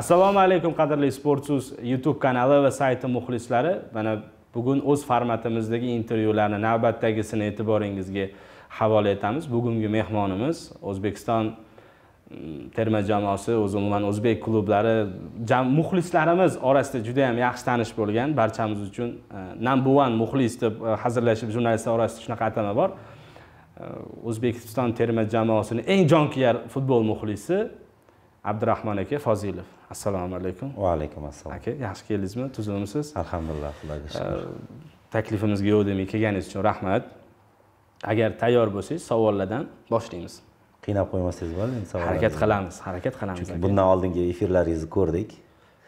assalomu alaykum qadrli sportsuz youtube kanali va sayti muxlislari mana bugun o'z formatimizdagi intervyularni navbatdagisini e'tiboringizga havola etamiz bugungi mehmonimiz o'zbekiston mm, terma jamoasi o'zi umuman o'zbek klublari muxlislarimiz orasida juda yam yaxshi tanish bo'lgan barchamiz uchun e, number one muxlis deb e, hazillashib jurnalistlar orasida shunaqa atama bor e, o'zbekiston terma jamoasini eng jonkuyar futbol muxlisi abdurahmon aka fozilov assalomu alaykum va alaykum assalom aka yaxshi keldingizmi tuzimisiz alhamdulillah xudoga shukur taklifimizga yo'q demay kelganingiz uchun rahmat agar tayyor bo'lsangiz savollardan boshlaymiz qiynab qo'ymasangiz bo'ladi savol harakat qilamiz harakat qilamiz chunki bundan oldingi efirlaringizni ko'rdik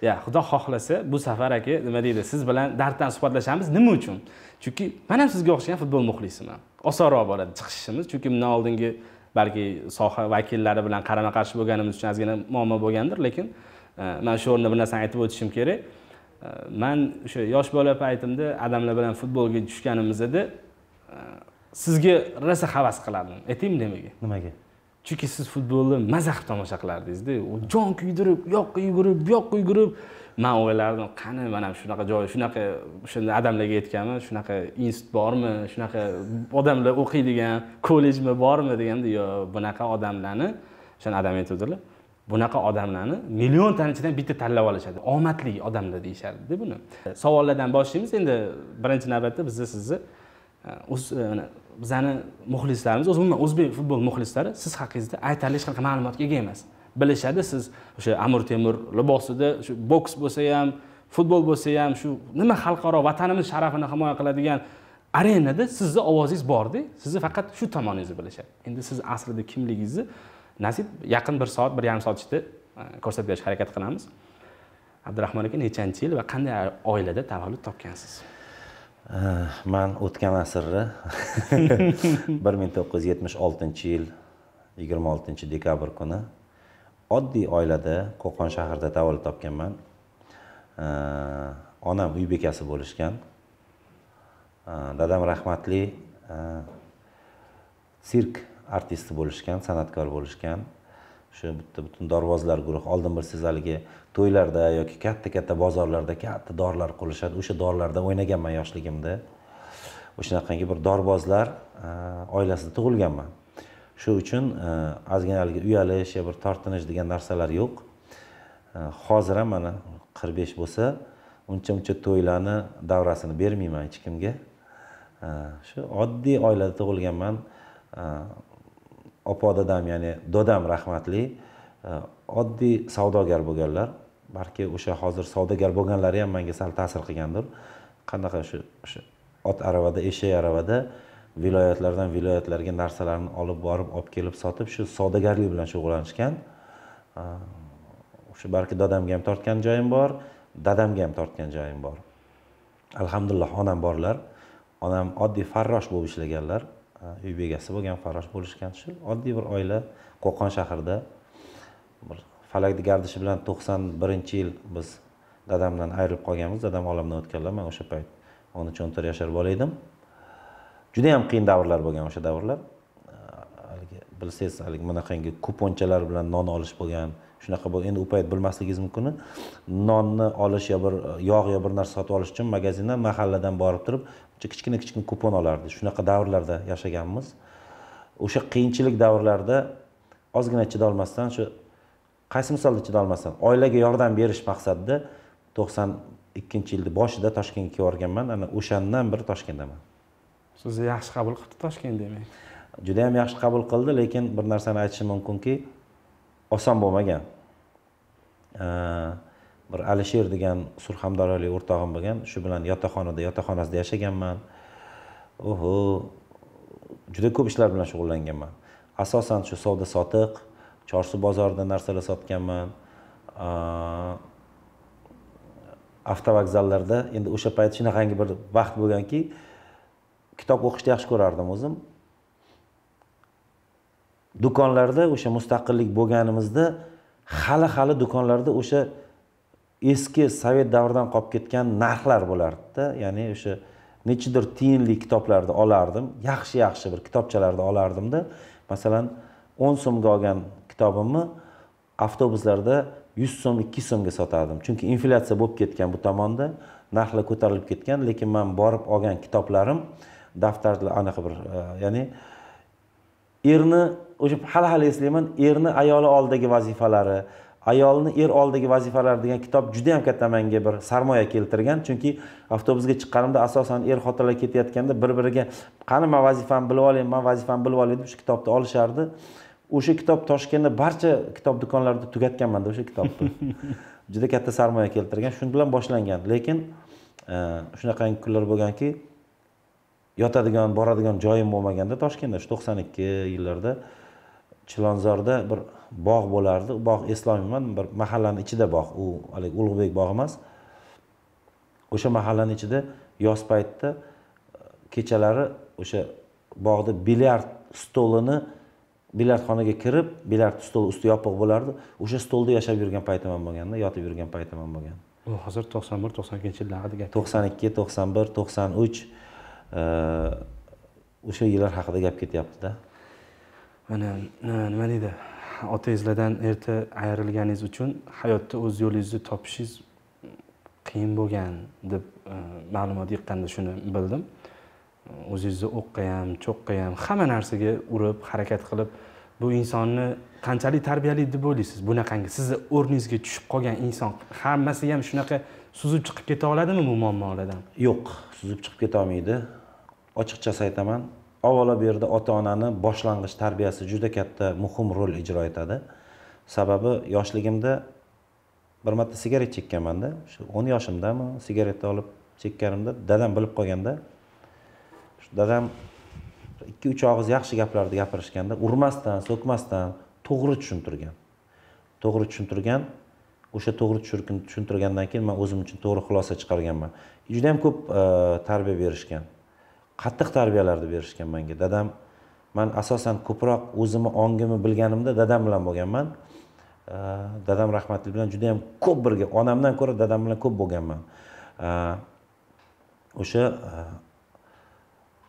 ya xudo xohlasa bu safar aka nima deydi siz bilan darddan suhbatlashamiz nima uchun chunki man ham sizga o'xshagan futbol muxlisiman osonroq bo'ladi chiqishimiz chunki bundan oldingi balki soha vakillari bilan qarama qarshi bo'lganimiz uchun ozgina muammo bo'lgandir lekin Э, mana shu o'rinda bir narsani aytib o'tishim kerak э, man o'sha yosh bola paytimda adamlar bilan futbolga tushganimiz edi э, sizga rosa havas qilardim aytaymi nimaga nimaga chunki siz futbolni maza qilib tomosha qilardingizda jon kuydirib u yoqqa yugurib bu yoqqa yugurib man o'ylardim qani mana shunaqa joy shunaqa o'shanda adamlarga aytganman shunaqa institut bormi shunaqa odamlar o'qiydigan kollejmi bormi deganda yo bunaqa odamlarni o'shani adam aytuvdilar bunaqa odamlarni milliontani ichidan bitta tanlab olishadi omadli odamlar deyishadida buni savollardan boshlaymiz endi birinchi navbatda bizda sizni o'z e, e, bizani muxlislarimiz umuman o'zbek futbol muxlislari siz haqingizda aytarli hech qanaqa ma'lumotga ega emas bilishadi siz o'sha amir temur libosida shu boks bo'lsa ham futbol bo'lsa ham shu nima xalqaro vatanimiz sharafini himoya qiladigan arenada sizni ovozingiz borda sizni faqat shu tomoningizni bilishadi endi siz aslida kimligingizni nasib yaqin bir soat bir yarim soat ichida e, ko'rsatib berishga harakat qilamiz abdurahmon aka nechanchi yil va qanday oilada tavallud topgansiz e, man o'tgan asrni bir ming to'qqiz yuz yetmish oltinchi yil yigirma oltinchi dekabr kuni oddiy oilada qo'qon shahrida tavallud topganman e, onam uy bekasi bo'lishgan dadam rahmatli sirk artisti bo'lishgan san'atkor bo'lishgan o'sha bitta butun dorvozlar guruhi oldin bir siz haligi to'ylarda yoki katta katta bozorlarda katta dorlar qo'yilishadi o'sha dorlarda o'ynaganman yoshligimda o'shanaqangi bir dorbozlar e, oilasida tug'ilganman shu uchun ozgina e, haligi uyalish yo bir tortinish degan narsalar yo'q e, hozir ham mana qirq besh bo'lsa uncha muncha to'ylarni davrasini bermayman hech kimga shu oddiy oilada tug'ilganman opa dadam ya'ni dodam rahmatli e, oddiy savdogar bo'lganlar balki o'sha hozir savdogar bo'lganlari ham manga sal ta'sir qilgandir qanaqa shu o'sha ot aravada eshak aravada viloyatlardan viloyatlarga narsalarni olib borib olib kelib sotib shu savdogarlik bilan shug'ullanishgan e, o'sha balki dadamga ham tortgan joyim bor dadamga ham tortgan joyim bor alhamdulillah onam borlar onam oddiy farrosh bo'lib ishlaganlar uy begasi bo'lgan farrosh bo'lishgan shu oddiy bir oila qo'qon shahrida bir falakni gardishi bilan to'qson birinchi yil biz dadamdan ayrilib qolganmiz dadam olamdan o'tganlar man o'sha payt o'n uch o'n to'rt yashar bola edim judayam qiyin davrlar bo'lgan o'sha davrlar haligi bilsangiz haligi bunaqangi kuponchalar bilan non olish bo'lgan shunaqa bo'lgan endi u payt bilmasligingiz mumkin nonni olish yo bir yog' yo bir narsa sotib olish uchun magazindan mahalladan borib turib kichkina kichkina kupon olardi shunaqa davrlarda yashaganmiz o'sha qiyinchilik davrlarida ozgina chidolmasdan shu qaysi misolda chidolmasdan oilaga yordam berish maqsadida to'qson ikkinchi yilni boshida toshkentga kelib yuborganman ana o'shandan beri toshkentdaman sizni yaxshi qabul qildi toshkent demak juda yam yaxshi qabul qildi lekin bir narsani aytishim mumkinki oson bo'lmagan bir alisher degan surxamdaryolik o'rtog'im bo'lgan shu bilan yotoqxonada yotoqxonasida yashaganman oho juda ko'p ishlar bilan shug'ullanganman asosan shu savdo sotiq chorsu bozorida narsalar sotganman avtovokzallarda endi o'sha payt shunaqangi bir vaqt bo'lganki kitob o'qishni yaxshi ko'rardim o'zim do'konlarda o'sha mustaqillik bo'lganimizda hali hali do'konlarda o'sha eski sovet davridan qolib ketgan narxlar bo'lardida ya'ni o'sha nechidir tiyinli kitoblarni olardim yaxshi yaxshi bir kitobchalarni olardimda masalan o'n so'mga olgan kitobimni avtobuslarda yuz so'm ikki so'mga sotardim chunki inflyatsiya bo'lib ketgan bu tomonda narxlar ko'tarilib ketgan lekin man borib olgan kitoblarim daftarlar anaqa bir e, ya'ni erni o'sha hali hali eslayman erni ayoli oldidagi vazifalari ayolni er oldidagi vazifalari degan kitob juda yam katta menga bir sarmoya keltirgan chunki avtobusga chiqqanimda asosan er xotinlar ketayotganda bir biriga qani man vazifamni bilib olay man vazifamni bilib olay deb shu kitobni olishardi o'sha kitob toshkentda barcha kitob do'konlarida tugatganmanda o'sha kitobni juda katta sarmoya keltirgan shun bilan boshlangan lekin e, shunaqangi kunlar bo'lganki yotadigan boradigan joyim bo'lmaganda toshkentda shu to'qson ikki yillarda chilonzorda bir bog' bo'lardi bog' eslolmayman emas bir mahallani ichida bog' u haligi ulug'bek bog'i emas o'sha mahallani ichida yoz paytida e, kechalari o'sha bog'da bilyard stolini bilyardxonaga kirib bilyard stoli usti yopiq bo'lardi o'sha stolda yashab yurgan paytim ham bo'lganda yotib yurgan paytim ham bo'lgan u hozir to'qson bir to'qson ikkinchi yillar haqida gap to'qson ikki to'qson bir to'qson uch e, o'sha yillar haqida gap ketyaptida mana nima deydi otangizlardan erta ayrilganingiz uchun hayotda o'z yo'lingizni topishingiz qiyin bo'lgan deb e, ma'lumot yiqqanda shuni bildim o'zingizni o'qqa ham cho'qqa ham hamma narsaga urib harakat qilib bu insonni qanchalik tarbiyali deb o'ylaysiz bunaqangi sizni o'rningizga tushib qolgan inson hammasi ham shunaqa suzib chiqib keta oladimi bu muammolardan yo'q suzib chiqib keta olmaydi ochiqchasi aytaman avvalo bu yerda ota onani boshlang'ich tarbiyasi juda katta muhim rol ijro etadi sababi yoshligimda bir marta sigaret chekkanmanda shu o'n yoshimdami sigaretni olib chekkanimda dadam bilib qolganda dadam ikki uch og'iz yaxshi gaplarni gapirishganda urmasdan so'kmasdan to'g'ri tushuntirgan to'g'ri tushuntirgan o'sha to'g'ri tushuntirgandan keyin man o'zim uchun to'g'ri xulosa chiqarganman juda yam ko'p tarbiya berishgan qattiq tarbiyalarni berishgan manga dadam man asosan ko'proq o'zimni ongimni bilganimda dadam bilan bo'lganman dadam rahmatli bilan juda yam ko'p birga onamdan ko'ra dadam bilan ko'p bo'lganman o'sha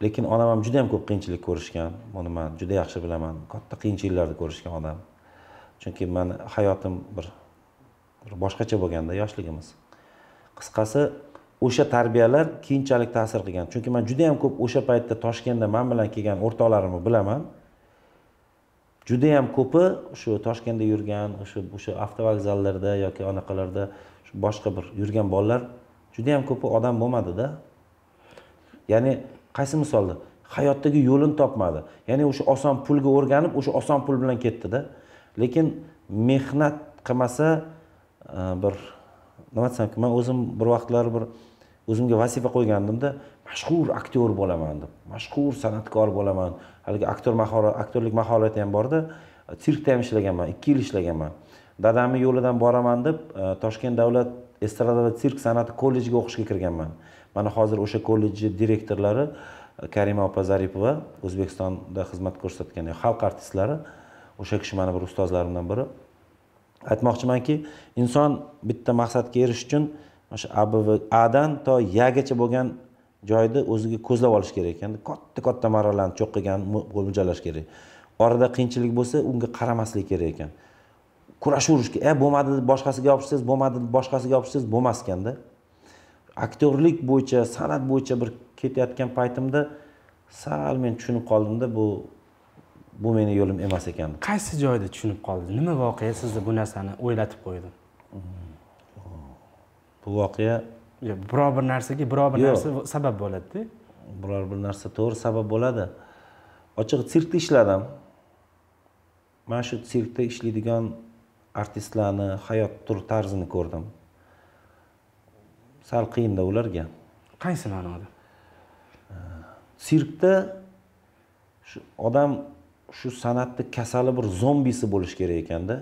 lekin onam ham juda yam ko'p qiyinchilik ko'rishgan buni man juda yaxshi bilaman katta qiyinchiliklarni ko'rishgan odam chunki mani hayotim bir boshqacha bo'lganda yoshligimiz qisqasi o'sha tarbiyalar keyinchalik ta'sir qilgan chunki man juda yam ko'p o'sha paytda toshkentda man bilan kelgan o'rtoqlarimni bilaman judayam ko'pi shu toshkentda yurgan o'sha o'sha avtovokzallarda yoki anaqalarda boshqa bir yurgan bolalar judayam ko'pi odam bo'lmadida ya'ni qaysi misolda hayotdagi yo'lini topmadi ya'ni o'sha oson pulga o'rganib o'sha oson pul bilan ketdida lekin mehnat qilmasa e, bir nima desam man o'zim bir vaqtlar bir o'zimga vazifa qo'ygandimda mashhur aktyor bo'laman deb mashhur san'atkor bo'laman haligi aktyor mahorat aktyorlik mahorati ham borda sirkda ham ishlaganman ikki yil ishlaganman dadamni yo'lidan boraman deb e, toshkent davlat estrada va sirk san'ati kollejiga o'qishga kirganman mana hozir o'sha kollejni direktorlari e, karima opa zaripova o'zbekistonda xizmat ko'rsatgan xalq artistlari o'sha kishi mani bir ustozlarimdan biri aytmoqchimanki inson bitta maqsadga erishish uchun o'sha adan to yagacha bo'lgan joyni o'ziga ko'zlab olish kerak ekan katta katta marralarni cho'qqigan mo'ljallash kerak orada qiyinchilik bo'lsa unga qaramaslik kerak ekan kurashaverish e eh, bo'lmadi deb boshqasiga yopishsangiz bo'lmadi deb boshqasiga yopishsangiz bo'lmas ekanda aktyorlik bo'yicha san'at bo'yicha bir ketayotgan paytimda sal men tushunib qoldimda bu bu meni yo'lim emas ekan qaysi joyda tushunib qoldingiz nima voqea sizni bu narsani o'ylatib qo'ydi hmm. bu voqea biror bir narsaga biror bir narsa sabab bo'ladida biror bir narsa to'g'ri sabab bo'ladi ochig'i sirkda ishladim mana shu sirkda ishlaydigan artistlarni hayot tur tarzini ko'rdim sal qiyinda ularga qaysi ma'noda sirkda shu odam shu san'atni kasali bir zombisi bo'lishi kerak ekanda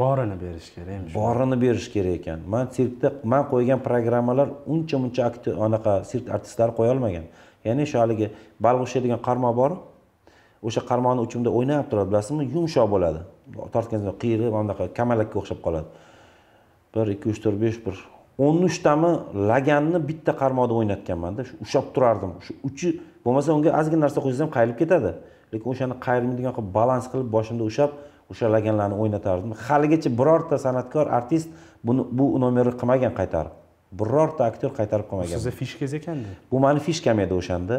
borini berish kerak borini berish kerak ekan man sirkda man qo'ygan programmalar uncha muncha anaqa sirk artistlari qo'yolmagan ya'ni shu haligi baliq o'xshaydigan qarmoq bor o'sha qarmoqni uchimda o'ynab turadi bilasizmi yumshoq bo'ladi tortgan qiyri mana bunaqa kamalakka o'xshab qoladi bir ikki uch to'rt besh bir o'n uchtami laganni bitta qarmoqda o'ynatganmanda shu ushlab turardim shu uchi bo'lmasa unga ozgina narsa qo'ysangiz ham qayilib ketadi lekin o'shani qayrilmaydigan qilib balans qilib boshimda ushlab o'sha laganlarni o'ynatardim haligacha birorta san'atkor artist buni bu nomerni qilmagan qaytarib birorta aktyor qaytarib qolmagan sizni fishkangiz ekanda bu mani fishkam edi o'shanda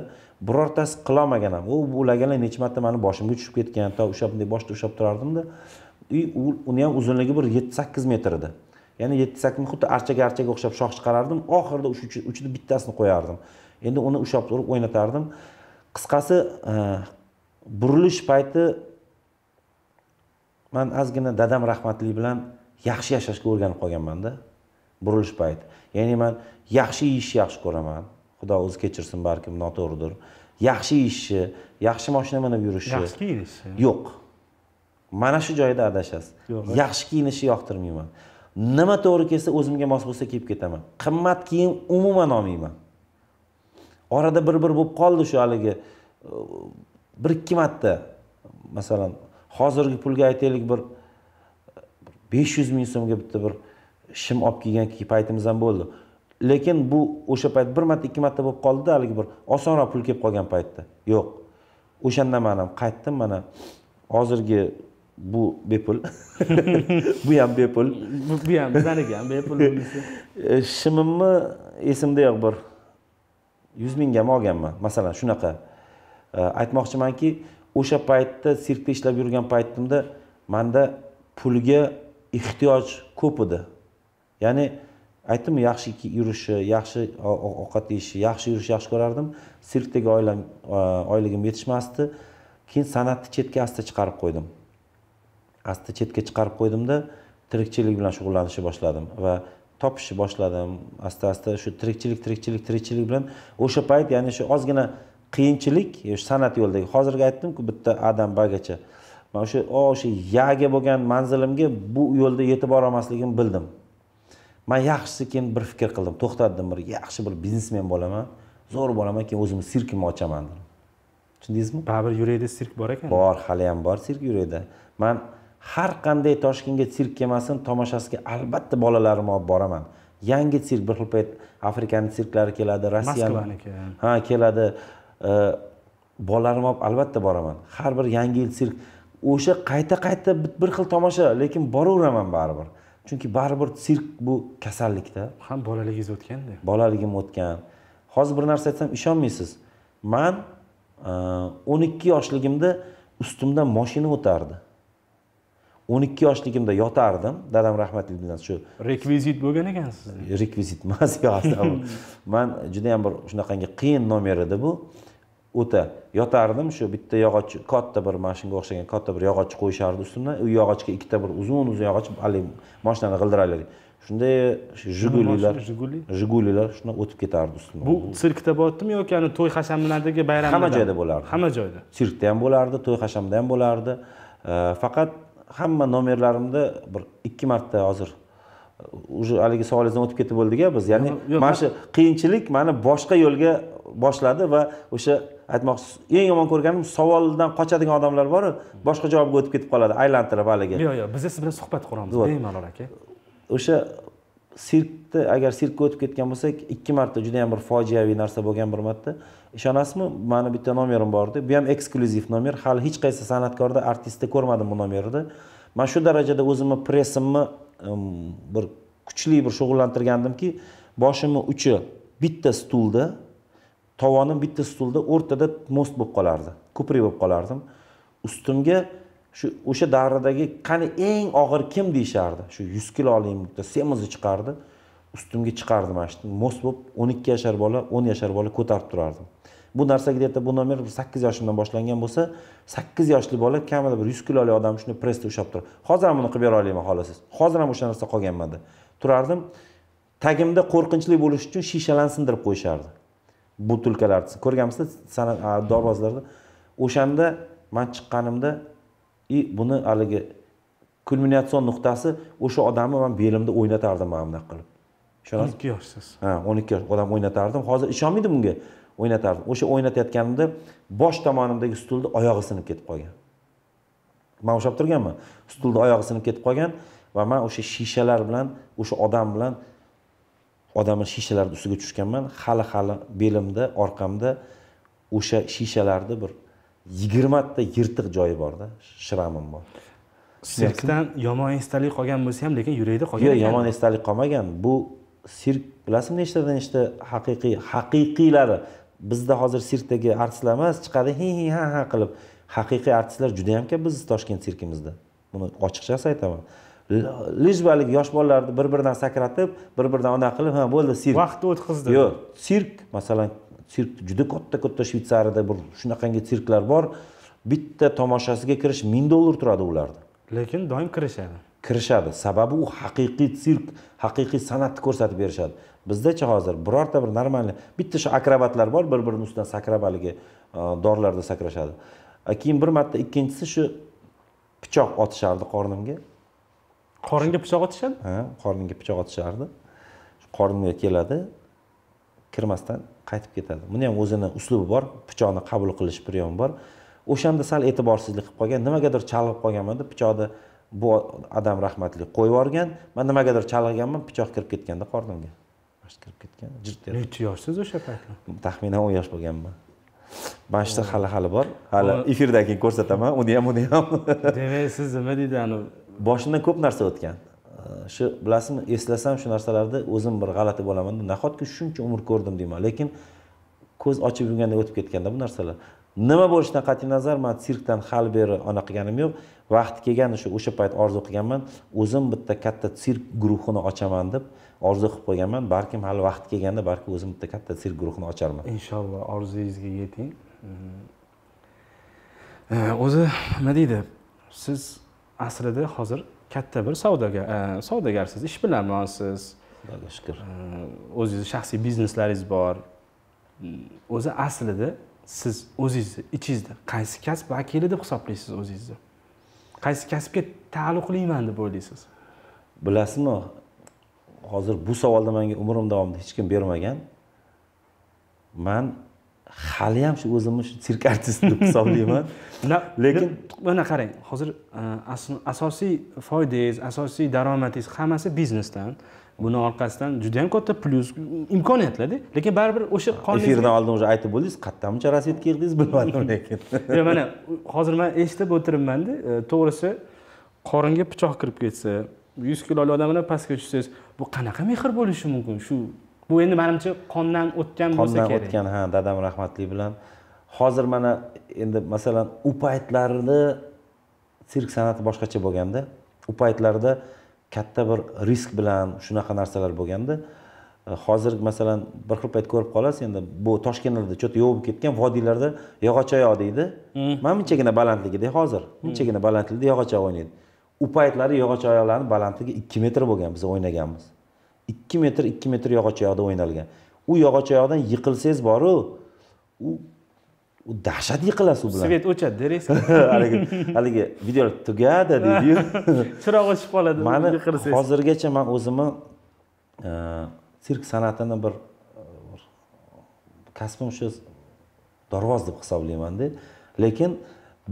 birortasi qilolmagan ham u bu laganlar necha marta mani boshimga tushib ketgan to ushlab bunday boshda ushlab turardimda и uni ham uzunligi bir yetti sakkiz metr edi ya'ni yetti sakkiz xuddi archaga archaga o'xshab shox chiqarardim oxirida uchini bittasini qo'yardim endi uni ushlab turib o'ynatardim qisqasi e, burilish payti man ozgina dadam rahmatli bilan yaxshi yashashga o'rganib qolganmanda burilish payti ya'ni man yaxshi yeyishni yaxshi ko'raman xudo o'zi kechirsin balkim noto'g'ridir yaxshi yeyishni yaxshi mashina minib yurishni yaxshi kiyinishni yo'q mana shu joyda adashasiz yaxshi kiyinishni yoqtirmayman nima to'g'ri kelsa o'zimga mos bo'lsa kiyib ketaman qimmat kiyim umuman olmayman orada bir bir bo'lib qoldi shu haligi bir ikki marta masalan hozirgi pulga aytaylik bir besh yuz ming so'mga bitta bir shim olib kelgan paytimiz ham bo'ldi lekin bu o'sha payt bir marta ikki marta bo'lib qoldida haligi bir osonroq pul kelib qolgan paytda yo'q o'shanda man ham qaytdim mana hozirgi bu bepul bu ham bepul bu ham bizaniki ham bepul e, shimimni esimda yo'q bir yuz ham olganman masalan shunaqa Э, aytmoqchimanki o'sha paytda sirkda ishlab yurgan paytimda manda pulga ehtiyoj ko'p edi ya'ni aytdimmi yaxshi yurishi yaxshi ovqat yeyishi yaxshi yurishni yaxshi ko'rardim sirkdagi oilam e, oyligim yetishmasdi keyin san'atni chetga asta chiqarib qo'ydim asta chetga chiqarib qo'ydimda tirikchilik bilan shug'ullanishni boshladim va topishni boshladim asta asta shu tirikchilik tirikchilik tirikchilik bilan o'sha payt ya'ni shu ozgina qiyinchilik o'sha san'at yo'lidagi hozirgi aytdimku bitta adam bagacha man o'sha o'sha yaga bo'lgan manzilimga bu yo'lda yetib borolmasligimni bildim man yaxshisi keyin bir fikr qildim to'xtatdim bir yaxshi bir biznesmen bo'laman zo'r bo'laman keyin o'zimni sirkimni ochaman dedim tushundingizmi baribir yurakda sirk bor ekan bor haliyam bor sirk yurakda man har qanday toshkentga sirk kelmasin tomoshasiga albatta bolalarimni olib boraman yangi sirk bir xil payt afrikani sirklari keladi rossiyani moskvaniki ha keladi bolalarim olib albatta boraman har bir yangi yil sirk o'sha qayta qayta bir xil tomosha lekin boraveraman baribir chunki baribir sirk bu kasallikda ham bolaligingiz o'tganda bolaligim o'tgan hozir bir narsa aytsam ishonmaysiz man e, o'n ikki yoshligimda ustimdan moshina o'tardi o'n ikki yoshligimda yotardim dadam rahmatli bilan shu rekvizit bo'lgan ekansiz rekvizit emas man judayam bir shunaqangi qiyin nomer edi bu o'ta yotardim shu bitta yog'och katta bir mana shunga o'xshagan katta bir yog'och qo'yishardi ustimdan u yog'ochga ikkita bir uzun uzun yog'och haligi moshinani g'ildiraylik shunday jigulilar jigulilar shuni o'tib ketardi ustidan bu sirkda bo'lyaptimi yoki ani to'y hashamlardagi bayram hamma joyda bo'lardi hamma joyda sirkda ham bo'lardi to'y hashamda ham bo'lardi faqat hamma nomerlarimda bir ikki marta hozir e, уже haligi savolingizdan o'tib ketib bo'ldika biz ya'ni mana shu qiyinchilik mani boshqa yo'lga boshladi va o'sha aytmoqchi eng yomon ko'rganim savoldan qochadigan odamlar boru boshqa javobga o'tib ketib qoladi aylantirib haligi yo'q yo'q biza siz bilan suhbat quramiz bemalol aka o'sha sirkni agar sirkka o'tib ketgan bo'lsak ikki marta juda yam bir fojiaviy narsa bo'lgan bir marta ishonasizmi mani bitta nomerim bor edi bu ham eksklyuziv nomer hali hech qaysi san'atkorda artistda ko'rmadim bu nomerni man shu darajada o'zimni pressimni bir kuchli bir shug'ullantirgandimki boshimni uchi bitta stulda tovonim bitta stulda o'rtada most bo'lib qolardi ko'prik bo'lib qolardim ustimga shu o'sha davridagi qani eng og'ir kim deyishardi shu yuz kilolik bitta semizni chiqardi ustimga chiqardi mana shu most bo'lib o'n ikki yashar bola o'n yashar bola ko'tarib turardim bu narsa где bu nomer sakkiz yoshimdan boshlangan bo'lsa sakkiz yoshli bola kamida bir yuz kilolik odam shuni pressda ushlab turib hozir ham buni qilib bera olayman xohlasangiz hozir ham o'sha narsa qolgan turardim tagimda qo'rqinchli bo'lishi uchun shishalarni sindirib qo'yishardi butilkalarni ko'rganmisizlar san'at dorbozlarda o'shanda man chiqqanimda и buni haligi kulminatsion nuqtasi o'sha odamni man belimda o'ynatardim mana bunday qilib tushunasiz o'n ikki yoshsiz ha o'n ikki yosh odam o'ynatardim hozir ishonmaydi bunga o'ynatardim o'sha o'ynatayotganimda bosh tomonimdagi stulni oyog'i sinib ketib qolgan man ushlab turganman stulni oyog'i sinib ketib qolgan va man o'sha shishalar bilan o'sha odam bilan odamni shishalarni ustiga tushganman hali hali belimda orqamda o'sha shishalarni bir yigirmata yirtiq joyi borda shramim bor sirkdan yomon esdalik qolgan bo'lsa ham lekin yurakda qolgan yo'q yomon esdalik qolmagan bu sirk bilasizmi nechta nechta haqiqiy haqiqiylari bizda hozir sirkdagi artistlar emas chiqadi hi hi ha ha qilib haqiqiy artistlar juda yam ko'p bizni toshkent sirkimizda buni ochiqchasi aytaman lijbalik yosh bolalarni bir biridan sakratib bir biridan anaqa qilib ha bo'ldi sirk vaqtni o'tkazdi yo'q sirk masalan sirk juda katta katta shvetsariyada bir shunaqangi sirklar bor bitta tomoshasiga kirish ming dollar turadi ularni lekin doim kirishadi kirishadi sababi u haqiqiy sirk haqiqiy san'atni ko'rsatib berishadi bizdachi hozir birorta bir нормально bitta shu akrobatlar bor bir birini ustidan sakrab haligi e, dorlarda sakrashadi keyin bir marta ikkinchisi shu pichoq otishardi qornimga qoringa pichoq otishadi ha qoringa pichoq otishardi qoringa keladi kirmasdan qaytib ketadi buni ham o'zini uslubi bor pichoqni qabul qilish priyom bor o'shanda sal e'tiborsizlik qilib qolgan nimagadir chalg'ib deb pichoqni bu odam rahmatli qo'yib yuborgan man nimagadir chalg'iganman pichoq kirib ketganda qornimga kirib ketgan nechi yoshsiz o'sha paytda taxminan o'n yosh bo'lganman mana shu hali hali bor hali efirdan keyin ko'rsataman uni ham buni ham demak siz nima deydi anavi boshimdan ko'p narsa o'tgan shu bilasizmi eslasam shu narsalarni o'zim bir g'alati bo'lamanda nahotki shuncha umr ko'rdim deyman lekin ko'z ochib yumganda o'tib ketganda bu narsalar nima bo'lishidan qat'iy nazar man sirkdan hali beri anaqa qilganim yo'q vaqti kelgan shu o'sha payt orzu qilganman o'zim bitta katta sirk guruhini ochaman deb orzu qilib qo'yganman balkim hali vaqti kelganda balki o'zim bitta katta sirk guruhini ocharman inshaalloh orzuyingizga yeting o'zi nima deydi siz aslida hozir katta bir savdogar e, savdogarsiz ishbilarmonsiz xudoga shukur e, o'zingizni shaxsiy bizneslaringiz bor o'zi aslida siz o'zingizni ichingizda qaysi kasb vakili deb hisoblaysiz o'zingizni qaysi kasbga taalluqliman deb o'ylaysiz bilasizmi hozir bu savolni menga umrim davomida hech kim bermagan man hali ham shu o'zimni shu sirk artisti deb hisoblayman lekin mana qarang hozir e, asosiy foydangiz asosiy daromadingiz hammasi biznesdan buni orqasidan juda yam katta plyus imkoniyatlarda lekin baribir o'sha efirdan oldin уже aytib bo'ldingiz buncha rosetga yig'dingiz bilmadim lekin yo'q mana hozir man eshitib o'tiribmanda e, to'g'risi qoringa pichoq kirib ketsa yuz kilolik odam bilan pastga tushsangiz bu qanaqa mehr bo'lishi mumkin shu bu endi manimcha qondan o'tgan bo'lsa kerak qondan o'tgan ha dadam rahmatli bilan hozir mana endi masalan u paytlarni sirk san'ati boshqacha bo'lganda u paytlarda katta bir risk bilan shunaqa narsalar bo'lganda e, hozir masalan bir xil payt ko'rib qolasiz endi bu toshkentlarda cho'ta yo'q bo'lib ketgan vodiylarda yog'och oyoq deydi mm. mana bunchagina balandligida hozir bunchagina mm. balandlikda oyoq o'ynaydi u paytlari yog'och oyoqlarni balandligi ikki metr bo'lgan biz o'ynaganmiz ikki metr ikki metr yog'och oyoqda o'ynalgan u yog'och oyoqdan yiqilsangiz boru u u dahshat yiqilasiz u bilan svet o'chadi rezka haligi haligi videolar tugadi deydiyu chiroq o'chib qoladi mani hozirgacha man o'zimni e, sirk san'atini bir kasbim o'sha dorvoz deb hisoblaymanda lekin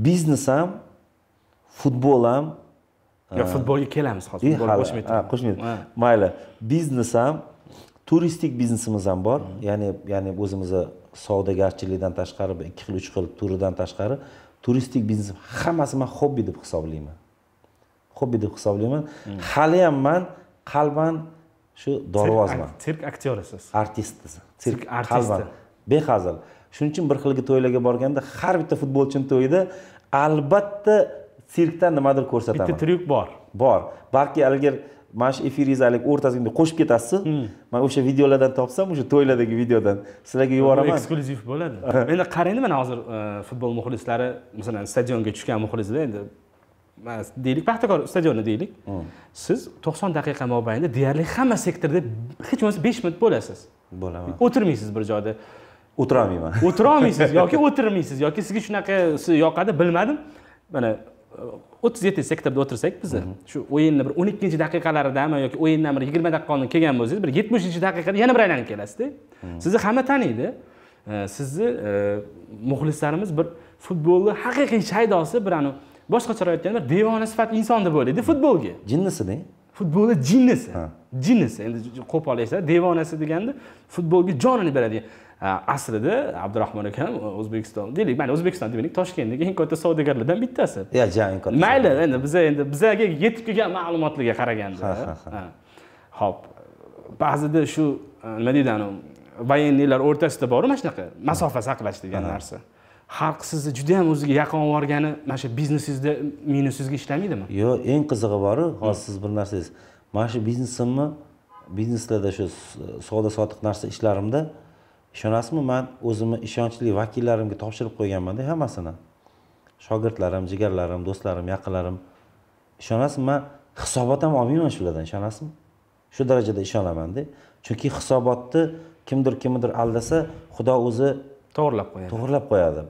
biznes ham futbol ham yo futbolga kelamiz hozir futbol qo'shmaydi qo'shmaydi mayli biznes ham turistik biznesimiz ham bor hmm. ya'ni ya'ni o'zimizni savdogarchilikdan tashqari ikki xil uch xil turidan tashqari turistik biznes hammasi man xobbi deb hisoblayman xobbi deb hisoblayman hmm. hali ham man qalban shu dorvozman sirk aktyorisiz artistsiz sirk artisti behazil shuning uchun bir xilgi to'ylarga borganda har bitta futbolchini to'yida albatta sirkdan nimadir ko'rsataman bitta tryuk bor bor balki agar mana shu efiringizni haligi o'rtasiga qo'shib ketasiz hmm. man o'sha videolardan topsam o'sha to'ylardagi videodan sizlarga yuboraman eksklyuziv bo'ladi endi qarangda mana hozir e, futbol muxlislari masalan stadionga tushgan muxlislar endi deylik paxtakor stadioni deylik hmm. siz to'qson daqiqa mobaynida deyarli hamma sektorda hech bo'lmasa besh minut bo'lasiz bo'laman o'tirmaysiz bir joyda o'tirolmayman o'tirolmaysiz yoki o'tirmaysiz yoki sizga shunaqa yoqadi bilmadim mana o'ttiz yettinchi sektorda o'tirsak biza shu o'yinni bir o'n ikkinchi daqiqalaridami yoki o'yindan bir yigirma daqiqa oldin kelgan bo'lsangiz bir yetmishinchi daqiqada yana bir aylanib kelasizda sizni hamma taniydi sizni e, muxlislarimiz bir futbolni haqiqiy shaydosi bir anavi boshqacharoq aytganda bir devona sifatli inson deb o'ylaydi futbolga jinnisida futbolni jinnisi jinnisi endi qo'pol aytsa devonasi deganda futbolga jonini beradigan aslida abdurahmon akam o'zbekiston deylik mayli o'zbekiston demaylik toshkentdagi eng katta savdogarlardan bittasi yo ja eng katta mayli endi biza endi bizaga yetib kelgan ma'lumotlarga qaraganda ho'p ba'zida shu e, nima deydi anavi военныйlar o'rtasida boru mana shunaqa masofa saqlash degan narsa xalq sizni juda ham o'ziga yaqin olib borgani mana shu biznesingizda minusingizga ishlamaydimi yo'q eng qizig'i bori hozir siz bir narsa mana shu biznesimni bizneslarda shu savdo sotiq narsa ishlarimda ishonasizmi man o'zimni ishonchli vakillarimga topshirib qo'yganmanda hammasini shogirdlarim jigarlarim do'stlarim yaqinlarim ishonasizmi man hisobot ham olmayman shulardan ishonasizmi shu darajada ishonamanda chunki hisobotni kimdir kimnidir aldasa xudo o'zi to'g'irlab qo'yadi to'g'irlab qo'yadi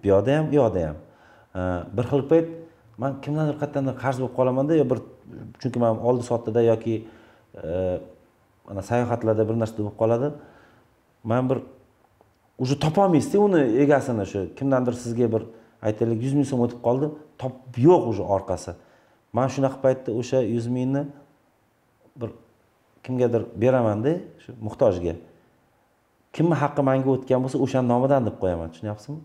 bu yoqda ham u yoqda ham bir xil payt man kimdandir qayerdandir qarz bo'lib qolamanda yo bir chunki man oldi sotdida yoki mana sayohatlarda bir narsa bo'lib qoladi man bir уже topolmaysizda uni egasini shu kimdandir sizga bir aytaylik yuz ming so'm o'tib qoldi top yo'q уже orqasi man shunaqa paytda o'sha yuz mingni bir kimgadir beramanda shu muhtojga kimni haqqi manga o'tgan bo'lsa o'shani nomidan deb qo'yaman tushunyapsizmi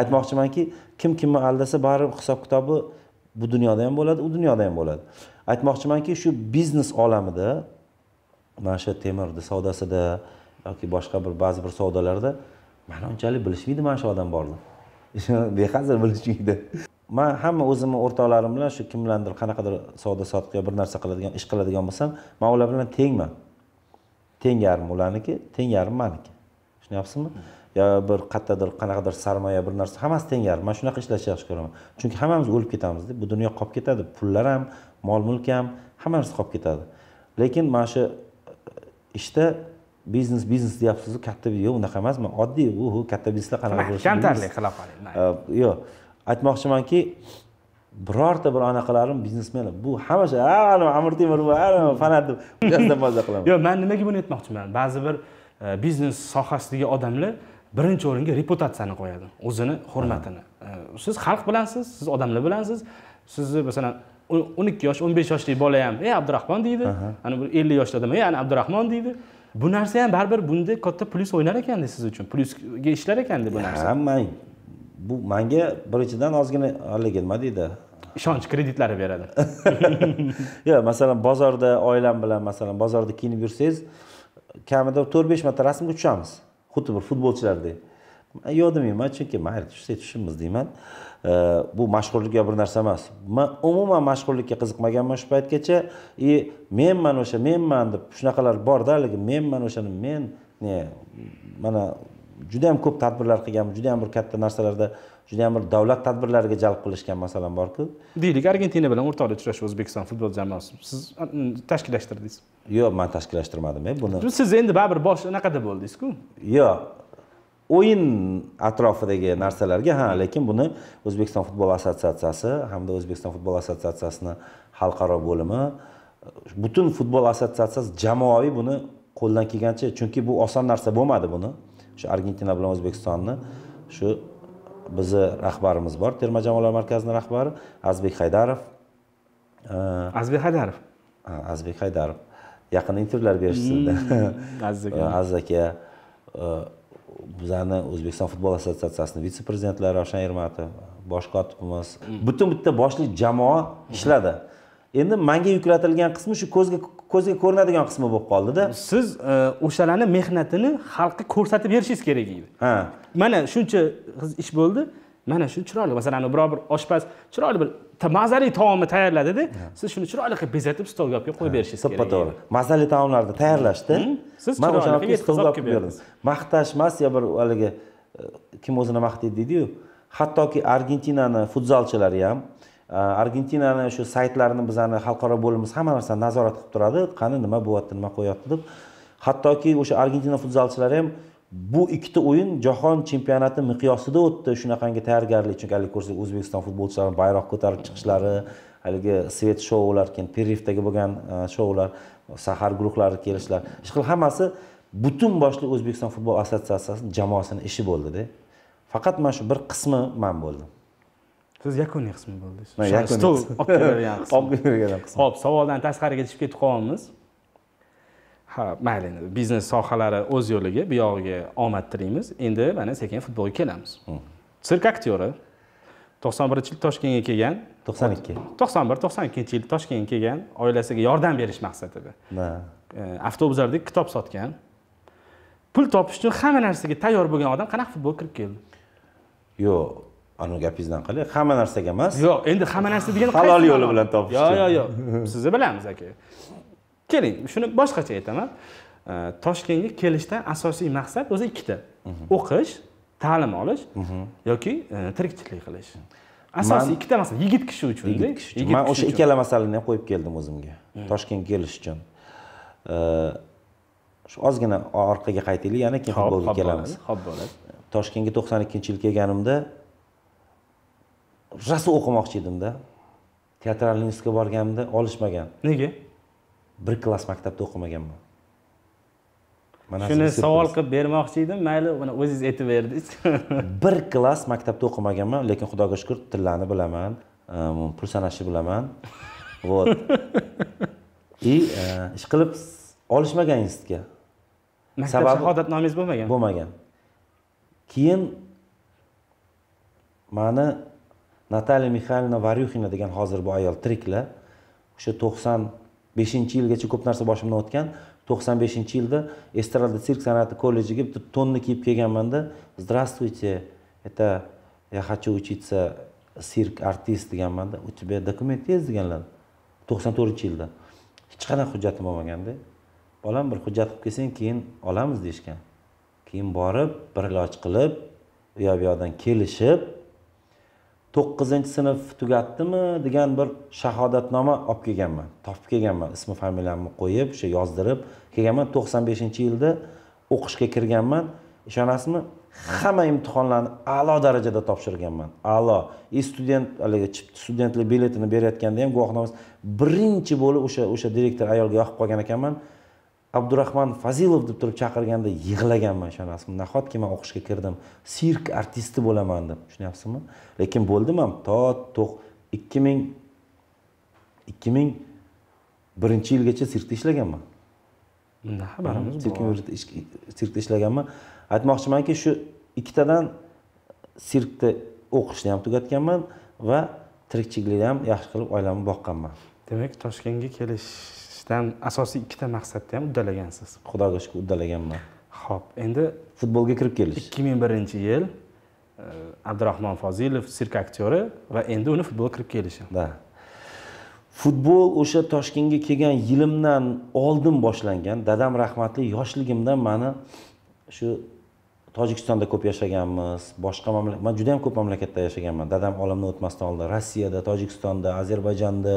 aytmoqchimanki kim kimni aldasa baribir hisob kitobi bu dunyoda ham bo'ladi u dunyoda ham bo'ladi aytmoqchimanki shu biznes olamida mana shu temirni savdosida yoki boshqa bir ba'zi bir savdolarda mani unchalik bilishmaydi mana shu odam borligini behazil bilishmaydi man hamma o'zimni o'rtoqlarim bilan shu kim bilandir qanaqadir savdo sotiq yo bir narsa qiladigan ish qiladigan bo'lsam man ular bilan tengman teng yarmi ularniki teng yarmi maniki tushunyapsizmi yo bir qayerdadir qanaqadir sarmoya bir narsa hammasi teng yarim man shunaqa ishlashni yaxshi ko'raman chunki hammamiz o'lib ketamizda bu dunyo qolib ketadi pullar ham mol mulk ham hamma narsa qolib ketadi lekin mana shu ishda biznes biznes deyapsizu katta yo'q unaqa emas man oddiy u katta biznesda qanaqa bo'lishi kamtarlik qila qoling yo'q aytmoqchimanki birorta bir anaqalarim biznesmenlar bu hamisha anavi amir temur fanat deb uyasidan maza qilaman yo'q man nimaga buni aytmoqchiman ba'zi bir e, biznes sohasidagi odamlar birinchi o'ringa reputatsiyani qo'yadi o'zini hurmatini e, siz xalq bilansiz siz odamlar bilansiz sizni masalan o'n ikki yosh o'n besh yoshlik bola ham ey abdurahmon deydi ana bir ellik yoshli odam ey ana abdurahmon deydi bu narsa ham baribir bunda katta plyus o'ynar ekanda siz uchun plyusga ishlar ekanda bu narsa ha bu manga birinchidan ozgina haligi nima deydi ishonch kreditlari beradi yo'q masalan bozorda oilam bilan masalan bozorda kiyinib yursangiz kamida to'rt besh marta rasmga tushamiz xuddi bir futbolchilardek yodimyman chunki mayli tushsa tushimiz deyman bu mashhurlikka bir narsa emas man umuman mashg'ullikka qiziqmaganman shu paytgacha и menman o'sha menman deb shunaqalar borda haligi menman o'shani men mana mana yam ko'p tadbirlar qilganman juda yam bir katta narsalarda juda yam bir davlat tadbirlariga jalb qilishgan masalan borku deylik argentina bilan o'rtoqlik uchrashuv o'zbekiston futbol jamoasi siz tashkillashtirdingiz yo'q man tashkillashtirmadim e, buni siz endi baribir bosh anaqada bo'ldingizku yo'q o'yin atrofidagi narsalarga ha lekin buni o'zbekiston futbol assotsiatsiyasi hamda o'zbekiston futbol assotsiatsiyasini xalqaro bo'limi butun futbol assotsiatsiyasi jamoaviy buni qo'ldan kelgancha chunki bu oson narsa bo'lmadi buni shu argentina bilan o'zbekistonni shu bizni rahbarimiz bor terma jamoalar markazini rahbari azbek haydarov azbek haydarov azbek haydarov yaqinda intervyular berishdi hmm, aziz aka bizani o'zbekiston futbol assotsiatsiyasini vitse prezidentlari ravshan ermatov bosh kotibimiz butun bitta boshli jamoa ishladi endi manga yuklatilgan qismi shu ko'zga ko'zga ko'rinadigan qismi bo'lib qoldida siz e, o'shalarni mehnatini xalqqa ko'rsatib berishingiz kerak edi ha mana shuncha ish bo'ldi mana shu chiroyli masalan biror bir oshpaz chiroyli bir mazali taomni tayyorladida siz shuni chiroyli qilib bezatib stolga olib kelib qo'yib berishingiz kerak to'ppa to'g'ri mazali taomlarni tayyorlashda siz man qilib olib berdim maqtash emas yo bir haligi e, kim o'zini maqtaydi deydiyu hattoki argentinani futzalchilari ham e, argentinani shu saytlarini bizani xalqaro bo'limimiz hamma narsani nazorat qilib turadi qani nima bo'lyapti nima qo'yyapti deb hattoki o'sha argentina futzalchilari ham bu ikkita o'yin jahon chempionati miqyosida o'tdi shunaqangi tayyorgarlik chunki haligi ko'rsak o'zbekiston futbolchilarini bayroq ko'tarib chiqishlari haligi svet shoular keyin perivdagi bo'lgan e, shoular sahar guruhlari kelishlar ishqilib hammasi butun boshli o'zbekiston futbol assotsiatsiyasini jamoasini ishi bo'ldida faqat mana shu bir qismi man bo'ldim siz yakuniy qismi bo'ldingiz olib kelib bergan qism hop savoldan tashqariga chiqib ketib qolyapmiz ha mayli endi biznes sohalari o'z yo'liga bu yog'iga omad tilaymiz endi mana sekin futbolga kelamiz sirk aktyori to'qson birinchi yil toshkentga kelgan to'qson ikki to'qson bir to'qson ikkinchi yil toshkentga kelgan oilasiga yordam berish maqsadida e, avtobuslarda kitob sotgan pul topish uchun hamma narsaga tayyor bo'lgan odam qanaqa futbolga kirib keldi yo'q anavi gapingizdan qalay hamma narsaga emas yo'q endi hamma narsa degani halol yo'li bilan topish yo'q yo'q yo'q sizni bilamiz aka keling shuni boshqacha aytaman toshkentga kelishdan asosiy maqsad o'zi ikkita mhm. o'qish ta'lim olish mhm. yoki e, tirikchilik qilish mhm. asosiy ikkita maqsad yigit kishi uchun yigit kishi uchun man o'sha ikkala masalani ham qo'yib keldim o'zimga hmm. toshkentga kelish uchun shu ozgina orqaga qaytaylik yana keyin futbolga kelamiz ho'p bo'ladi toshkentga to'qson ikkinchi yil kelganimda rosa o'qimoqchi edimda teatralniy borganimda olishmagan nega bir klass maktabda o'qimaganman shuni savol qilib bermoqchi edim mayli mana o'zingiz aytib berdingiz bir klass maktabda o'qimaganman lekin xudoga shukur tillarni bilaman ehm, pul sanashni bilaman вот и eh, ish qilib olishmagan institutga sababi shahodatnomangiz bo'lmagan bo'lmagan keyin mani natalya mixaylovna varyuxina degan hozir bu ayol tiriklar o'sha to'qson beshinchi yilgacha ko'p narsa boshimdan o'tgan to'qson beshinchi yilda estrada sirk san'ati kollejiga bitta tonni kiyib kelganmanda здравствуйте это я хочу учиться sirk artist deganmanda у тебя dokument есть deganlar to'qson to'rtinchi yilda hech qanaqa hujjatim bo'lmaganda bolam bir hujjat qilib kelsang keyin olamiz deyishgan keyin borib bir iloj qilib u yoq bu yoqdan kelishib to'qqizinchi sinf tugatdimi degan bir shahodatnoma olib kelganman topib kelganman ismi familiyamni qo'yib o'sha yozdirib kelganman to'qson beshinchi yilda o'qishga kirganman ishonasizmi hamma imtihonlarni a'lo darajada topshirganman a'lo и student haligi studentlik biletini berayotganda ham guvohnomasi birinchi bo'lib o'sha o'sha direktor ayolga yoqib qolgan ekanman abdurahmon fazilov deb turib chaqirganda yig'laganman o'sha rasmni nahotki man o'qishga kirdim sirk artisti bo'laman deb tushunyapsizmi lekin bo'ldim ham to to'q ikki ming ikki ming birinchi yilgacha sirkda ishlaganman bundan xabarimiz bor sirkda ishlaganman aytmoqchimanki shu ikkitadan sirkda o'qishni ham tugatganman va tirikchilikni ham yaxshi qilib oilamni boqqanman demak toshkentga kelish ikkita asosiy ikkita maqsadni ham uddalagansiz xudoga shukur uddalaganman ho'p endi futbolga kirib kelish ikki ming birinchi yil eh, abdurahmon fozilov sirk aktyori va endi uni futbolga kirib kelishi да futbol o'sha toshkentga kelgan yilimdan oldin boshlangan dadam rahmatli yoshligimdan mani shu tojikistonda ko'p yashaganmiz boshqa mamlakat man juda yam ko'p mamlakatda yashaganman dadam olamdan o'tmasdan oldin rossiyada tojikistonda ozarbayjonda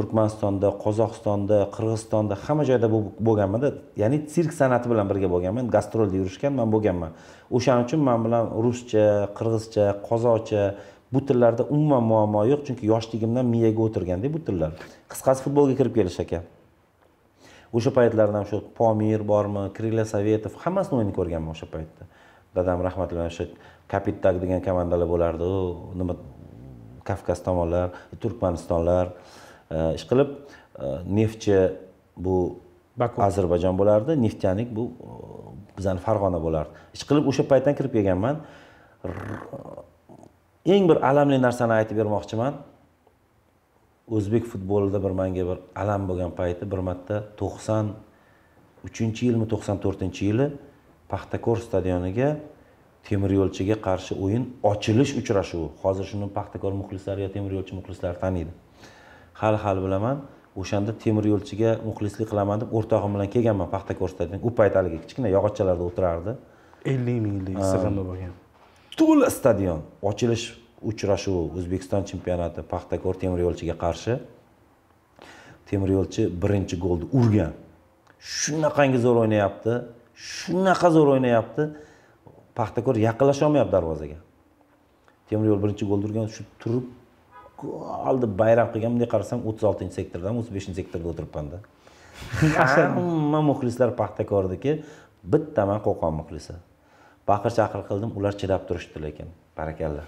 turkmanistonda qozog'istonda qirg'izistonda hamma joyda bo'lganmanda ya'ni sirk san'ati bilan birga bo'lganman gastrolda yurishgan man bo'lganman o'shaning uchun man bilan ruscha qirg'izcha qozoqcha bu tillarda umuman muammo yo'q chunki yoshligimdan miyaga o'tirganda bu tillar qisqasi futbolga kirib kelish ekan o'sha paytlarda ham shu pomir bormi krila sovetov hammasini o'yinini ko'rganman o'sha paytda dadam rahmatli o'sha kapitak degan komandalar bo'lardi nima kavkaz tomonlar turkmanistonlar Э, ish qilib э, neftchi bu ozarbayjon bo'lardi neftyanik bu e, bizani farg'ona bo'lardi ishqilib o'sha paytdan kirib kelganman eng bir alamli narsani aytib bermoqchiman o'zbek futbolida bir manga bir alam bo'lgan payti bir marta to'qson uchinchi yilmi to'qson to'rtinchi yili paxtakor stadioniga temiryo'lchiga qarshi o'yin ochilish uchrashuvi hozir shuni paxtakor muxlislari yo temiryo'lchi muxlislari taniydi hali hali bilaman o'shanda temir yo'lchiga muxlislik qilaman deb o'rtog'im bilan kelganman paxta ko'rsatadigan u payt haligi kichkina yog'ochchalarda o'tirardi ellik minglik sig'imli bo'lgan to'la stadion ochilish uchrashuvi o'zbekiston chempionati paxtakor temir yo'lchiga qarshi temir yo'lchi birinchi golni urgan shunaqangi zo'r o'ynayapti shunaqa zo'r o'ynayapti paxtakor yaqinlasha olmayapti darvozaga temir yo'l birinchi golni urgan shu turib oldi bayram qilgan bunday qarasam o'ttiz oltinchi sektordan o'ttiz beshinchi sektorda o'tiribmanda hamma muxlislar paxtakorniki bitta man qo'qon muxlisi baqir chaqir qildim ular chidab turishdi lekin barakalla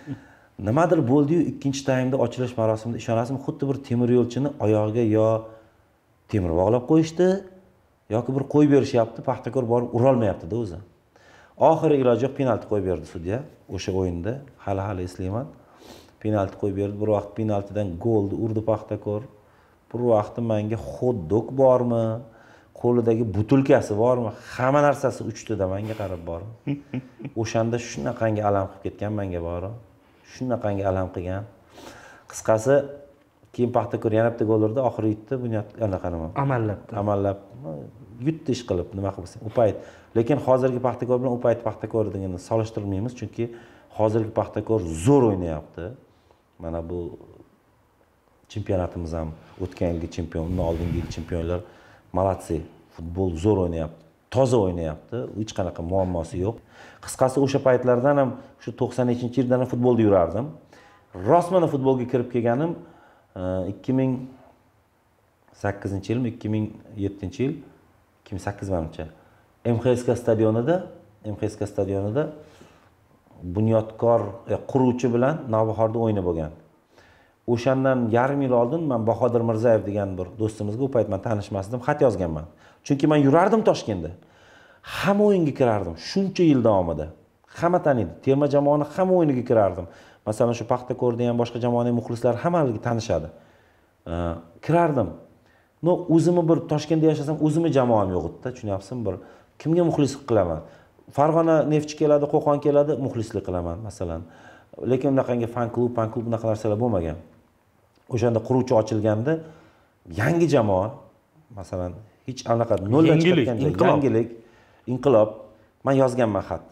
nimadir bo'ldiyu ikkinchi taymda ochilish marosimida ishonasizmi xuddi bir temir yo'lchini oyog'iga yo temir bog'lab qo'yishdi yoki bir qo'yib berishyapti paxtakor borib urolmayaptida o'zi oxiri iloji yo'q penalti qo'yib berdi sudya o'sha o'yinda hali hali eslayman penalti qo'yib berdi bir vaqt penaltidan golni urdi paxtakor bir vaqti manga hot dog bormi qo'lidagi butilkasi bormi hamma narsasi uchtada manga qarab bormi o'shanda shunaqangi alam qilib ketgan manga bori shunaqangi alam qilgan qisqasi keyin paxtakor yana bitta gol urdi oxiri yutdi bunyod anaqa nima amallab amallab yutdi ish qilib nima qilib u payt lekin hozirgi paxtakor bilan u payt paxtakorni solishtirmaymiz chunki hozirgi paxtakor zo'r o'ynayapti mana bu chempionatimiz ham o'tgan yilgi chempion undan oldingi yil chempionlar молодцы futbol zo'r o'ynayapti toza o'ynayapti hech qanaqa muammosi yo'q qisqasi o'sha paytlardan ham shu to'qson nechinchi yildan ham futbolda yurardim rostmana futbolga kirib kelganim eh, ikki ming sakkizinchi yilmi ikki ming yettinchi yil ikki ming sakkiz manimcha mxsk stadionida mxsk stadionida bunyodkor e, quruvchi bilan navbahorni o'yini bo'lgan o'shandan yarim yil oldin man bahodir mirzayev degan bir do'stimizga u payt man tanishmasdim xat yozganman chunki man yurardim toshkentda hamma o'yinga kirardim shuncha yil davomida hamma taniydi terma jamoani hamma o'yiniga kirardim masalan shu paxtako'rda ham boshqa jamoaning muxlislari hammaligi tanishadi kirardim no o'zimni bir toshkentda yashasam o'zimni jamoam yo'q edida tushunyapsizmi bir kimga muxlislik qilaman farg'ona neftchi keladi qo'qon keladi muxlislik qilaman masalan lekin unaqangi fan klub fan klub unaqa narsalar bo'lmagan o'shanda quruvchi ochilganda yangi jamoa masalan hech anaqa noldan chiqargan yangilik inqilob man yozganman xat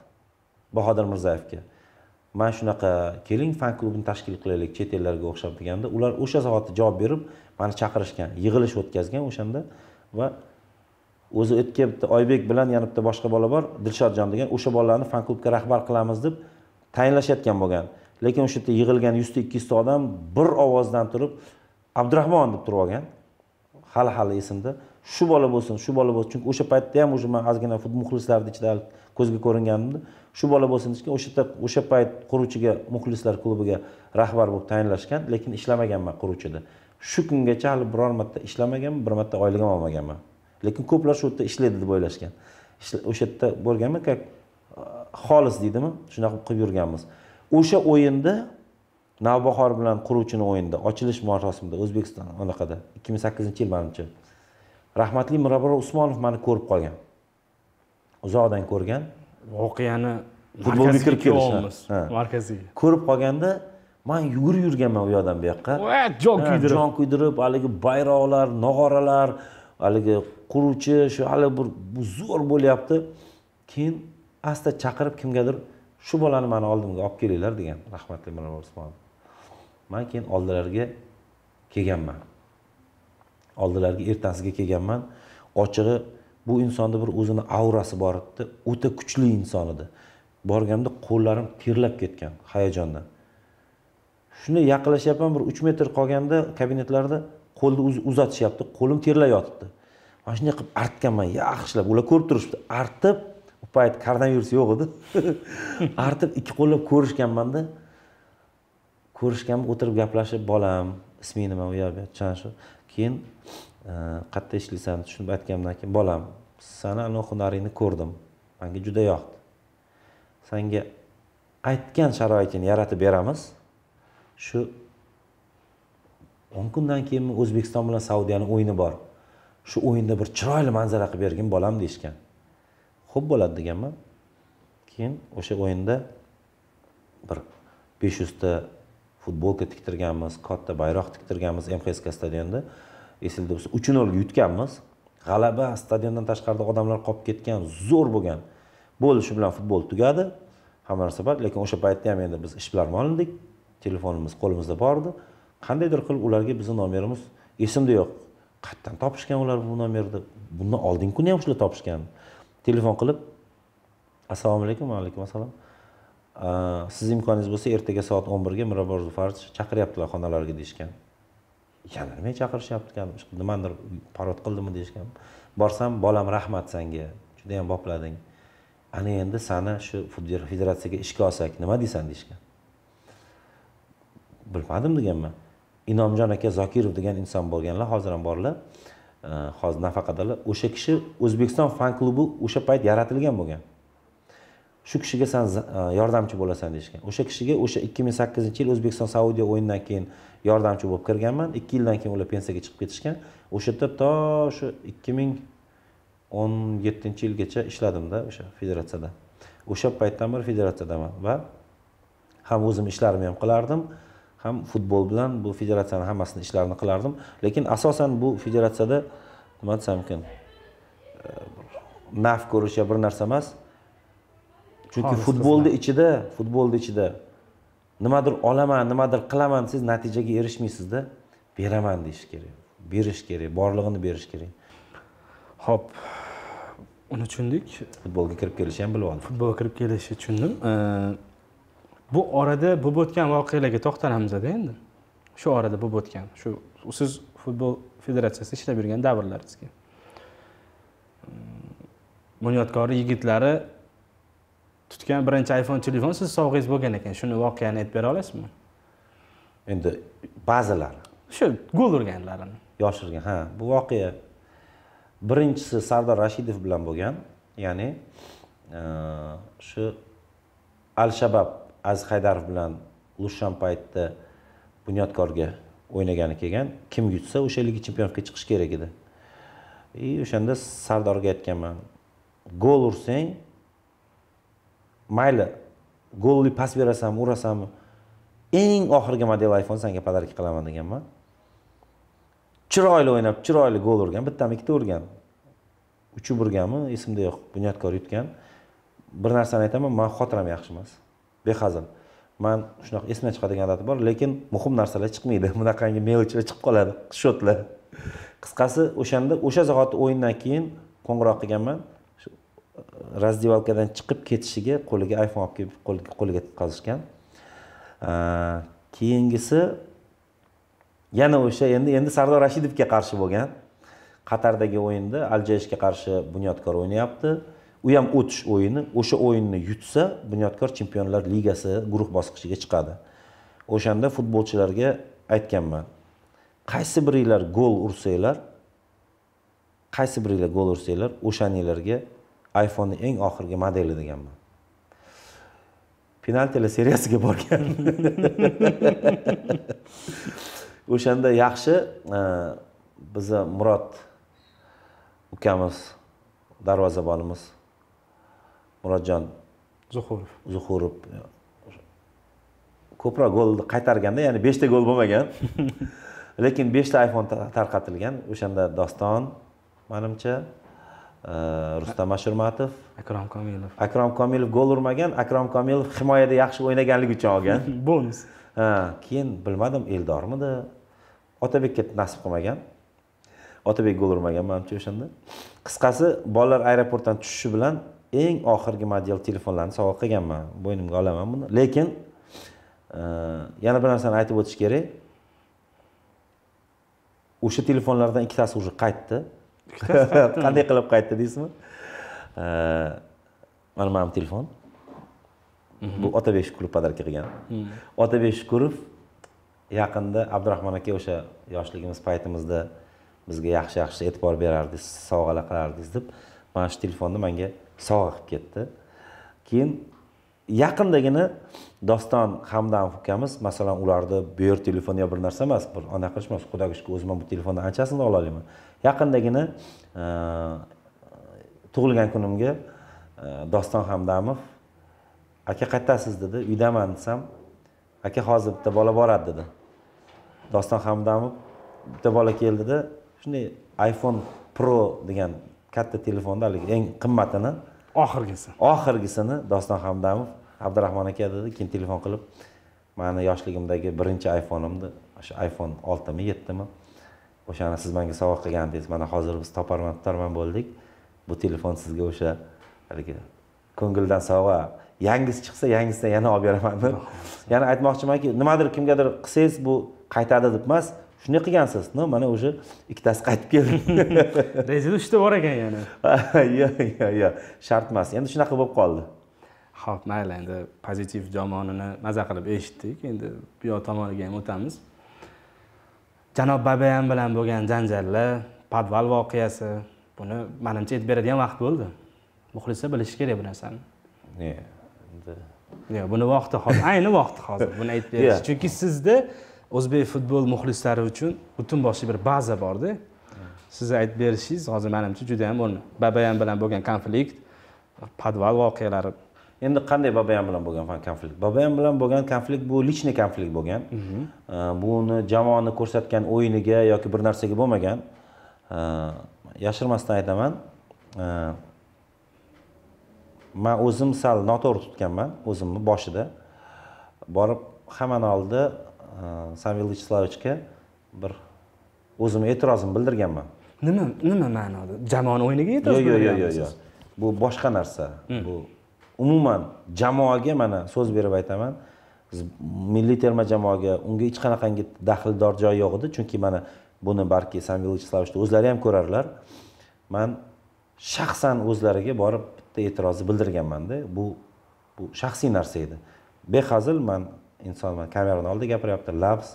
bahodir mirzayevga man shunaqa keling fan klubini tashkil qilaylik chet ellarga o'xshab deganda ular o'sha zahoti javob berib mani chaqirishgan yig'ilish o'tkazgan o'shanda va o'zi o'tgan kelibdi oybek bilan yana bitta boshqa bola bor dilshodjon degan o'sha bolalarni fan klubga rahbar qilamiz deb tayinlashayotgan bo'lgan lekin o'sha yerda yig'ilgan yuzta ikki yuzta odam bir ovozdan turib abdurahmon deb turib olgan hali hali esimda shu bola bo'lsin shu bola bo'lsin chunki o'sha paytda ham уже man ozgina muxlislarni ichida ko'zga ko'ringanimda shu bola bo'lsin deyishgan o'sha yerda o'sha payt quruvchiga muxlislar klubiga rahbar bo'lib tayinlashgan lekin ishlamaganman quruvchida shu kungacha hali biror marta ishlamaganman bir marta oyligim olmaganman lekin ko'plar shu yerda ishlaydi deb o'ylashgan o'sha yerda borganmi как xolis deydimi shunaqa qilib yurganmiz o'sha o'yinda navbahor bilan quruvchini o'yinida ochilish marosimida o'zbekiston anaqada ikki ming sakkizinchi yil manimcha rahmatli mirabror usmonov mani ko'rib qolgan uzoqdan ko'rgan voqeani futbolga kirib kelishmiz markaziy ko'rib qolganda man yugurib yurganman u yoqdan bu yoqqa jon kuydirib jon kuydirib haligi bayroqlar nog'oralar haligi quruvchi shu hali bir zo'r bo'lyapti keyin asta chaqirib kimgadir shu bolani mani oldimga olib kelinglar degan rahmatli mirbod usmonov man keyin oldilariga kelganman oldilariga ertasiga kelganman ochig'i bu insonni bir o'zini aurasi bor edi o'ta kuchli inson edi borganda qo'llarim terlab ketgan hayajondan shunday yaqinlashyapman bir uch metr qolganda kabinetlarda qo'lni uzatishyapti qo'lim terlayotibdi mana shunday qilib artganman yaxshilab ular ko'rib turishibdi artib u payt koronavirus yo'q edi artib ikki qo'llab ko'rishganmanda ko'rishgan o'tirib gaplashib bolam isming nima u yoq bu yoq shu keyin e, qayerda ishlaysan tushunib aytganimdan keyin bolam sani anavi hunaringni ko'rdim manga juda yoqdi sanga aytgan sharoitini yaratib beramiz shu o'n kundan keyinmi o'zbekiston bilan saudiyani o'yini bor shu o'yinda bir chiroyli manzara qilib bergin bolam deyishgan xo'p bo'ladi deganman keyin o'sha o'yinda bir besh yuzta futbolka tiktirganmiz katta bayroq tiktirganmiz mxsk stadionda esingda bo'lsa uch nolga yutganmiz g'alaba stadiondan tashqarida odamlar qolib ketgan zo'r bo'lgan bo'ldi shu bilan futbol tugadi hamma narsa bor lekin o'sha paytda ham endi biz ishbilarmon edik telefonimiz qo'limizda bor edi qandaydir qilib ularga bizni nomerimiz esimda yo'q qayerdan topishgan ular bu nomerni bundan oldingi kuni ham shular topishgan telefon qilib assalomu alaykum vaalaykum assalom sizni imkoningiz bo'lsa ertaga soat o'n birga mirabor zufarovich chaqiryaptilar xonalariga deyishgan yana nimaga chaqirishyapti nimanidir parod qildimi deyishgan borsam bolam rahmat sanga yam boplading ana endi sani shu federatsiyaga ishga olsak nima deysan deyishgan bilmadim deganman inomjon aka zokirov degan inson bo'lganlar hozir ham borlar hozir nafaqadalar o'sha kishi o'zbekiston fan klubi o'sha payt yaratilgan bo'lgan shu kishiga san e, yordamchi bo'lasan deyishgan o'sha kishiga o'sha ikki ming sakkizinchi yil o'zbekiston saudiya o'yinidan keyin yordamchi bo'lib kirganman ikki yildan keyin ular pensiyaga chiqib ketishgan o'sha yerda to shu ikki ming o'n yettinchi yilgacha ishladimda o'sha federatsiyada o'sha paytdan beri federatsiyadaman va ham o'zim ishlarimni ham qilardim ham futbol bilan bu federatsiyani hammasini ishlarini qilardim lekin asosan bu federatsiyada nima desam ekan e, naf ko'rish yo bir narsa emas chunki futbolni ichida futbolni ichida nimadir olaman nimadir qilaman siz natijaga erishmaysizda beraman deyish kerak berish kerak borlig'ini berish kerak ho'p uni tushundik futbolga kirib kelishni ham bilib oldik futbolga kirib kelishni tushundim e, bu orada bo'lib o'tgan voqealarga to'xtalamizda endi shu orada bo'lib o'tgan shu siz futbol federatsiyasida ishlab yurgan davrlaringizga bunyodkorlik hmm, yigitlari tutgan birinchi iphone telefon siz sovg'angiz bo'lgan ekan shuni voqeani aytib bera olasizmi endi ba'zilari shu gol urganlarini yoshirgan ha bu voqea birinchisi sardor rashidov bilan bo'lgan ya'ni e, shu al shabab aziz haydarov bilan urishgan paytda bunyodkorga o'ynagani kelgan kim yutsa o'sha yilgi chempionovga chiqish kerak edi и o'shanda sardorga aytganman gol ursang mayli golli pas berasanmi urasanmi eng oxirgi model iphone senga подарки qilaman deganman chiroyli o'ynab chiroyli gol urgan bittami ikkita urgan uchib urganmi esimda yo'q bunyodkor yutgan bir narsani aytaman mani xotiram yaxshi emas behazil man shunaqa esimdan chiqadigan odati bor lekin muhim narsalar chiqmaydi bunaqangi мелочьlar chiqib qoladi счетlar qisqasi o'shanda o'sha zahoti o'yindan keyin qo'ng'iroq qilganman e, razdevalkadan chiqib ketishiga qo'liga iphone olib kelib qo'liga tutqazishgan e, keyingisi yana o'sha endi endi sardor rashidovga qarshi bo'lgan qatardagi o'yinda al qarshi bunyodkor o'ynayapti u ham o'tish o'yini o'sha o'yinni yutsa bunyodkor chempionlar ligasi guruh bosqichiga chiqadi o'shanda futbolchilarga aytganman qaysi biringlar gol ursanglar qaysi biringlar gol ursanglar o'shaninglarga iphoneni eng oxirgi modeli deganman penaltilar seriyasiga borgan o'shanda yaxshi e, bizni murod ukamiz darvozabonimiz murodjon zuhurov zuhurov ko'proq golni qaytarganda ya'ni beshta gol bo'lmagan lekin beshta iphone tarqatilgan o'shanda doston manimcha e, rustam ashurmatov akrom komilov akrom komilov gol urmagan akrom komilov himoyada yaxshi o'ynaganligi uchun olgan bonus ha keyin bilmadim eldormidi otabekka nasib qilmagan otabek gol urmagan manimcha o'shanda qisqasi bolalar aeroportdan tushishi bilan eng oxirgi model telefonlarni sovg'a qilganman bo'ynimga olaman buni lekin e, yana bir narsani aytib o'tish kerak o'sha telefonlardan ikkitasi уже qaytdi qanday qilib qaytdi deysizmi e, mana mana bu telefon mhm. bu otabek shukurov подарка qilgan mhm. otabek shukurov yaqinda abdurahmon aka o'sha yoshligimiz paytimizda bizga yaxshi yaxshi e'tibor berardingiz sovg'alar qilardingiz deb mana shu telefonni manga sog'ib ketdi keyin yaqindagina doston hamdamov ukamiz masalan ularni bu yer telefon yo bir narsa emas bir anaqa qilish emas xudoga shukur o'zim ham bu telefondan anchasini ololaman yaqindagina e, tug'ilgan kunimga e, doston hamdamov aka qayerdasiz dedi uydaman desam aka hozir bitta bola boradi dedi doston hamdamov bitta bola keldida shunday iphone pro degan katta telefonda haligi eng qimmatini oxirgisi oxirgisini doston hamdamov abdurahmon aka dedi keyin telefon qilib mani yoshligimdagi birinchi iphoneimni o'sha iphone oltimi yettimi o'shani siz manga sovg'a qilgandingiz mana hozir biz toparman tutarmon bo'ldik bu telefon sizga o'sha haligi ko'ngildan sovg'a yangisi chiqsa yangisidan yana olib beraman deb ya'ni aytmoqchimanki nimadir kimgadir qilsangiz bu qaytadi deb emas shunday qilgansiz no mana o'sha ikkitasi qaytib keldi rejada uchta bor ekan yana yo'q yo'q yo'q shart emas endi shunaqa bo'lib qoldi ho'p mayli endi pozitiv jomonini maza qilib eshitdik endi bu yoq tomoniga ham o'tamiz janob babayan bilan bo'lgan janjallar podval voqeasi buni manimcha aytib beradigan vaqt bo'ldi muxlislar bilishi kerak bu narsani yo'q buni vaqti hozir ayni vaqti hozir buni aytib berish chunki sizda o'zbek futbol muxlislari uchun butun boshli bir baza borda siz aytib berishingiz hozir manimcha juda ham o'rni babayan bilan bo'lgan konflikt podval voqealari endi qanday babayan bilan bo'lgan konflikt babayan bilan bo'lgan konflikt bu личный konflikt bo'lgan mhm. buni jamoani ko'rsatgan o'yiniga yoki bir narsaga bo'lmagan yashirmasdan aytaman man o'zim sal noto'g'ri tutganman o'zimni boshida borib hammani oldida samvel э, вячеславовичga bir o'zimni e'tirozimni bildirganman nima nima ma'noda jamoani o'yiniga e'tiroz yo'q yo'q yo'q yo'q bu boshqa narsa hmm. bu umuman jamoaga mana so'z berib aytaman biz milliy terma jamoaga unga hech qanaqangi daxldor joyi yo'q edi chunki mana buni balki samvel вячеславовичni o'zlari ham ko'rarlar man shaxsan o'zlariga borib bitta e'tirozni bildirganmanda bu bu shaxsiy narsa edi behazil man inson mana kamerani oldida gapiryapti labs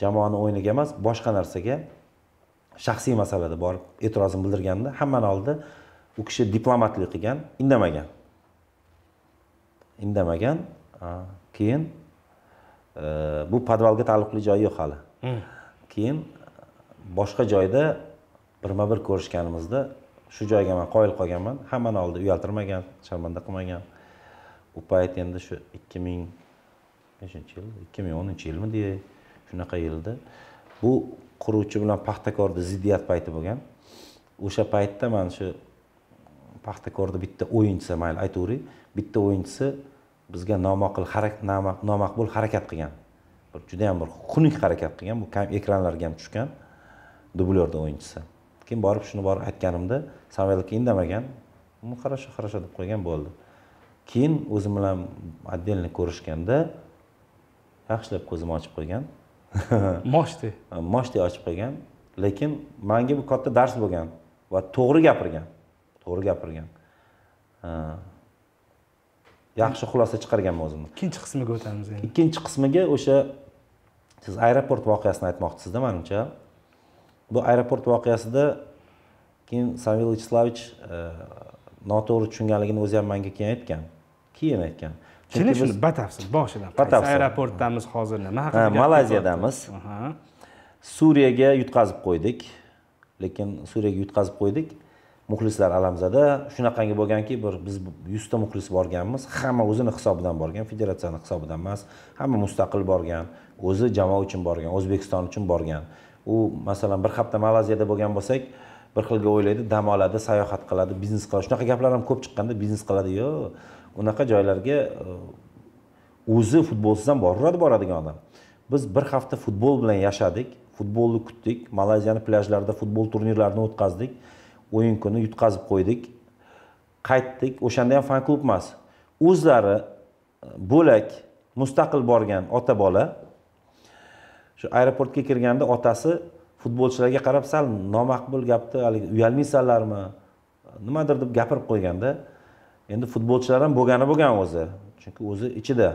jamoani o'yiniga emas boshqa narsaga shaxsiy masalada borib e'tirozini bildirganda hammani oldida u kishi diplomatlik qilgan indamagan indamagan keyin e, bu podvalga taalluqli joyi yo'q hali hmm. keyin boshqa joyda birma bir ko'rishganimizda shu joyga man qoyil qolganman hammani oldida uyaltirmagan sharmanda qilmagan u payt endi shu ikki ming nechinchi yil ikki ming o'ninchi yilmidi shunaqa yilda bu quruvchi bilan paxtakorda ziddiyat payti bo'lgan o'sha paytda mana shu paxtakorni bitta o'yinchisi mayli aytaveray bitta o'yinchisi bizga nomaqul nomaqbul harakat qilgan bir judayam bir xunuk harakat qilgan bu ekranlarga ham tushgan dublyorni o'yinchisi keyin borib shuni borib aytganimda samvel aka indamagan хорошо хорошо deb qo'ygan bo'ldi keyin o'zim bilan отдельно ko'rishganda yaxshilab ko'zimni ochib qo'ygan moshdek moshdek ochib qo'ygan lekin manga bu katta dars bo'lgan va to'g'ri gapirgan to'g'ri gapirgan yaxshi xulosa chiqarganman o'zimni ikkinchi qismiga o'tamiz endi ikkinchi qismiga o'sha siz aeroport voqeasini aytmoqchisizda manimcha bu aeroport voqeasida keyin samvel vyacheslavich e, noto'g'ri tushunganligini o'zi ham manga keyin aytgan keyin aytgan kelish biz... batafsil boshidan batafsil aeroportdamiz hozir nima haqida malayziyadamiz suriyaga yutqazib qo'ydik lekin suriyaga yutqazib qo'ydik muxlislar alamzada shunaqangi bo'lganki bir biz yuzta muxlis borganmiz hamma o'zini hisobidan borgan federatsiyani hisobidan emas hamma mustaqil borgan o'zi jamoa uchun borgan o'zbekiston uchun borgan u masalan bir hafta malayziyada bo'lgan bo'lsak bir xilga o'ylaydi dam oladi sayohat qiladi biznes qiladi shunaqa gaplar ham ko'p chiqqanda biznes qiladi yo'q unaqa joylarga e, o'zi futbolsiz ham boraveradi boradigan odam biz bir hafta futbol bilan yashadik futbolni kutdik malayziyani plyajlarida futbol turnirlarini o'tkazdik o'yin kuni yutqazib qo'ydik qaytdik o'shanda ham fan klub emas o'zlari e, bo'lak mustaqil borgan ota bola shu aeroportga kirganda otasi futbolchilarga qarab sal nomaqbul gapni haligi uyalmaysanlarmi nimadir deb gapirib qo'yganda endi futbolchilar ham bo'lgani bo'lgan o'zi chunki o'zi ichida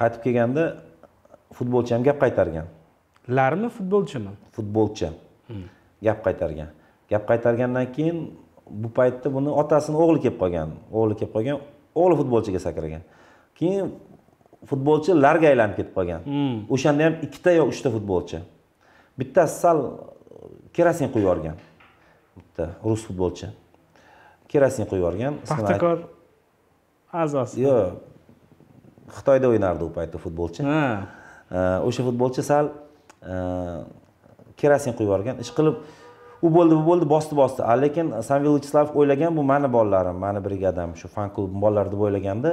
qaytib kelganda futbolchi ham gap qaytargan larmi futbolchimi futbolchi hmm. gap qaytargan gap qaytargandan keyin bu paytda buni otasini o'g'li kelib qolgan o'g'li kelib qolgan o'g'li futbolchiga sakragan keyin futbolchi larga aylanib ketib qolgan hmm. o'shanda ham ikkita yo uchta futbolchi bittasi sal kerosin quyib yuborgan bitta rus futbolchi kerosin quyib yuborgan paxtakor a'zosi yo'q xitoyda o'ynardi u paytda futbolchi o'sha futbolchi sal e, kerosin quyib yuborgan ishqilib u bo'ldi bu bo'ldi bosdi bosdi lekin samvel vyacheslavov o'ylagan bu mani bolalarim mani brigadam shu fan klub bolalari deb o'ylaganda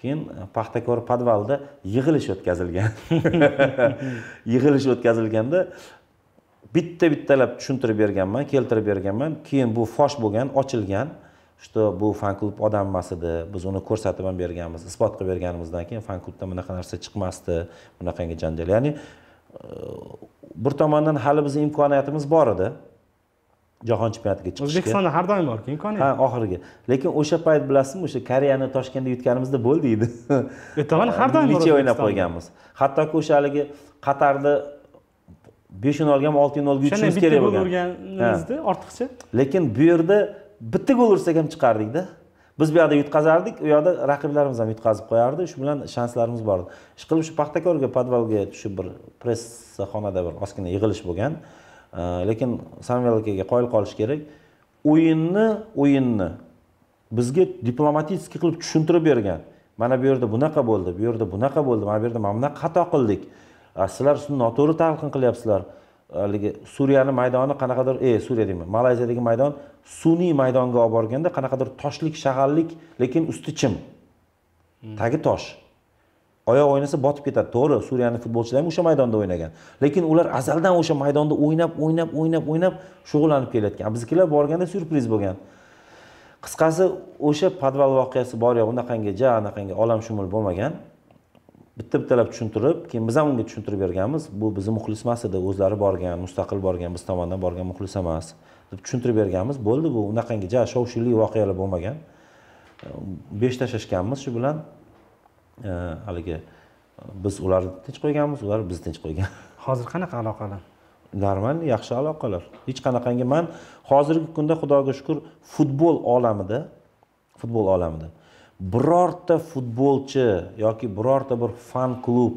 keyin paxtakor podvalda yig'ilish o'tkazilgan yig'ilish o'tkazilganda bitta bittalab tushuntirib berganman keltirib berganman keyin bu fosh bo'lgan ochilgan что bu fan klub odam emas edi biz uni ko'rsatib ham berganmiz isbot qilib berganimizdan keyin fan klubda bunaqa narsa chiqmasdi bunaqangi janjal ya'ni e, bir tomondan hali bizni imkoniyatimiz bor edi jahon chempionatiga chiqish o'zbekistonda har doim borku imkoniyat ha oxirgi lekin o'sha payt bilasizmi o'sha koreyani toshkentda yutganimizda bo'ldi edi har doim necha o'ynab qo'yganmiz hattoki o'sha haligi qatarni besh yuz olgan olti yuz olga uchishimiz kerak bo'lgan urganimizda ortiqcha lekin bu yerda bitta gol ursak ham chiqardikda biz bu yoqda yutqazardik u yoqda raqiblarimiz ham yutqazib qo'yardi shu bilan shanslarimiz bor edi ishqilib shu paxtakorga podvalga tushib bir xonada bir ozgina yig'ilish bo'lgan lekin samvel akaga qoyil qolish kerak o'yinni o'yinni bizga diplomatический qilib tushuntirib bergan mana bu yerda bunaqa bo'ldi bu yerda bunaqa bo'ldi mana bu yerda mana bunaqa xato qildik sizlar shuni noto'g'ri talqin qilyapsizlar haligi suriyani maydoni qanaqadir e suriya deyman malayziyadagi maydon sun'iy maydonga olib borganda qanaqadir toshlik shag'allik lekin usti chim tagi tosh oyoq o'ynasa botib ketadi to'g'ri suriyani futbolchilari ham o'sha maydonda o'ynagan lekin ular azaldan o'sha maydonda o'ynab o'ynab o'ynab o'ynab shug'ullanib kelayotgan biznikilar borganda syurpriz bo'lgan qisqasi o'sha podval voqeasi bor yo'q unaqangi ja anaqangi olamshumul bo'lmagan bitta bittalab tushuntirib keyin biz ham unga tushuntirib berganmiz bu bizni muxlis emas edi o'zlari borgan mustaqil borgan biz tomondan borgan muxlis emas deb tushuntirib berganmiz bo'ldi bu unaqangi ja shov shuvli voqealar bo'lmagan ehm, besh tashlashganmiz shu bilan ehm, haligi biz ularni tinch qo'yganmiz ular bizni tinch qo'ygan hozir qanaqa aloqalar normal yaxshi aloqalar hech qanaqangi man hozirgi kunda xudoga shukur futbol olamida futbol olamida birorta futbolchi yoki birorta bir fan klub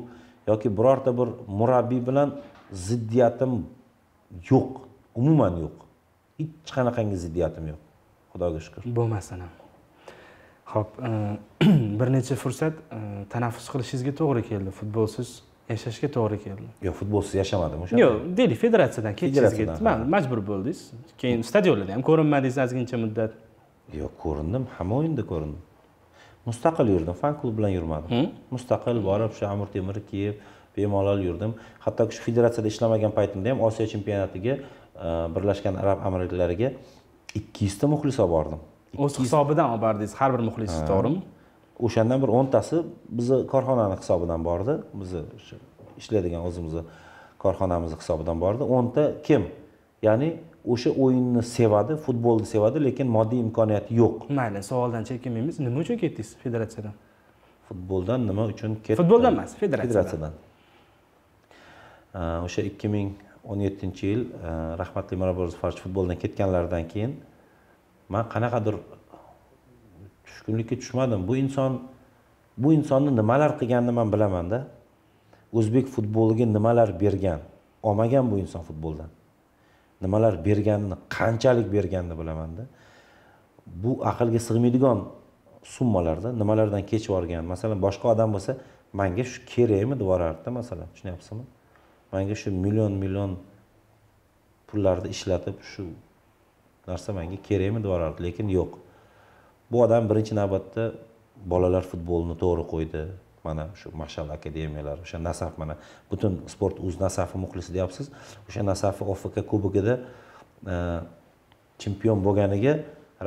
yoki birorta bir murabbiy bilan ziddiyatim yo'q umuman yo'q hech qanaqangi ziddiyatim yo'q xudoga shukur bo'lmasin ham ho'p e, bir necha fursat e, tanaffus qilishingizga to'g'ri keldi futbolsiz yashashga to'g'ri keldi yo'q futbolsiz yashamadim o'sha yo'q deylik federatsiyadan ketishingizga majbur bo'ldingiz keyin stadionlarda ham ko'rinmadingiz ozgincha muddat yo'q ko'rindim hamma o'yinda ko'rindim mustaqil yurdim fan klub bilan yurmadim hmm? mustaqil borib o'sha amir temir kiyib bemalol yurdim hattoki shu federatsiyada ishlamagan paytimda ham osiyo chempionatiga e, birlashgan arab amirliklariga ikki yuzta muxlis olib bordim o'z hisobidan olib bordingiz har bir muxlis to'g'rimi o'shandan bir o'ntasi bizni korxonani hisobidan bordi bizni ishlaydigan o'zimizni korxonamizni hisobidan bordi o'nta kim ya'ni o'sha o'yinni sevadi futbolni sevadi lekin moddiy imkoniyati yo'q mayli savoldan chekinmaymiz nima uchun ketdingiz federatsiyadan futboldan nima uchun ketdim futboldan emas federatsiyadan o'sha ikki ming o'n yettinchi yil rahmatli mirabor zufarovich futboldan ketganlaridan keyin man qanaqadir tushkunlikka tushmadim bu inson bu insonni nimalar qilganini man bilamanda o'zbek futboliga nimalar bergan olmagan bu inson futboldan nimalar berganini qanchalik berganini bilamanda bu aqlga sig'maydigan summalarda nimalardan kechib yuborgan masalan boshqa odam bo'lsa manga shu kerakmi deb yuborardida masalan tushunyapsizmi manga shu million million pullarni ishlatib shu narsa manga kerakmi deb yuborardi lekin yo'q bu odam birinchi navbatda bolalar futbolini to'g'ri qo'ydi mana shu mashal akademiyalar o'sha nasaf mana butun sport uz nasafi muxlisi deyapsiz o'sha nasafi ofk kubogida e, chempion bo'lganiga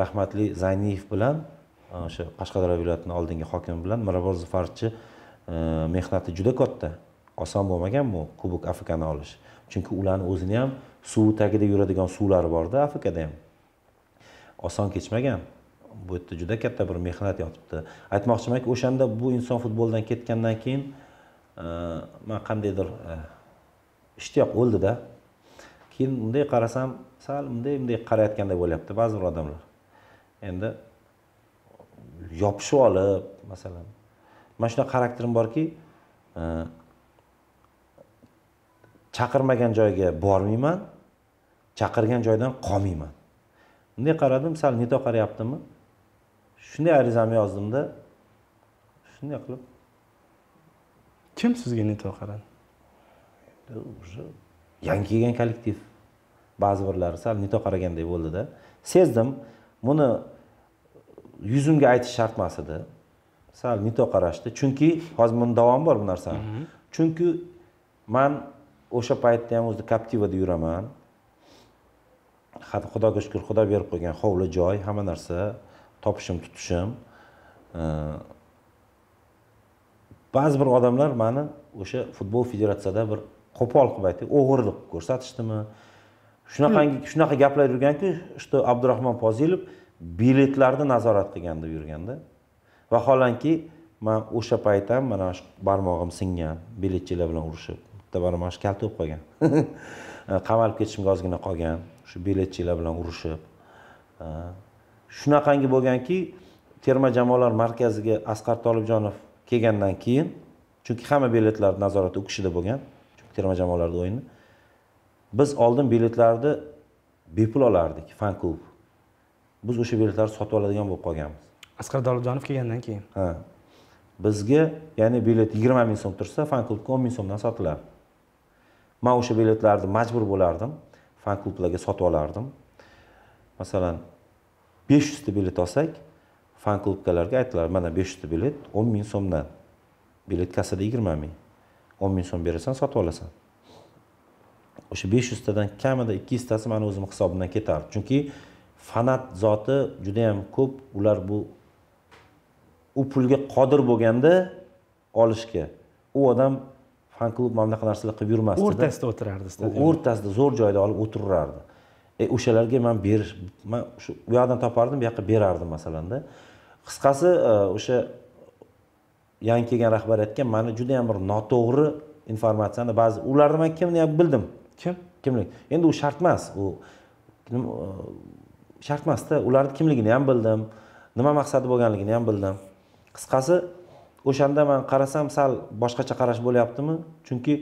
rahmatli zayniyev bilan e, o'sha qashqadaryo viloyatini oldingi hokimi bilan mirabor zafarchi e, mehnati juda katta oson bo'lmagan bu kubok afkani olish chunki ularni o'zini ham suvi tagida yuradigan suvlari borda afrikada ham oson kechmagan bu yerda juda katta bir mehnat yotibdi aytmoqchimanki o'shanda bu inson futboldan ketgandan keyin e, man qandaydir e, ishtiyoq o'ldida keyin bunday qarasam sal bunday bunday qarayotganday bo'lyapti ba'zi bir odamlar endi yopishib olib masalan mana shunaqa xarakterim borki e, chaqirmagan joyga bormayman chaqirgan joydan qolmayman bunday qaradim sal neto qarayaptimi shunday arizamni yozdimda shunday qilib kim sizga nito qaradi уже yangi kelgan kollektiv ba'zi birlari sal nito qaraganday bo'ldida sezdim buni yuzimga aytish shart emas edi sal nito qarashdi chunki hozir buni davomi bor bu narsani mhm. chunki man o'sha paytda ham o'zi kaptivada yuraman xudoga shukur xudo berib qo'ygan hovli joy hamma narsa topishim tutishim e, ba'zi bir odamlar mani o'sha futbol federatsiyada bir qo'pol qilib aytdi o'g'irlik qilib ko'rsatishdimi shunaqangi hmm. shunaqa gaplar yurganki что abdurahmon pozilov biletlarni nazorat qilgan deb yurganda vaholanki man o'sha payt ham mana shu barmog'im singan biletchilar bilan urushib bitta mana shu kalta bo'lib qolgan e, qamalib ketishimga ozgina qolgan shu biletchilar bilan urushib e, shunaqangi bo'lganki terma jamoalar markaziga asqar tolibjonov kelgandan keyin chunki hamma biletlar nazorati u kishida bo'lgan terma jamoalarni o'yini biz oldin biletlarni bepul olardik fan klub biz o'sha biletlarni sotib oladigan bo'lib qolganmiz asqar tolibjonov kelgandan keyin ha bizga ya'ni bilet yigirma ming so'm tursa fan klubga o'n ming so'mdan sotiladi man o'sha biletlarni majbur bo'lardim fan klublarga sotib olardim masalan besh yuzta bilet olsak fan klubkalarga aytiladi mana besh yuzta bilet o'n ming so'mdan bilet kassada yigirma ming o'n ming so'm berasan sotib olasan o'sha besh yuztadan kamida ikki yuztasi mani o'zimni hisobimdan ketardi chunki fanat zoti judayam ko'p ular bu u pulga qodir bo'lganda olishga u odam fan klub mana bunaqa narsalar qilib yurmasdi o'rtasida o'tirardi o'rtasida zo'r joyda olib o'tiraverardi e o'shalarga man berish man shu u yoqdan topardim bu yoqqa berardim masalanda qisqasi e, o'sha yangi kelgan rahbariyatga mani juda yam bir noto'g'ri informatsiyani ba'zi ularni man kimni ham bildim kim kimlik endi u shart emas u e, shart emasda ularni kimligini ham bildim nima maqsadi bo'lganligini ham bildim qisqasi o'shanda man qarasam sal boshqacha qarash bo'lyaptimi chunki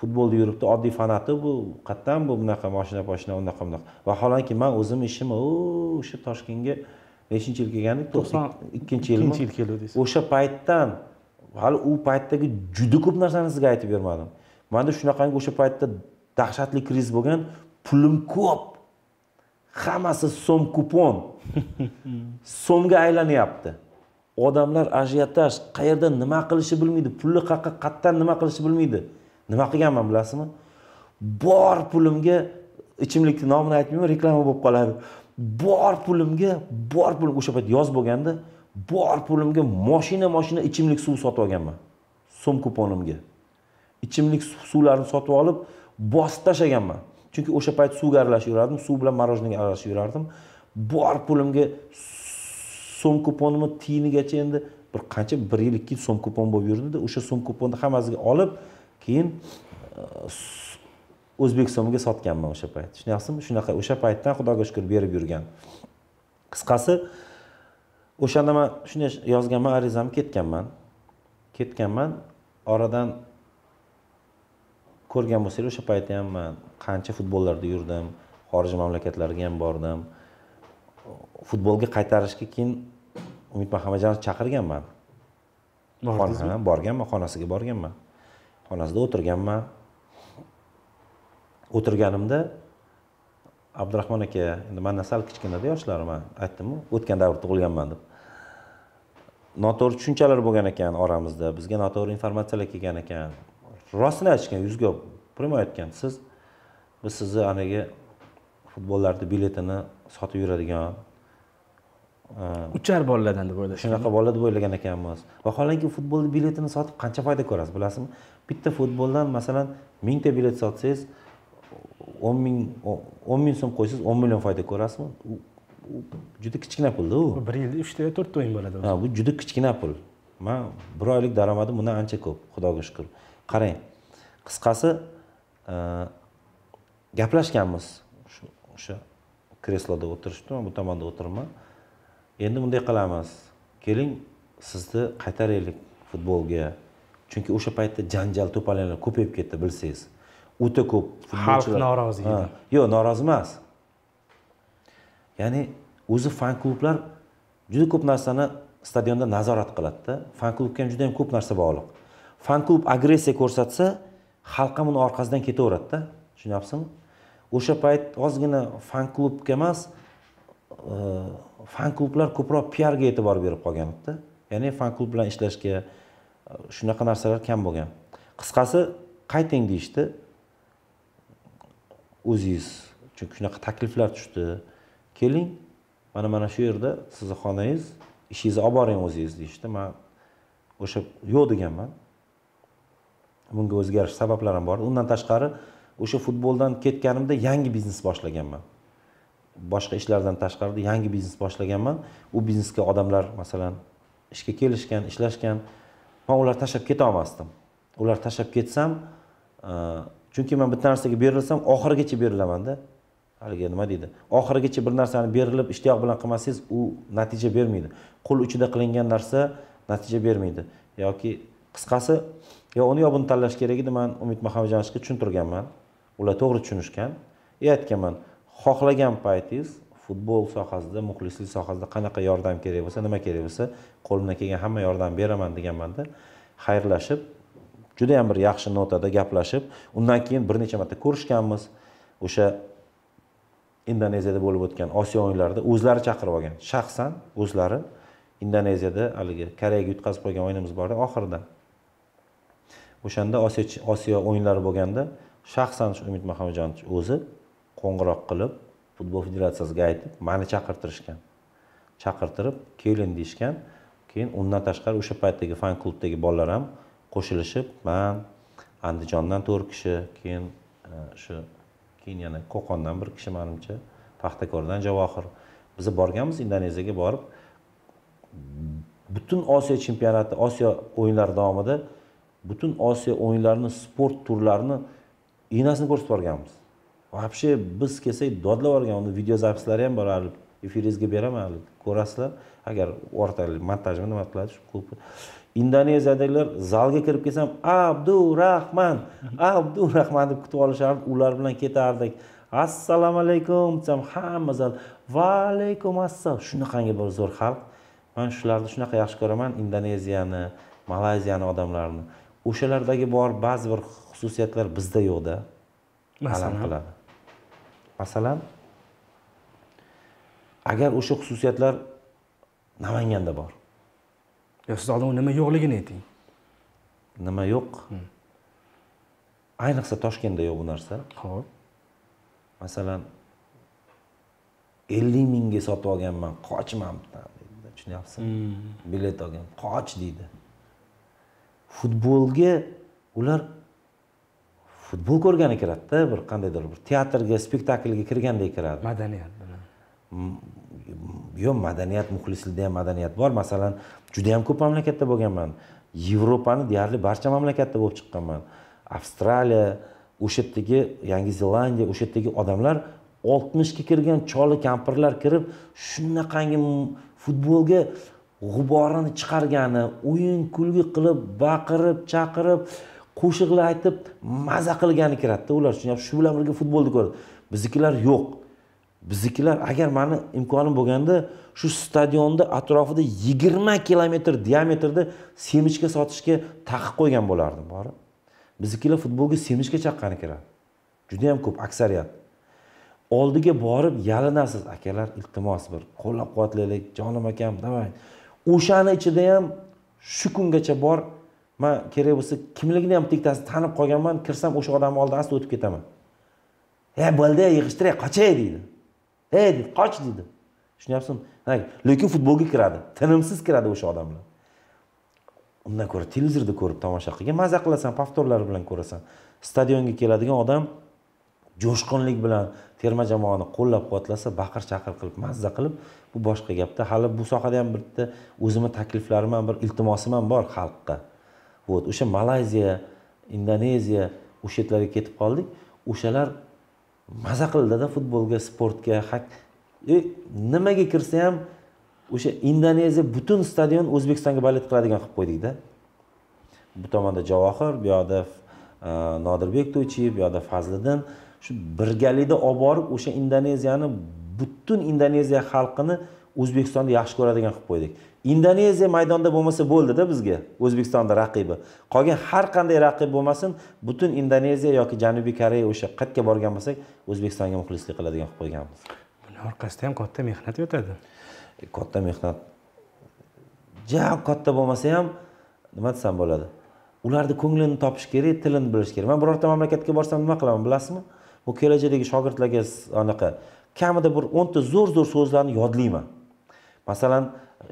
futbolda yuribdi oddiy fanati bu qayerdan bu bunaqa moshina poshina unaqa bunaqa vaholanki man o'zimni ishim o'sha toshkentga nechinchi yil kelgandik to'qson ikkinchi ikkinchi yil keldi deysiz o'sha paytdan hali u paytdagi juda ko'p narsani sizga aytib bermadim manda shunaqangi o'sha paytda dahshatli kriz bo'lgan pulim ko'p hammasi so'm kupon so'mga aylanyapti odamlar ajiotaj qayerda nima qilishni bilmaydi pulni qayerqa qayerdan nima qilishni bilmaydi nima qilganman bilasizmi bor pulimga ichimlikni nomini aytmayman reklama bo'lib qoladi bor pulimga bor pulim o'sha payt yoz bo'lganda bor pulimga moshina moshina ichimlik suvi sotib olganman so'm kuponimga ichimlik suvlarini sotib olib bosib tashlaganman chunki o'sha payt suvga aralashib yurardim suv bilan мороженыйga aralashib yurardim bor pulimga so'm kuponimni tiyinigacha endi bir qancha bir yil ikki yil so'm kupon bo'lib yurdida o'sha so'm kuponni hammasiga olib keyin e, o'zbek so'miga sotganman o'sha payt tushunyapsizmi shunaqa o'sha paytdan xudoga shukur berib yurgan qisqasi o'shanda man shunday yozganman arizamni ketganman ketganman oradan ko'rgan bo'lsanglar o'sha paytda ham man qancha futbollarda yurdim xorij mamlakatlariga ham bordim futbolga qaytarishga keyin umid muhammadjanov chaqirganman borganman xonasiga borganman xonasida o'tirganman o'tirganimda abdurahmon aka endi mandan sal kichkinada yoshlari man aytdimu o'tgan davr tug'ilganman deb noto'g'ri tushunchalar bo'lgan ekan oramizda bizga noto'g'ri informatsiyalar kelgan ekan rostini aytishgan yuzga прямой aytgan siz biz sizni haligi futbollarni biletini sotib yuradigan uchar bolalardan deb o'ylashgan shunaqa bolalar deb o'ylagan ekanmiz vaholanki futbolni biletini sotib qancha foyda ko'rasiz bilasizmi bitta futboldan masalan mingta bilet sotsangiz o'n ming o'n ming so'm qo'ysangiz o'n million foyda ko'rasizmi juda kichkina pulda u bir yilda uchta yo to'rtta o'yin bo'ladi ha bu juda kichkina pul man bir oylik daromadim bundan ancha ko'p xudoga shukur qarang qisqasi e, gaplashganmiz o'sha kresloda o'tirishdi man bu tomonda o'tiribman endi bunday qilamiz keling sizni qaytaraylik futbolga chunki o'sha paytda janjal to'polonlar ko'payib ketdi bilsangiz o'ta ko'p xalq norozi edi yo'q norozi emas ya'ni o'zi fan klublar juda ko'p narsani stadionda nazorat qiladida fan klubga ham juda yam ko'p narsa bog'liq fan klub agressiya ko'rsatsa xalq ham uni orqasidan ketaveradida tushunyapsizmi o'sha payt ozgina fan klubga emas fan klublar ko'proq piarga e'tibor berib qolganda ya'ni fan klub bilan ishlashga e, shunaqa narsalar kam bo'lgan qisqasi qayting deyishdi o'zingiz chunki shunaqa takliflar tushdi keling mana mana shu yerda sizni xonangiz ishingizni olib boring o'zingiz deyishdi man o'sha yo'q deganman bunga o'zgarish sabablarim bor undan tashqari o'sha futboldan ketganimda yangi biznes boshlaganman boshqa ishlardan tashqarida yangi biznes boshlaganman u biznesga odamlar masalan ishga kelishgan ishlashgan man ular tashlab ketolmasdim ular tashlab ketsam e, chunki man bitta narsaga berilsam oxirigacha berilamanda haligi nima deydi oxirigacha bir narsani berilib ishtiyoq bilan qilmasangiz u natija bermaydi qo'l uchida qilingan narsa natija bermaydi yoki qisqasi yo uni yo buni tanlash kerak edi man umid muhammadjonovga tushuntirganman ular to'g'ri tushunishgan и aytganman xohlagan paytingiz futbol sohasida muxlislik sohasida qanaqa yordam kerak bo'lsa nima kerak bo'lsa qo'limdan kelgan hamma yordam beraman deganmanda xayrlashib juda yam bir yaxshi notada gaplashib undan keyin bir necha marta ko'rishganmiz o'sha indoneziyada bo'lib o'tgan osiyo o'yinlarida o'zlari chaqirib olgan shaxsan o'zlari indoneziyada haligi koreyaga yutqazib qo'ygan o'yinimiz bor edi oxirida o'shanda osiyo o'yinlari bo'lganda shaxsan shu umid muhammadjonovich o'zi qo'ng'iroq qilib futbol federatsiyasiga aytib mani chaqirtirishgan chaqirtirib keling deyishgan keyin undan tashqari o'sha paytdagi fan klubdagi bolalar ham qo'shilishib man andijondan to'rt kishi keyin e, shu keyin yana qo'qondan bir kishi manimcha paxtakordan javohir biz borganmiz indoneziyaga borib butun osiyo chempionati osiyo o'yinlari davomida butun osiyo o'yinlarini sport turlarini iynasini ko'rsatib borganmiz вообще biz kelsak dodlab yuborgan uni video zapislari ham bor haligi efiringizga beraman ko'rasizlar agar orqali montajmi nima qiladi shu klubni indoneziyadagilar zalga kirib kelsam abdurahman abdurahman deb kutib olishardi ular bilan ketardik assalomu alaykum desam hamma zal va alaykum assalom shunaqangi bir zo'r xalq man shularni shunaqa yaxshi ko'raman indoneziyani malayziyani odamlarini o'shalardagi bor ba'zi bir xususiyatlar bizda yo'qda alam qiladi masalan agar o'sha xususiyatlar namanganda bor yo siz oldin nima yo'qligini ayting nima yo'q hmm. ayniqsa toshkentda yo'q bu narsa ho'p masalan ellik mingga sotib olganman qochman mamdan tushunyapsizmi hmm. bilet olgan qoch deydi futbolga ular futbol ko'rgani kiradida bir qandaydir bir teatrga spektaklga kirgandek kiradi madaniyat bilan yo'q madaniyat muxlislikda ham madaniyat bor masalan juda yam ko'p mamlakatda bo'lganman yevropani deyarli barcha mamlakatda bo'lib chiqqanman avstraliya o'sha yerdagi yangi zelandiya o'sha yerdagi odamlar oltmishga kirgan choli kampirlar kirib shunaqangi futbolga g'uborini chiqargani o'yin kulgi qilib baqirib chaqirib qo'shiqlar aytib maza qilgani kiradida ular tushunyapsiz shu bilan birga futbolni ko'radi biznikilar yo'q biznikilar agar mani imkonim bo'lganda shu stadionni atrofida yigirma kilometr diametrda semichka sotishga taqib qo'ygan bo'lardim borib biznikilar futbolga semichka chaqqani kiradi judayam ko'p aksariyat oldiga borib yalinasiz akalar iltimos bir qo'llab quvvatlaylik jonim akam давай o'shani ichida ham shu kungacha bor man kerak bo'lsa kimligini ham bittasini tanib qolganman kirsam o'sha odamni oldidan asta o'tib ketaman e bo'ldi yig'ishtiray qochay deydi ey deydi qoch deydi tushunyapsizmi lekin futbolga kiradi tinimsiz kiradi o'sha odamlar undan ko'ra televizorda ko'rib tomosha qilgin maza qilasan повторlar bilan ko'rasan stadionga keladigan odam jo'shqinlik bilan terma jamoani qo'llab quvvatlasa baqir chaqir qilib mazza qilib bu boshqa gapda hali bu sohada ham bitta o'zimni takliflarim ham bir iltimosim ham bor xalqqa вот o'sha malayziya indoneziya o'sha yerlarga ketib qoldik o'shalar maza qildida futbolga sportga e, nimaga kirsa ham o'sha indoneziya butun stadion o'zbekistonga balet qiladigan qilib qo'ydikda bu tomonda javohir bu yoqda e, nodirbek to'ychiyev bu yoqda fazliddin shu birgalikda olib borib o'sha indoneziyani butun indoneziya xalqini o'zbekistonni yaxshi ko'radigan qilib qo'ydik indoneziya maydonda bo'lmasa bo'ldida bizga o'zbekistonni raqibi qolgan har qanday raqib bo'lmasin butun indoneziya yoki janubiy koreya o'sha qatga borgan bo'lsak o'zbekistonga muxlislik qiladigan qilib qo'yganmiz buni orqasida ham katta mehnat yotadi e, katta mehnat ja katta bo'lmasa ham nima desam bo'ladi ularni ko'nglini topish kerak tilini bilish kerak man birorta mamlakatga borsam nima qilaman bilasizmi bu kelajakdagi shogirdlarga anaqa kamida bir o'nta zo'r zo'r so'zlarni yodlayman masalan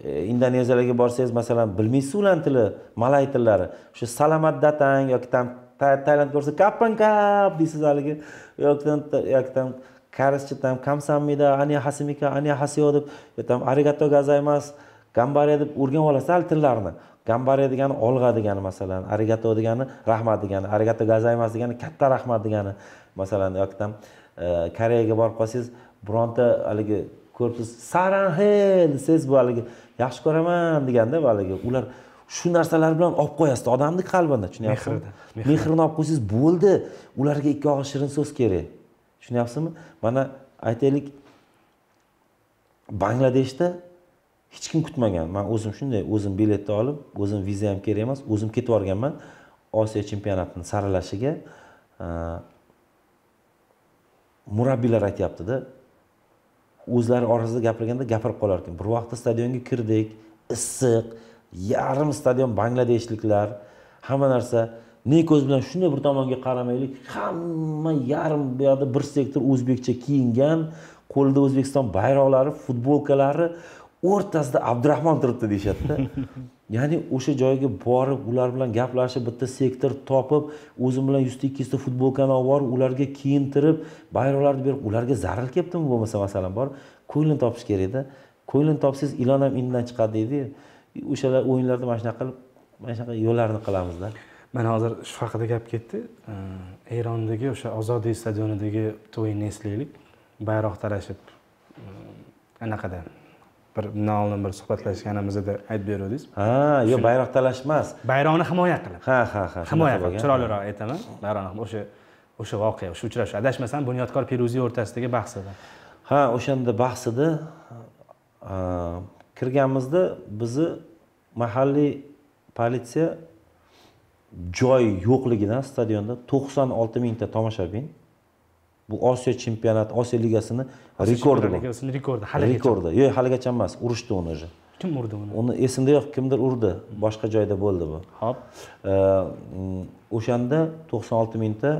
e, indoneziyalarga borsangiz masalan bilmaysiz ularni tili malay tillari o'sha salamat datang yoki там tailandga borsa kapan kap deysiz haligi yoki tam karischa tam kamsamida ani hasimika ani hasiyo deb yo tam arigato gazaymas gambare deb o'rganib olasiz hali tillarni gambare degani olg'a degani masalan arigato degani rahmat degani arigato gazaymas degani katta rahmat degani masalan yoki там e, koreyaga borib qolsangiz bironta haligi ko'ribsiz desangiz desiz haligi yaxshi ko'raman deganda haligi ular shu narsalar bilan olib qo'yasiz odamni qalbini tushunyapsizmi mehrini olib qo'ysangiz bo'ldi ularga ikki og'iz shirin so'z kerak tushunyapsizmi mana aytaylik bangladeshda hech kim kutmagan man o'zim shunday o'zim biletni olib o'zim viza ham kerak emas o'zim ketib yuborganman osiyo chempionatini saralashiga murabbiylar aytyaptida o'zlari orasida gapirganda gapirib qolar ekan bir vaqtda stadionga kirdik issiq yarim stadion bangladeshliklar hamma narsa ne ko'z bilan shunday bir tomonga qaramaylik hamma yarim bu yoqda bir sektor o'zbekcha kiyingan qo'lida o'zbekiston bayroqlari futbolkalari o'rtasida abdurahmon turibdi deyishadida ya'ni o'sha joyga borib ular bilan gaplashib bitta sektor topib o'zim bilan yuzta ikkizta futbolkani olib borib ularga kiyintirib bayroqlarni berib ularga zarar kelibdimi bo'lmasa masalan borib ko'nglini topish kerakda ko'nglini topsangiz ilon ham indan chiqadi deydiyu o'shalar o'yinlarda mana shunaqa qilib mana shunaqa yo'llarni qilamizda mana hozir shu haqida gap ketdi erondagi o'sha ozodiy stadionidagi to'yini eslaylik bayroq talashib anaqada bir oldin bir suhbatlashganimizda aytib beruvdingiz ha yo'q bayroq talash emas bayroqni himoya qilib ha ha ha himoya qilib chiroyliroq aytaman bayroqni o'sha o'sha voqea o'sha uchrashuv adashmasam bunyodkor peruziy o'rtasidagi bahs edi ha o'shanda bahs edi kirganimizda bizni mahalliy politsiya joy yo'qligidan stadionda to'qson olti mingta tomoshabin bu osiyo chempionati osiyo ligasini rekordi bu rekordi rekordi yo'q haligacha emas urishdi uni уже kim urdi uni uni esimda yo'q kimdir urdi boshqa joyda bo'ldi bu hop mm, o'shanda to'qson olti mingta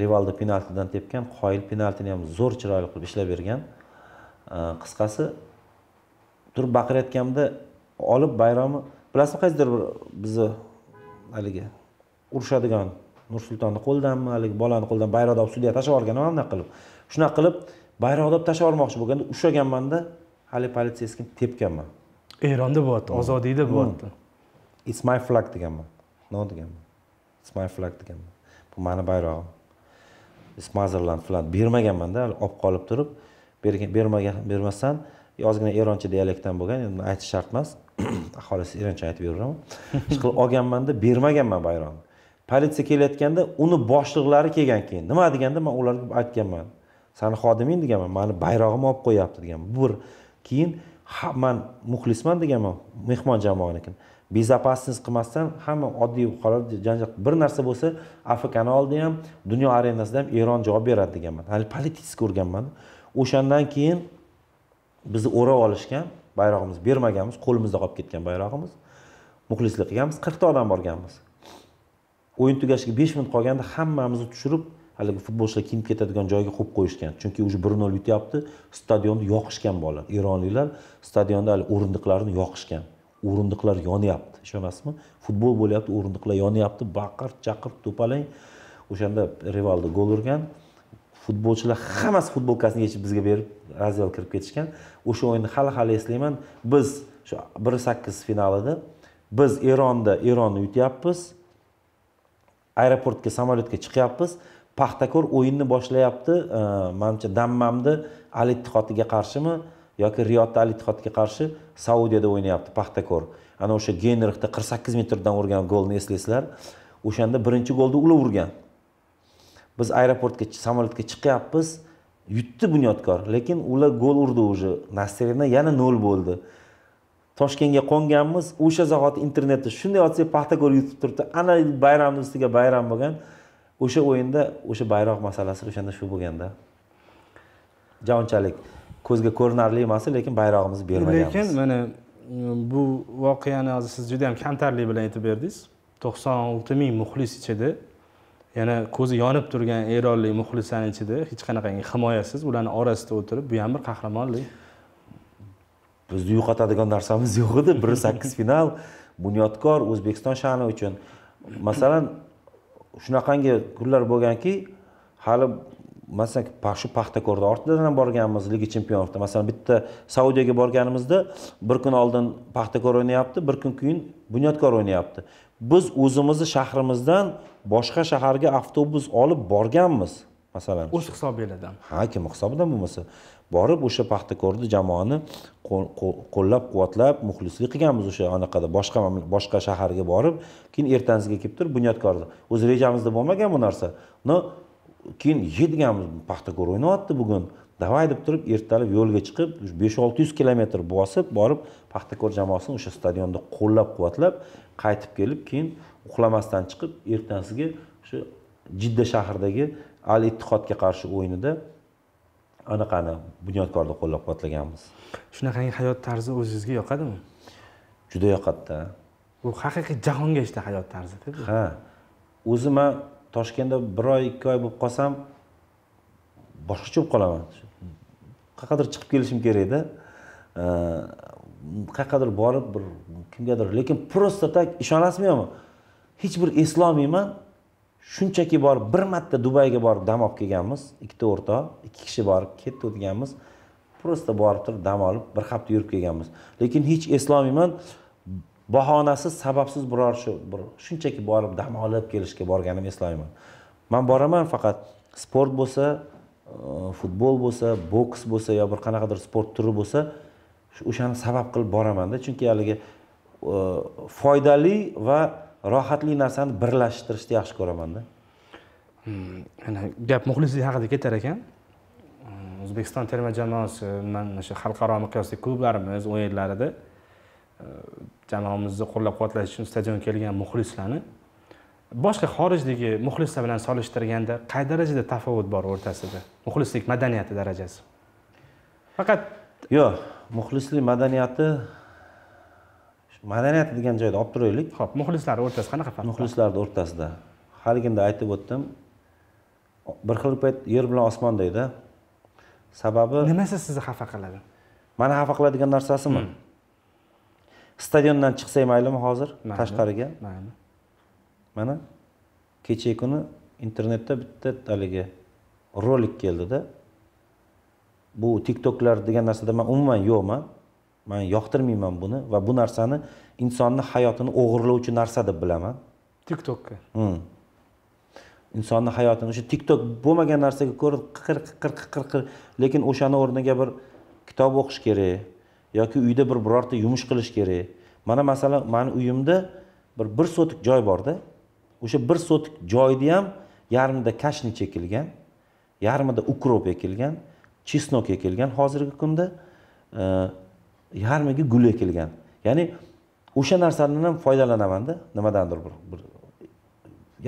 rivaldo penaltidan tepgan qoyil penaltini ham zo'r chiroyli qilib ishlab bergan qisqasi turib baqirayotganimda olib bayrami bilasizmi qaysidir bir bizni haligi urushadigan nursultonni qo'ldanmi haligi bolani qo'ldan bayroqni olib sudya tashlab yuborgan mana bunaqa qilib shunaqa qilib bayroqni olib tashlab yubormoqchi bo'lganda ushlaganmanda haligi politseyskini tepganman eronda bo'lyapti ozodlikda hmm. bo'lyapti it's my flag deganman no deganman it's my flag deganman bu mani bayrog'im it's motherland falan bermaganmanda olib qolib turib bermagan bermasdan ozgina eroncha dialektdan bo'lgan endi aytish shart emas aholisi eroncha aytib beraveraman ishqilib olganmanda bermaganman bayroqni politsiya kelayotganda uni boshliqlari kelgan keyin nima deganda man ularga aytganman sani xodiming deganman mani bayrog'imni olib qo'yapti degan bu bir keyin man muxlisman deganman mehmon jamoanikini безопасность qilmasdan hamma oddiy fuqarolar janjal bir narsa bo'lsa afrikani oldi ham dunyo arenasida ham eron javob beradi deganman hali politiski o'rganman o'shandan keyin bizni o'rab olishgan bayrog'imiz bermaganmiz qo'limizda qolib ketgan bayrog'imiz muxlislik qilganmiz qirqta odam borganmiz o'yin tugashiga besh minut qolganda hammamizni tushirib haligi futbolchilar kiyinib ketadigan joyga qo'yib qo'yishgan chunki уже bir nol yutyapti stadionni yoqishgan bolalar eronliklar stadionda hali o'rindiqlarni yoqishgan o'rindiqlar yonyapti ishonasizmi futbol bo'lyapti o'rindiqlar yonyapti baqir chaqir to'palang o'shanda rivaldo gol urgan futbolchilar hammasi futbolkasini yechib bizga berib razdel kirib ketishgan o'sha o'yinni hali hali eslayman biz shu bir sakkiz finalida biz eronda eronni yutyapmiz aeroportga samolyotga chiqyapmiz paxtakor o'yinni boshlayapti manimcha dammamni al ittihodiga qarshimi yoki riyodni al ittihodga qarshi saudiyada o'ynayapti paxtakor ana o'sha genrixda qirq sakkiz metrdan urgan golni eslaysizlar o'shanda birinchi golni ular urgan biz aeroportga samolyotga chiqyapmiz yutdi bunyodkor lekin ular gol urdi уже настроение yana nol bo'ldi toshkentga qo'nganmiz o'sha zahoti internetda shunday otsak paxtakor yutib turibdi ana bayramni ustiga bayram bo'lgan o'sha o'yinda o'sha bayroq masalasi o'shanda shu bo'lganda javonchalik ko'zga ko'rinarli emas lekin bayrog'imizni bermaganmiz lekin mana mm, bu voqeani hozir siz juda yam kamtarlik bilan aytib berdingiz to'qson olti ming muxlis ichida yana ko'zi yonib turgan eronlik muxlislarni ichida hech qanaqangi himoyasiz ularni orasida o'tirib bu ham bir qahramonlik bizni yo'qotadigan narsamiz yo'q edi bir sakkiz final bunyodkor o'zbekiston sha'ni uchun masalan shunaqangi kunlar bo'lganki hali masalan shu paxtakorni ortidan ham borganmiz liga chempionovda masalan bitta saudiyaga borganimizda bir kun oldin paxtakor o'ynayapti bir kun keyin bunyodkor o'ynayapti biz o'zimizni shahrimizdan boshqa shaharga avtobus olib borganmiz masalan o'z hisobinglardan ha kim hisobidan bo'lmasa borib o'sha paxtakorni jamoani qo'llab quvvatlab muxlislik qilganmiz o'sha anaqada boshqa boshqa shaharga borib keyin ertasiga kelib turib bunyodkor o'zi rejamizda bo'lmagan bu narsa но keyin yediganmiz paxtakor o'ynayapti bugun давай deb turib ertalab yo'lga chiqib besh olti yuz kilometr bosib borib paxtakor jamoasini o'sha stadionda qo'llab quvvatlab qaytib kelib keyin uxlamasdan chiqib ertasiga o'sha jidda shahridagi al ittihodga qarshi o'yinida anaqani bunyodkorni qo'llab quvvatlaganmiz shunaqangi hayot tarzi o'zingizga yoqadimi juda yoqadida bu haqiqiy jahonga ishda hayot tarzi ha o'zi man toshkentda bir oy ikki oy bo'lib qolsam boshqacha bo'lib qolaman qayerqadir chiqib kelishim kerakda qayerqadir borib bir kimgadir lekin просто так ishonasizmi yo'qmi hech bir eslolmayman shunchaki borib bir marta dubayga borib dam olib kelganmiz ikkita o'rtoq ikki kishi borib ketdi o'tganmiz просто borib turib dam olib bir hafta yurib kelganmiz lekin hech eslolmayman bahonasiz sababsiz biror shu bir shunchaki borib dam olib kelishga borganimni eslolmayman man boraman faqat sport bo'lsa futbol bo'lsa boks bo'lsa yo bir qanaqadir sport turi bo'lsa o'shani sabab qilib boramanda chunki haligi foydali va rohatli narsani birlashtirishni yaxshi ko'ramanda mana hmm, gap muxlislik haqida ketar ekan hmm, o'zbekiston terma jamoasi mana o'sha xalqaro miqyosdagi klublarimiz o'yinlarida e, jamoamizni qo'llab quvvatlash uchun stadionga kelgan muxlislarni boshqa xorijdagi muxlislar bilan solishtirganda qay darajada tafovut bor o'rtasida muxlislik madaniyati darajasi faqat yo'q muxlislik madaniyati madaniyat degan joyda olib turaylik ho'p muxlislar o'rtasida qanaqa farq muxlislarni o'rtasida haliginda aytib o'tdim bir xil payt yer bilan osmon deydi sababi nimasi sizni xafa qiladi mani xafa qiladigan narsasimi hmm. stadiondan chiqsak maylimi hozir tashqariga mayli mana kecha kuni internetda bitta haligi rolik keldida bu tiktoklar degan narsada man umuman yo'qman man yoqtirmayman buni va bu narsani insonni hayotini o'g'irlovchi narsa deb bilaman tiktokka hmm. insonni hayotini o'sha tiktok bo'lmagan narsaga ko'ra qiqir qiqir qiqir qiqir lekin o'shani o'rniga bir kitob o'qish kerak yoki uyda bir birorta yumush qilish kerak mana masalan mani uyimda bir bir sotik joy borda o'sha bir sotik joyni ham yarmida kashnik ekilgan yarmida ukrop ekilgan chesnok ekilgan hozirgi kunda yarmiga gul ekilgan ya'ni o'sha narsadan ham foydalanamanda nimadandir bir bir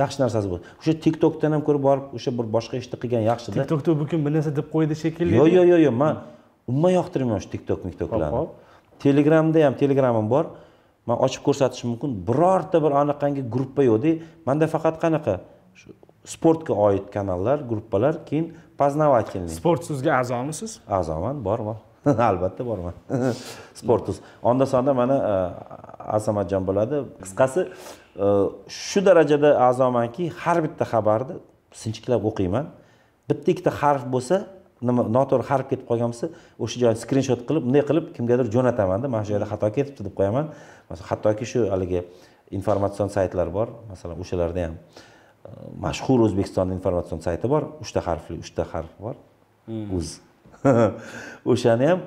yaxshi narsasi bo'ldi o'sha tiktokdan ham ko'rib borib o'sha bir boshqa ishni qilgan yaxshida tiktokda bu kun bir narsa deb qo'ydi shekilli yo'q yo'q yo'q man umuman yoqtirmayman shu tiktok miktoklarni telegramda ham telegramim bor man ochib ko'rsatishim mumkin birorta bir anaqangi gruppa yo'qda manda faqat qanaqa shu sportga oid kanallar gruppalar keyin познавательный sport so'ziga a'zomisiz a'zoman bor bor albatta borman sportus onda sonda mana e, azamatjon bo'ladi qisqasi e, shu darajada a'zomanki har bitta xabarni sinchiklab o'qiyman bitta ikkita harf bo'lsa nima noto'g'ri harf ketib qolgan bo'lsa o'sha joyni skrinshot qilib bunday qilib kimgadir jo'natamanda mana shu yerda xato ketibdi deb qo'yaman hattoki shu haligi informatsion saytlar bor masalan o'shalarda ham e, mashhur o'zbekiston informatsion sayti bor uchta harfli uchta harf bor hmm. uz o'shani ham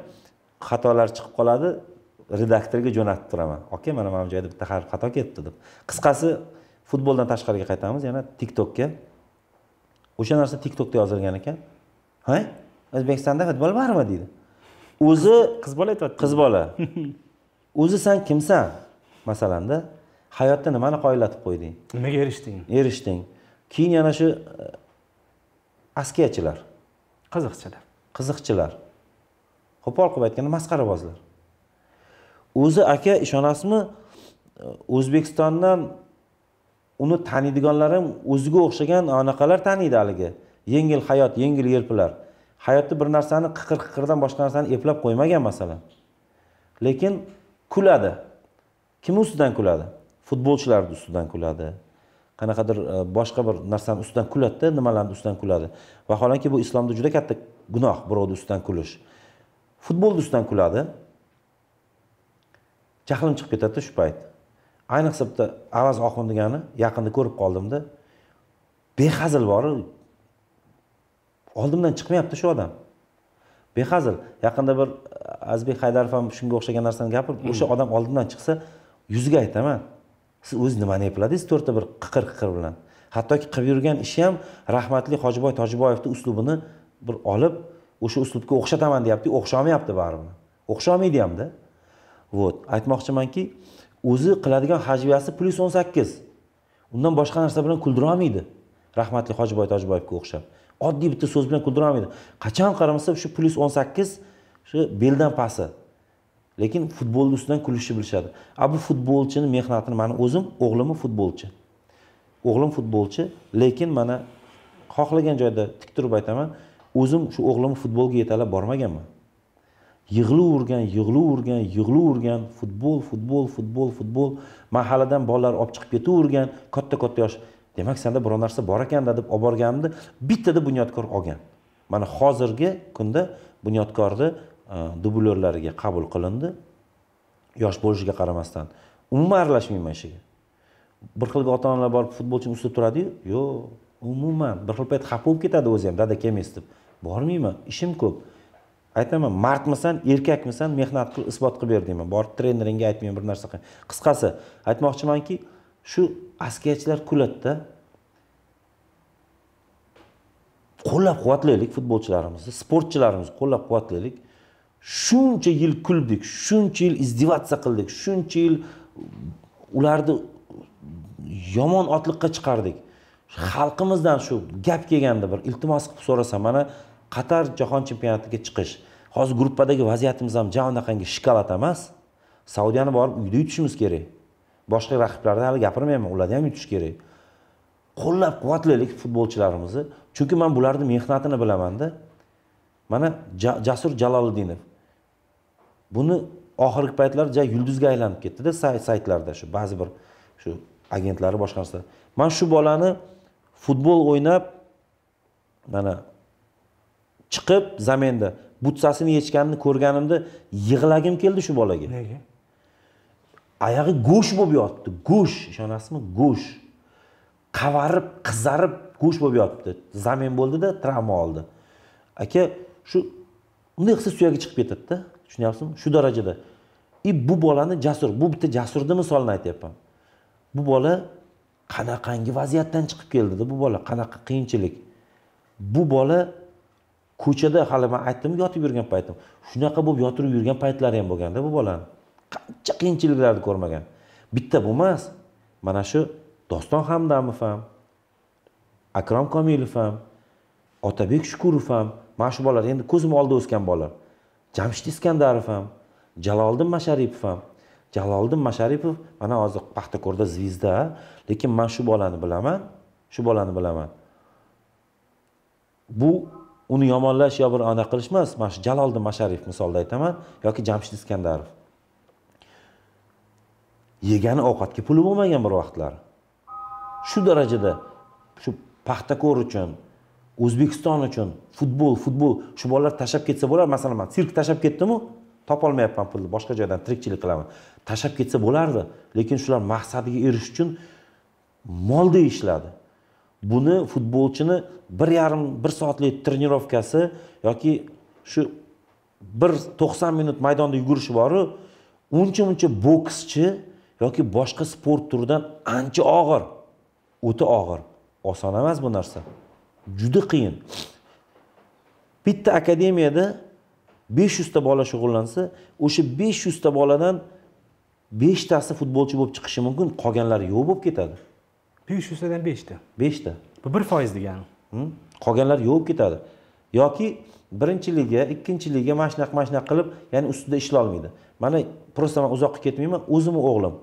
xatolar chiqib qoladi redaktorga jo'natib turaman aka mana mana bu joyda bitta harf xato ketdi deb qisqasi futboldan tashqariga qaytamiz yana tiktokka o'sha narsa tiktokda yozilgan ekan ha o'zbekistonda futbol bormi deydi o'zi qiz bola aytyapti qiz bola o'zi san kimsan masalanda hayotda nimani qoyillatib qo'yding nimaga erishding erishding keyin yana shu e, askiyachilar qiziqchilar qiziqchilar qo'pol qilib aytganda masxarabozlar o'zi aka ishonasizmi o'zbekistondan uni taniydiganlar ham o'ziga o'xshagan anaqalar taniydi haligi yengil hayot yengil yelpilar hayotda bir narsani qiqir qiqirdan boshqa narsani eplab qo'ymagan masalan lekin kuladi kimni ustidan kuladi futbolchilarni ustidan kuladi qanaqadir e, boshqa bir narsani ustidan kuladida nimalarni ustidan kuladi vaholanki bu islomda juda katta gunoh birovni ustidan kulish futbolni ustidan kuladi jahlim chiqib ketadida shu payt ayniqsa bitta avaz oxun degani yaqinda ko'rib qoldimda behazil bor oldimdan chiqmayapti shu odam behazil yaqinda bir e, azbek haydarov ham shunga o'xshagan narsani gapirib hmm. o'sha odam oldimdan chiqsa yuziga aytaman siz o'zi nimani epladingiz to'rtta bir qiqir qiqir bilan hattoki qilib yurgan ishi ham rahmatli hojiboy tojiboyevni uslubini bir olib o'sha uslubga o'xshataman deyaptiku o'xshamayapti baribir o'xshaolmaydi hamda вот aytmoqchimanki o'zi qiladigan hajviyasi plyus o'n sakkiz undan boshqa narsa bilan kuldira olmaydi rahmatli hojiboy tojiboyevga o'xshab oddiy bitta so'z bilan kuldira olmaydi qachon qaramasa shu plyus o'n sakkiz shu beldan pasi lekin futbolni ustidan kulishni bilishadi a bu futbolchini mehnatini mani o'zim o'g'limi futbolchi o'g'lim futbolchi lekin mana xohlagan joyda tik turib aytaman o'zim shu o'g'limni futbolga yetalab bormaganman yig'ilavergan yig'ilavergan yig'ilavergan futbol futbol futbol futbol mahalladan bolalar olib chiqib ketavergan katta katta yosh demak sanda biror narsa bor ekanda deb olib borganimda bittada bunyodkor olgan mana hozirgi kunda bunyodkorni e, dublyorlariga qabul qilindi yosh bo'lishiga qaramasdan umuman aralashmayman ishiga bir xil ota onalar borib futbolchini ustida turadiyu yo'q umuman bir xil payt xafa bo'lib ketadi o'zi ham dada kelmaysiz deb bormayman ishim ko'p aytaman mardmisan erkakmisan mehnat qil isbot qilib ber deyman borib treneringga aytmayman bir narsa qil qisqasi aytmoqchimanki shu askiyachilar kuladida qo'llab quvvatlaylik futbolchilarimizni sportchilarimizni qo'llab quvvatlaylik shuncha yil kuldik shuncha yil izdivatsiya qildik shuncha yil ularni yomon otliqqa chiqardik xalqimizdan shu gap kelganda bir iltimos qilib so'rasam mana qatar jahon chempionatiga chiqish hozir gruppadagi vaziyatimiz ham ja unaqangi shikolat emas saudiyani borib uyda yutishimiz kerak boshqa raqiblarni hali gapirmayman ularni ham yutish kerak qo'llab quvvatlaylik futbolchilarimizni chunki man bularni mehnatini bilamanda mana jasur jaloliddinov buni oxirgi paytlar ja yulduzga aylanib ketdida saytlarda shu ba'zi bir shu agentlari boshqa narsalar man shu bolani futbol o'ynab mana chiqib zaminda butsasini yechganini ko'rganimda yig'lagim keldi shu bolaga nega oyog'i go'sht bo'lib yotibdi go'sht ishonasizmi go'sht qavarib qizarib go'sht bo'lib yotibdi zamin bo'ldida travma oldi aka shu bunday qilsa suyagi chiqib ketadida tushunyapsizmi shu darajada и bu bolani jasur bu bitta jasurni misolini aytyapman bu bola qanaqangi vaziyatdan chiqib keldida bu bola qanaqa qiyinchilik bu bola ko'chada hali man aytdimmi yotib yurgan paytim shunaqa bo'lib yotirib yurgan paytlari ham bo'lganda bu bolani qancha qiyinchiliklarni ko'rmagan bitta bu emas mana shu doston hamdamov ham akrom komilov ham otabek shukurov ham mana shu bolalar endi ko'zim oldida o'sgan bolalar jamshid iskandarov ham jaloliddin masharipov ham jaloliddin masharipov mana hozir paxtako'rda звезда lekin man shu bolani bilaman shu bolani bilaman bu uni yomonlash yo bir anaqa qilish emas mana shu jaloliddin masharif misolda aytaman yoki jamshid iskandarov yegani ovqatga puli bo'lmagan bir vaqtlar shu darajada shu paxtakor uchun o'zbekiston uchun futbol futbol shu bolalar tashlab ketsa bo'lar masalan man sirk tashlab ketdimu topolmayapman pulni boshqa joydan tirikchilik qilaman tashlab ketsa bo'lardi lekin shular maqsadiga erishish uchun molday ishladi buni futbolchini bir yarim bir soatlik trenirovkasi yoki shu bir to'qson minut maydonda yugurishi boru uncha muncha bokschi yoki boshqa sport turidan ancha og'ir o'ta og'ir oson emas bu narsa juda qiyin bitta akademiyada besh yuzta bola shug'ullansa o'sha besh yuzta boladan beshtasi futbolchi bo'lib chiqishi mumkin qolganlari yo'q bo'lib ketadi besh yuztadan beshta beshta bu bir foiz degani qolganlar yuvib ketadi yoki birinchi liga ikkinchi liga mana shunaqa mana shunaqa qilib ya'ni ustida ishlolmaydi mana просто man uzoqqa ketmayman o'zimni o'g'lim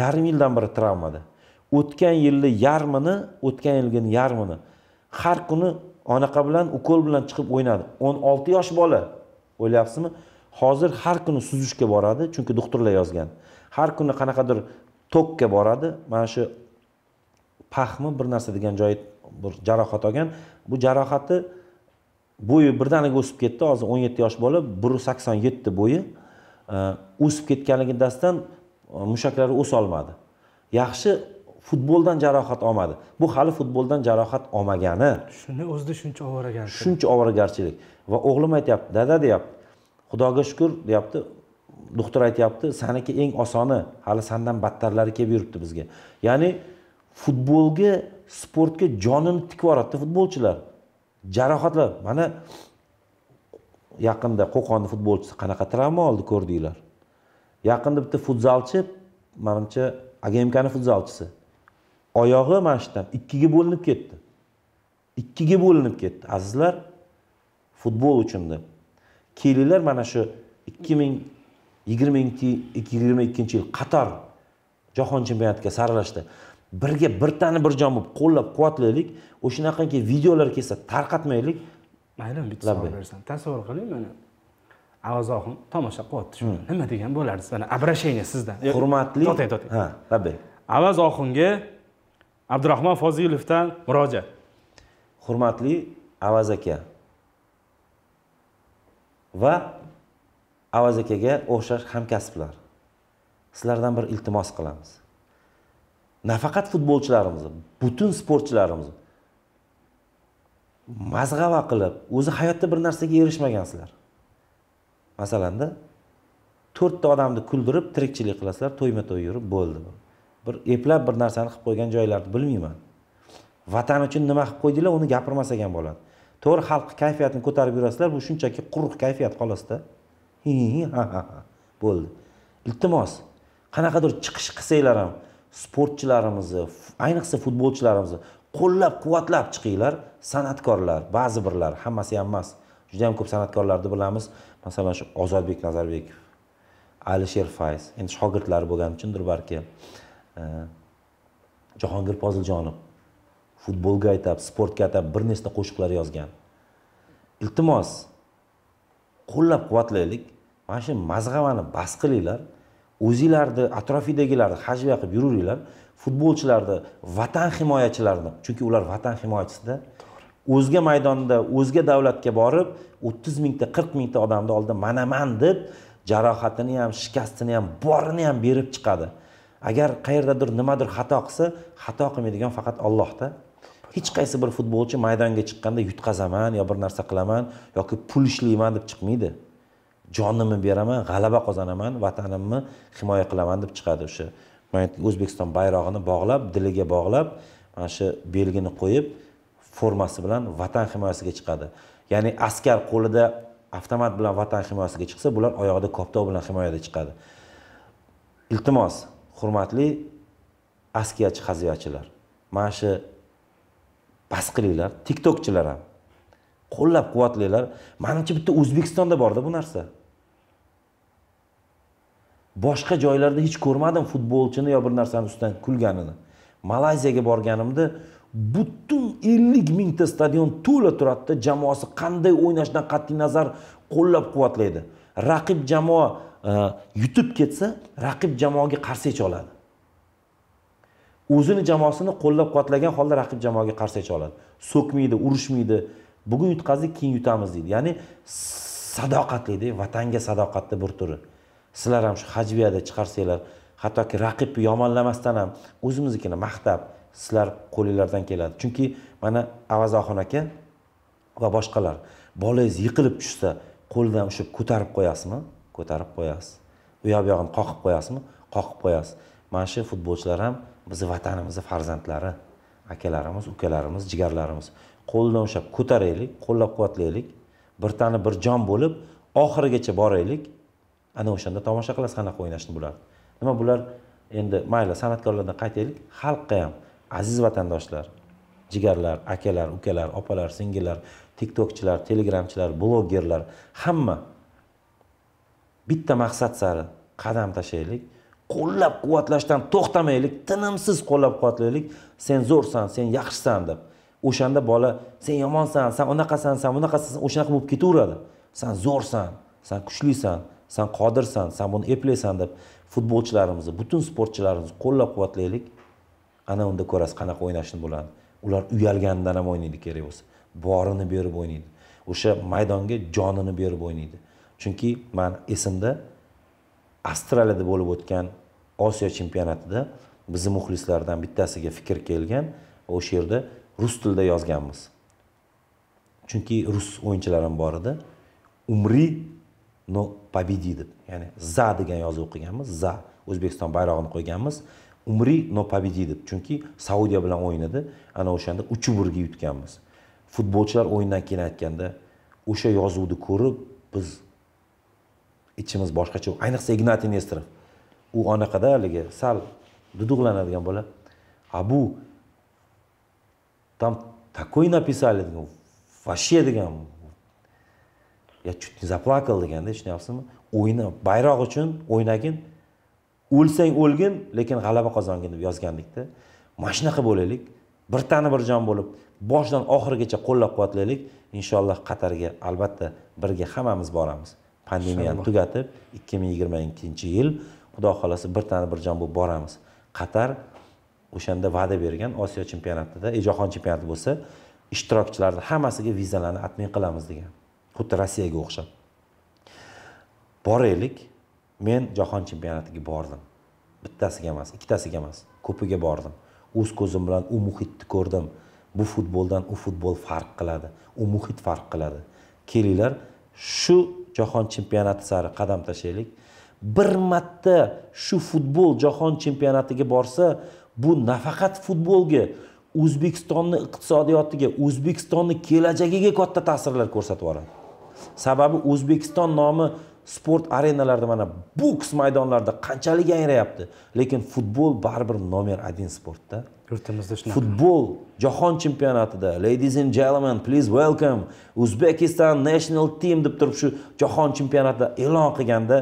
yarim yildan beri travmada o'tgan yilni yarmini o'tgan yilgini yarmini har kuni onaqa bilan ukol bilan chiqib o'ynadi o'n olti yosh bola o'ylayapsizmi hozir har kuni suzishga boradi chunki doktorlar yozgan har kuni qanaqadir tokka boradi mana shu paxmi bir narsa degan joyi bir jarohat olgan bu jarohati bo'yi birdaniga o'sib ketdi hozir o'n yetti yosh bola bir sakson yetti bo'yi e, o'sib ketganligidan e, mushaklari o'solmadi yaxshi futboldan jarohat olmadi bu hali futboldan jarohat olmagani shuni o'zida shuncha ovoragarchilik shuncha ovoragarchilik va o'g'lim aytyapti dada deyapti xudoga shukur deyapti doktor aytyapti saniki eng osoni hali sandan battarlari kelib yuribdi bizga ya'ni futbolga sportga jonini tikib yuboradida futbolchilar jarohatlar mana yaqinda qo'qonni futbolchisi qanaqa travma oldi ko'rdinglar yaqinda bitta futzalchi manimcha agmkani futzalchisi oyog'i mana shu ikkiga bo'linib ketdi ikkiga bo'linib ketdi azizlar futbol uchun deb kelinglar mana shu ikki ming yigirma yigirma ikkinchi yil qator jahon chempionatiga saralashda birga bir tani bir jon bo'lib qo'llab quvvatlaylik o'shanaqangi videolar kelsa tarqatmaylik mayli bitta savol bersam tasavvur qiling mana avaz tomosha qilyapti shu hmm. nima degan bo'lardiz mana обращение sizdan hurmatli to'xtang to'xtang ha tabiiy avaz oxunga abdurahmon fozilovdan murojaat hurmatli avaz aka va avaz akaga o'xshash hamkasblar sizlardan bir iltimos qilamiz nafaqat futbolchilarimiz butun sportchilarimiz mazg'ava qilib o'zi hayotda bir narsaga erishmagansizlar masalanda to'rtta odamni kuldirib tirikchilik qilasizlar to'yma to'y yurib bo'ldi bir eplab bir narsani qilib qo'ygan joylarni bilmayman vatan uchun nima qilib qo'ydinglar uni gapirmasak ham bo'ladi to'g'ri xalqni kayfiyatini ko'tarib yurasizlar bu shunchaki quruq kayfiyat xolosda ha ha ha bo'ldi iltimos qanaqadir chiqish qilsanglar ham sportchilarimizni ayniqsa futbolchilarimizni qo'llab quvvatlab chiqinglar san'atkorlar ba'zi birlar hammasi ham emas juda yam ko'p san'atkorlarni bilamiz masalan shu ozodbek nazarbekov alisher fayz endi shogirdlari bo'lgani uchundir balki e, jahongir poziljonov futbolga aytab sportga atab bir nechta qo'shiqlar yozgan iltimos qo'llab quvvatlaylik mana shu mazg'avani bas qilinglar o'zinglarni atrofingidagilarni hajva qilib yuraveringlar futbolchilarni vatan himoyachilarini chunki ular vatan himoyachisida o'zga maydonda o'zga davlatga borib o'ttiz mingta qirq mingta odamni oldida manaman deb jarohatini ham shikastini ham borini ham berib chiqadi agar qayerdadir nimadir xato qilsa xato qilmaydigan faqat ollohda hech qaysi bir futbolchi maydonga chiqqanda yutqazaman yo bir narsa qilaman yoki pul ishlayman deb chiqmaydi jonimni beraman g'alaba qozonaman vatanimni himoya qilaman deb chiqadi o'sha o'zbekiston bayrog'ini bog'lab diliga bog'lab mana shu belgini qo'yib formasi bilan vatan himoyasiga chiqadi ya'ni askar qo'lida avtomat bilan vatan himoyasiga chiqsa bular oyog'ida koptok bilan himoyada chiqadi iltimos hurmatli askiyachi haziyachilar mana shu bas qilinglar tiktokchilar ham qo'llab quvvatlanglar manimcha bitta o'zbekistonda borda bu narsa boshqa joylarda hech ko'rmadim futbolchini yo bir narsani ustidan kulganini malayziyaga borganimda butun ellik mingta stadion to'la turadida jamoasi qanday o'ynashidan qat'iy nazar qo'llab quvvatlaydi raqib jamoa e, yutib ketsa raqib jamoaga qarsak oladi o'zini jamoasini qo'llab quvvatlagan holda raqib jamoaga qarsak oladi so'kmaydi urushmaydi bugun yutqazdik keyin yutamiz deydi ya'ni sadoqatlida vatanga sadoqatni bir turi sizlar ham shu hajviyada chiqarsanglar hattoki raqibni yomonlamasdan ham o'zimiznikini maqtab sizlar qo'linglardan keladi chunki mana avazoxon aka va boshqalar bolangiz yiqilib tushsa qo'lidan ushlab ko'tarib qo'yasizmi ko'tarib qo'yasiz u yoq bu yog'ini qoqib qo'yasizmi qoqib qo'yasiz mana shu futbolchilar ham bizni vatanimizni farzandlari akalarimiz ukalarimiz jigarlarimiz qo'lidan ushlab ko'taraylik qo'llab quvvatlaylik bir tani bir jon bo'lib oxirigacha boraylik ana o'shanda tomosha qilasiz qanaqa o'ynashni bular nima bular endi mayli san'atkorlardan qaytaylik xalqqa ham aziz vatandoshlar jigarlar akalar ukalar opalar singillar tiktokchilar telegramchilar blogerlar hamma bitta maqsad sari qadam tashlaylik qo'llab quvvatlashdan to'xtamaylik tinimsiz qo'llab quvvatlaylik sen zo'rsan sen yaxshisan deb o'shanda bola sen yomonsan san unaqasan san bunaqasan o'shanaqa bo'lib ketaveradi san zo'rsan san kuchlisan san qodirsan san buni eplaysan deb futbolchilarimizni butun sportchilarimizni qo'llab quvvatlaylik ana unda ko'rasiz qanaqa o'ynashni bo'ladi ular uyalganidan ham o'ynaydi kerak bo'lsa borini berib o'ynaydi o'sha maydonga jonini berib o'ynaydi chunki man esimda avstraliyada bo'lib o'tgan osiyo chempionatida bizni muxlislardan bittasiga fikr kelgan o'sha yerda rus tilida yozganmiz chunki rus o'yinchilar ham bor edi umri но победи деп яғни за degan yozuv qilganmiz za o'zbekiston bayrog'ini qo'yganmiz умри no победи деп chunki saudiya bilan o'ynadi ana o'shanda үч бирге yutganmiz futbolchilar o'yindan keyin aytganda o'sha yozuvni ko'rib biz ichimiz boshqacha ayniqsa ignatiy nesterov u anaqada haligi sal duduqlanadigan bola a bu там такой написали degan вообще деген я чуть не заплакал deganda tushunyapsizmi o'yna bayroq uchun o'ynagin o'lsang o'lgin lekin g'alaba qozongin deb yozgandikda mana shunaqa bo'laylik bir tana bir jon bo'lib boshidan oxirigacha qo'llab quvvatlaylik inshaalloh qatarga albatta birga hammamiz boramiz pandemiyani tugatib ikki ming yigirma ikkinchi yil xudo xohlasa bir tana bir jon bo'lib boramiz qatar o'shanda va'da bergan osiyo chempionatida jahon chempionati bo'lsa ishtirokchilarni hammasiga vizalarni atmin qilamiz degan xuddi rossiyaga o'xshab boraylik men jahon chempionatiga bordim bittasiga emas ikkitasiga emas ko'piga bordim o'z ko'zim bilan u muhitni ko'rdim bu futboldan u futbol farq qiladi u muhit farq qiladi kelinglar shu jahon chempionati sari qadam tashlaylik bir marta shu futbol jahon chempionatiga borsa bu nafaqat futbolga o'zbekistonni iqtisodiyotiga o'zbekistonni kelajagiga katta ta'sirlar ko'rsatib yuboradi sababi o'zbekiston nomi sport arenalarida mana boks maydonlarida qanchalik yangrayapti lekin futbol baribir nomer один sportda yurtimizda shunaqa futbol jahon chempionatida ladies and gentlemen please welcome uzbekistan national team deb turib shu jahon chempionatida e'lon qilganda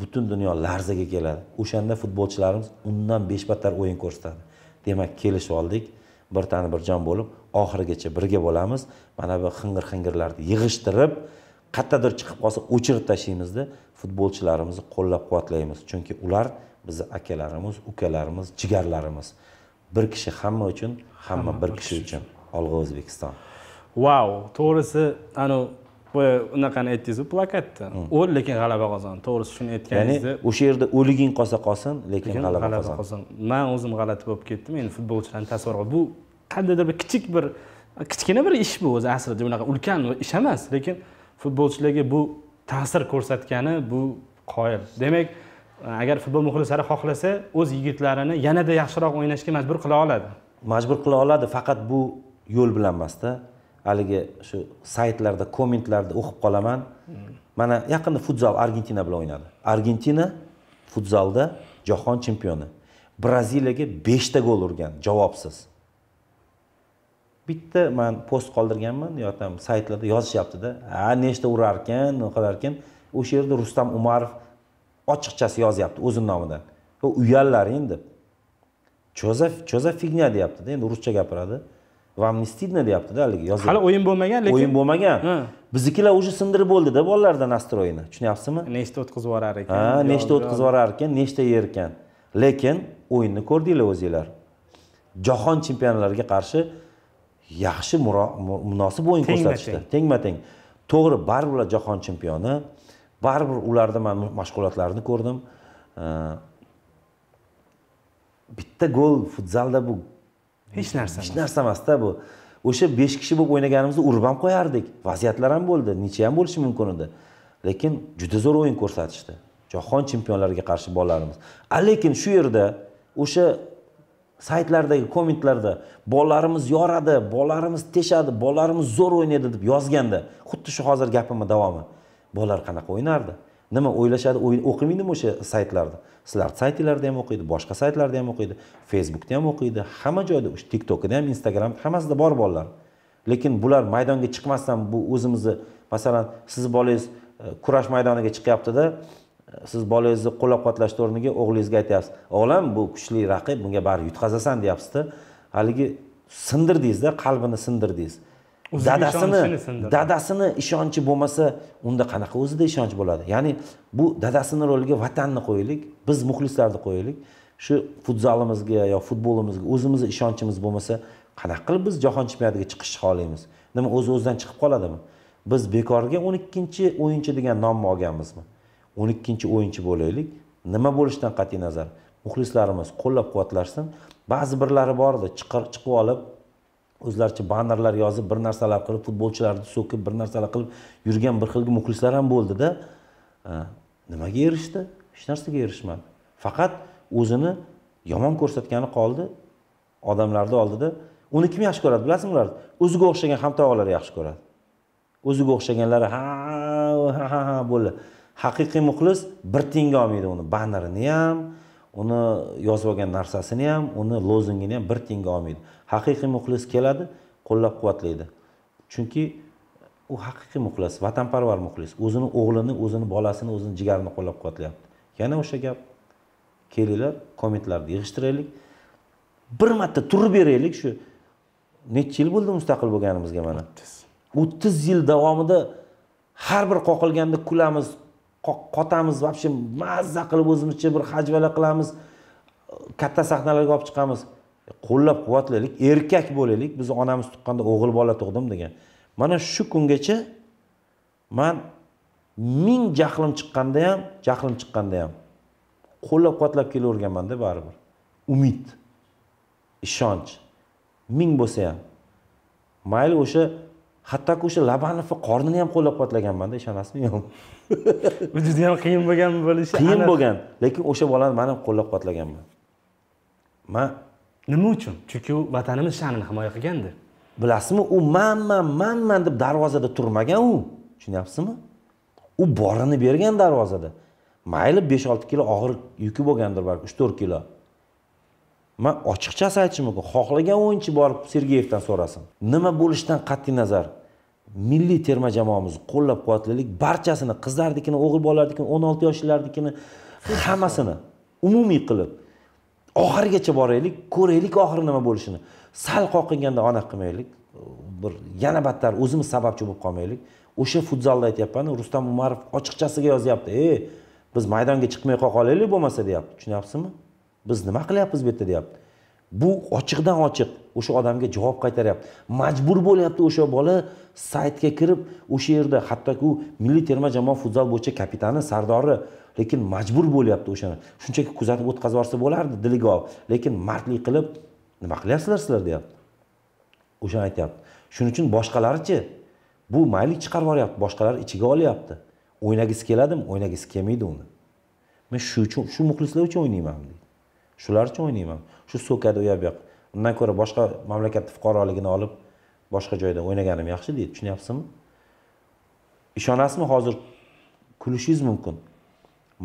butun dunyo larzaga keladi o'shanda futbolchilarimiz undan besh battar o'yin ko'rsatadi demak kelishib oldik bir tani bir jon bo'lib oxirigacha birga bo'lamiz mana bu hingir hingirlarni yig'ishtirib qayerdadir chiqib qolsa o'chirib tashlaymizda futbolchilarimizni qo'llab quvvatlaymiz chunki ular bizni akalarimiz ukalarimiz jigarlarimiz bir kishi hamma uchun hamma bir kishi uchun olg'a o'zbekiston vau to'g'risi anavi boya unaqani aytdingizu plakatda hmm. o'l lekin g'alaba qozon to'g'risi shuni aytganingizda ya'ni o'sha yerda o'liging qolsa qolsin lekin g'alaba qozon man o'zim g'alati bo'lib ketdim endi futbolchilarni qilib bu qandaydir bir kichik bir kichkina bir ish bu o'zi aslida bunaqa ulkan ish emas lekin futbolchilarga bu ta'sir ko'rsatgani bu qoyil demak agar futbol muxlislari xohlasa o'z yigitlarini yanada yaxshiroq o'ynashga majbur qila oladi majbur qila oladi faqat bu yo'l bilan emasda haligi shu saytlarda kommentlarda o'qib qolaman mana yaqinda futzal argentina bilan o'ynadi argentina futzalda jahon chempioni braziliyaga beshta gol urgan javobsiz bitta man post qoldirganman yoki там saytlarda yozishyaptida ha nechta urarkan nima qilarkan o'sha yerda rustam umarov ochiqchasi yozyapti o'zini nomidan deb cho za cho za fignya deyaptida endi ruscha gapiradi вам не стыдно deyaptida haligi yozib hali o'yin bo'lmagan lekin o'yin bo'lmagan biznikilar уже sindirib bo'ldida bolalarda nastroyini tushunyapsizmi nechta o'tkazib yuborar ekan ha nechta o'tkazib yuborar ekan nechta yer ekan lekin o'yinni ko'rdinglar o'zinglar jahon chempionlariga qarshi yaxshi munosib o'yin ko'rsatishdi tengma teng to'g'ri baribir ular jahon chempioni baribir ularni man mashg'ulotlarini ko'rdim bitta gol futzalda bu hech narsa hech narsa emasda bu o'sha besh kishi bo'lib o'ynaganimizda urib ham qo'yardik vaziyatlar ham bo'ldi nicha ham bo'lishi mumkin edi lekin juda zo'r o'yin ko'rsatishdi jahon chempionlariga qarshi bolalarimiz lekin shu yerda o'sha saytlardagi kommentlarda bolalarimiz yoradi bolalarimiz teshadi bolalarimiz zo'r o'ynaydi deb yozganda xuddi shu hozir gapimni davomi bolalar qanaqa o'ynardi nima o'ylashadi o'qimaydimi o'sha saytlarda sizlarni saytinglarda ham o'qiydi boshqa saytlarda ham o'qiydi facebookda ham o'qiydi hamma joyda o'sha tiktokda ham instagramda hammasida bor bolalar lekin bular maydonga chiqmasdan bu o'zimizni masalan sizni bolangiz e, kurash maydoniga chiqyaptida siz bolangizni qo'llab quvvatlashni o'rniga o'g'lingizga aytyapsiz o'g'lim bu kuchli raqib bunga baribir yutqazasan deyapsizda haligi sindirdingizda qalbini sindirdingiz dadasini dadasini ishonchi bo'lmasa unda qanaqa o'zida ishonch bo'ladi ya'ni bu dadasini roliga vatanni qo'yaylik biz muxlislarni qo'yaylik shu futzalimizga yo futbolimizga o'zimizni ishonchimiz bo'lmasa qanaqa qilib biz jahon chempionatiga chiqishni xohlaymiz nima o'z o'zidan chiqib qoladimi biz bekorga o'n ikkinchi o'yinchi degan nomni olganmizmi o'n ikkinchi o'yinchi bo'laylik nima bo'lishidan qat'iy nazar muxlislarimiz qo'llab quvvatlashsin ba'zi birlari bor edi chiqib olib o'zlaricha bannerlar yozib bir narsalar qilib futbolchilarni so'kib bir narsalar qilib yurgan bir xilgi muxlislar ham bo'ldida nimaga erishdi hech narsaga erishmadi faqat o'zini yomon ko'rsatgani qoldi odamlarni oldida uni kim yaxshi ko'radi bilasizmi ular o'ziga o'xshagan hamtovoqlar yaxshi ko'radi o'ziga o'xshaganlar ha ha ha bo'ldi haqiqiy muxlis bir tiyinga olmaydi uni bannerini ham uni yozib olgan narsasini ham uni lozungini ham bir tiyinga olmaydi haqiqiy muxlis keladi qo'llab quvvatlaydi chunki u haqiqiy muxlis vatanparvar muxlis o'zini o'g'lini o'zini bolasini o'zini jigarini qo'llab quvvatlayapti yana o'sha gap kelinglar kommentlarni yig'ishtiraylik bir marta turib beraylik shu necha yil bo'ldi mustaqil bo'lganimizga mana o'ttiz yil davomida har bir qoqilganda kulamiz qotamiz вообще mazza qilib o'zimizcha bir hajvala qilamiz katta sahnalarga olib chiqamiz e, qo'llab quvvatlaylik erkak bo'laylik biz onamiz tuqqanda o'g'il bola tug'dim degan mana shu kungacha man ming jahlim chiqqanda ham jahlim chiqqanda ham qo'llab quvvatlab kelaverganmanda baribir umid ishonch ming bo'lsa ham mayli o'sha hattoki o'sha labanovni qornini ham qo'llab quvvatlaganmanda ishonasizmi yo'q bu judayam qiyin bo'lgan bo'lishi qiyin bo'lgan lekin o'sha bolani man ham qo'llab quvvatlaganman man nima uchun chunki u vatanimiz sha'nini himoya qilganda bilasizmi u manman manman deb darvozada turmagan u tushunyapsizmi u borini bergan darvozada mayli besh olti kilo og'ir yuki bo'lgandir balki uch to'rt kilo man ochiqchasi aytishim mumkin xohlagan o'yinchi borib sergeyevdan so'rasin nima bo'lishidan qat'iy nazar milliy terma jamoamizni qo'llab quvvatlaylik barchasini qizlarnikini o'g'il bolalarnikini o'n olti yoshlilarnikini hammasini umumiy qilib oxirigacha boraylik ko'raylik oxiri nima bo'lishini sal qoqinganda anaqa qilmaylik bir yana battar o'zimiz sababchi bo'lib qolmaylik o'sha futzalda aytyapmanu rustam umarov ochiqchasiga yozyapti ey biz maydonga chiqmay qolaylik bo'lmasa deyapti tushunyapsizmi biz nima qilyapmiz bu yerda deyapti bu ochiqdan ochiq o'sha odamga javob qaytaryapti majbur bo'lyapti o'sha bola saytga kirib o'sha yerda hattoki u milliy terma jamoa futzal bo'yicha kapitani sardori lekin majbur bo'lyapti o'shani shunchaki kuzatib o'tkazib yuborsa bo'lardi diligov lekin mardlik qilib nima qilyapsizlar sizlar deyapti o'shani aytyapti shuning uchun boshqalarichi bu maylik chiqarib yuboryapti boshqalar ichiga olyapti o'ynagisi keladimi o'ynagisi kelmaydi uni men shu uchun shu muxlislar uchun o'ynayman deydi shular uchun o'ynayman shu so'kadi u yoq bu yoq undan ko'ra boshqa mamlakatni fuqaroligini olib boshqa joyda o'ynaganim yaxshi deydi tushunyapsizmi ishonasizmi hozir kulishingiz mumkin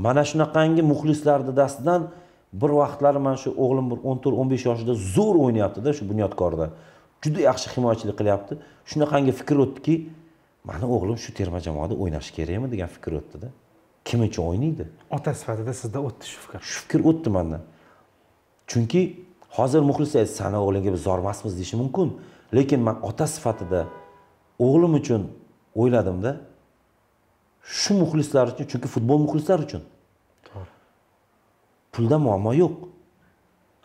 mana shunaqangi muxlislarni dastidan bir vaqtlar mana shu o'g'lim bir o'n to'rt o'n besh yoshida zo'r o'ynayaptida shu bunyodkorda juda yaxshi himoyachilik qilyapti shunaqangi fikr o'tdiki mani o'g'lim shu terma jamoada o'ynashi kerakmi degan fikr o'tdida kim uchun o'ynaydi ota sifatida sizda o'tdi shu fikr shu fikr o'tdi mandan chunki hozir muxlis aytsa sani o'g'lingga biz zor emasmiz deyishi mumkin lekin man ota sifatida o'g'lim uchun o'yladimda shu muxlislar uchun chunki futbol muxlislar uchun pulda muammo yo'q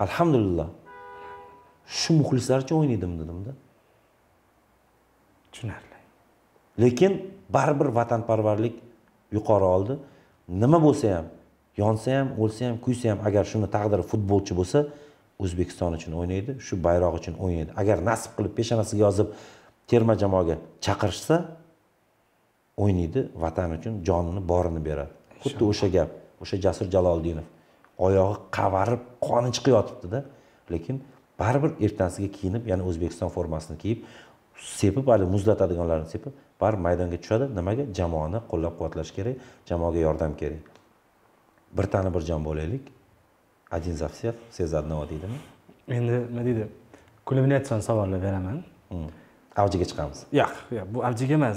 alhamdulillah shu muxlislar uchun o'ynaydim dedimda tushunarli lekin baribir vatanparvarlik yuqori oldi nima bo'lsa ham yonsa ham o'lsa ham kuysa ham agar shuni taqdiri futbolchi bo'lsa o'zbekiston uchun o'ynaydi shu bayroq uchun o'ynaydi agar nasib qilib peshonasiga yozib terma jamoaga chaqirishsa o'ynaydi vatan uchun jonini borini beradi xuddi o'sha gap o'sha jasur jaloliddinov oyog'i qavarib qoni yotibdida lekin baribir ertasiga kiyinib yana o'zbekiston formasini kiyib sepib haligi muzlatadiganlarni sepib baribir maydonga tushadi nimaga jamoani qo'llab quvvatlash kerak jamoaga yordam kerak bir tani bir jon bo'laylik один за всех все за одного deydimi endi nima deydi kulminatsion savollar beraman hmm. avjiga chiqamiz yo'q yo'q bu avjiga emas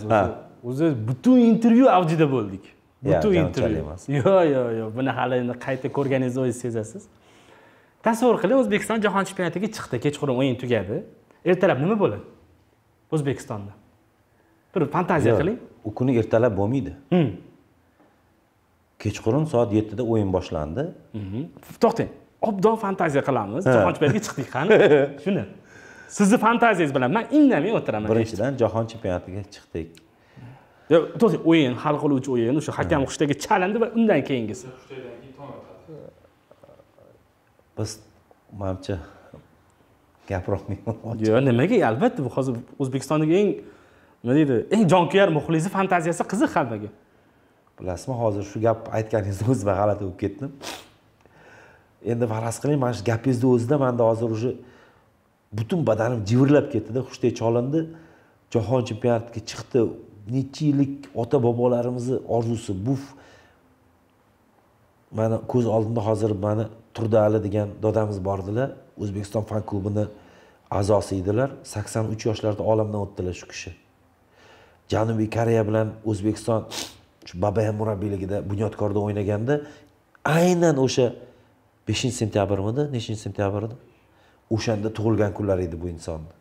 o'zi butun intervyu avjida bo'ldik butun intervyu yo'q yo'q yo'q buni hali endi qayta ko'rganingizda o'zingiz sezasiz tasavvur qiling o'zbekiston jahon chempionatiga chiqdi kechqurun o'yin tugadi ertalab nima bo'ladi o'zbekistonda bir fantaziya qiling u kuni ertalab bo'lmaydi hmm. kechqurun soat yettida o'yin boshlandi mhm. to'xtang obdon fantaziya qilamiz jahon chempionatiga chiqdik qani shuni sizni fantaziyangiz bilan man indamay o'tiraman birinchidan jahon chempionatiga chiqdik to'xtang o'yin hal qiluvchi o'yin o'sha hakam hushdagi chalindi va undan keyingisi biz manimcha gapirolmayman yo'q nimaga albatta bu hozir o'zbekistondagi eng nima deydi eng jonkuyar muxlisni fantaziyasi qiziq hammaga bilasizmi hozir shu gap aytganingizni o'zim ham g'alati bo'lib ketdim endi faraz qiling mana shu gapingizni o'zida manda hozir уже butun badanim jivirlab ketdida hushtak cholindi jahon chempionatiga chiqdi necha yillik ota bobolarimizni orzusi bu mani ko'z oldimda hozir mani turdali degan dodamiz bor edilar o'zbekiston fan klubini a'zosi edilar sakson uch yoshlarda olamdan o'tdilar shu kishi janubiy koreya bilan o'zbekiston shu baba ham murabbiyligida bunyodkorda o'ynaganda aynan o'sha beshinchi sentyabrmidi nechinchi sentyabr edi o'shanda tug'ilgan kunlari edi bu insonni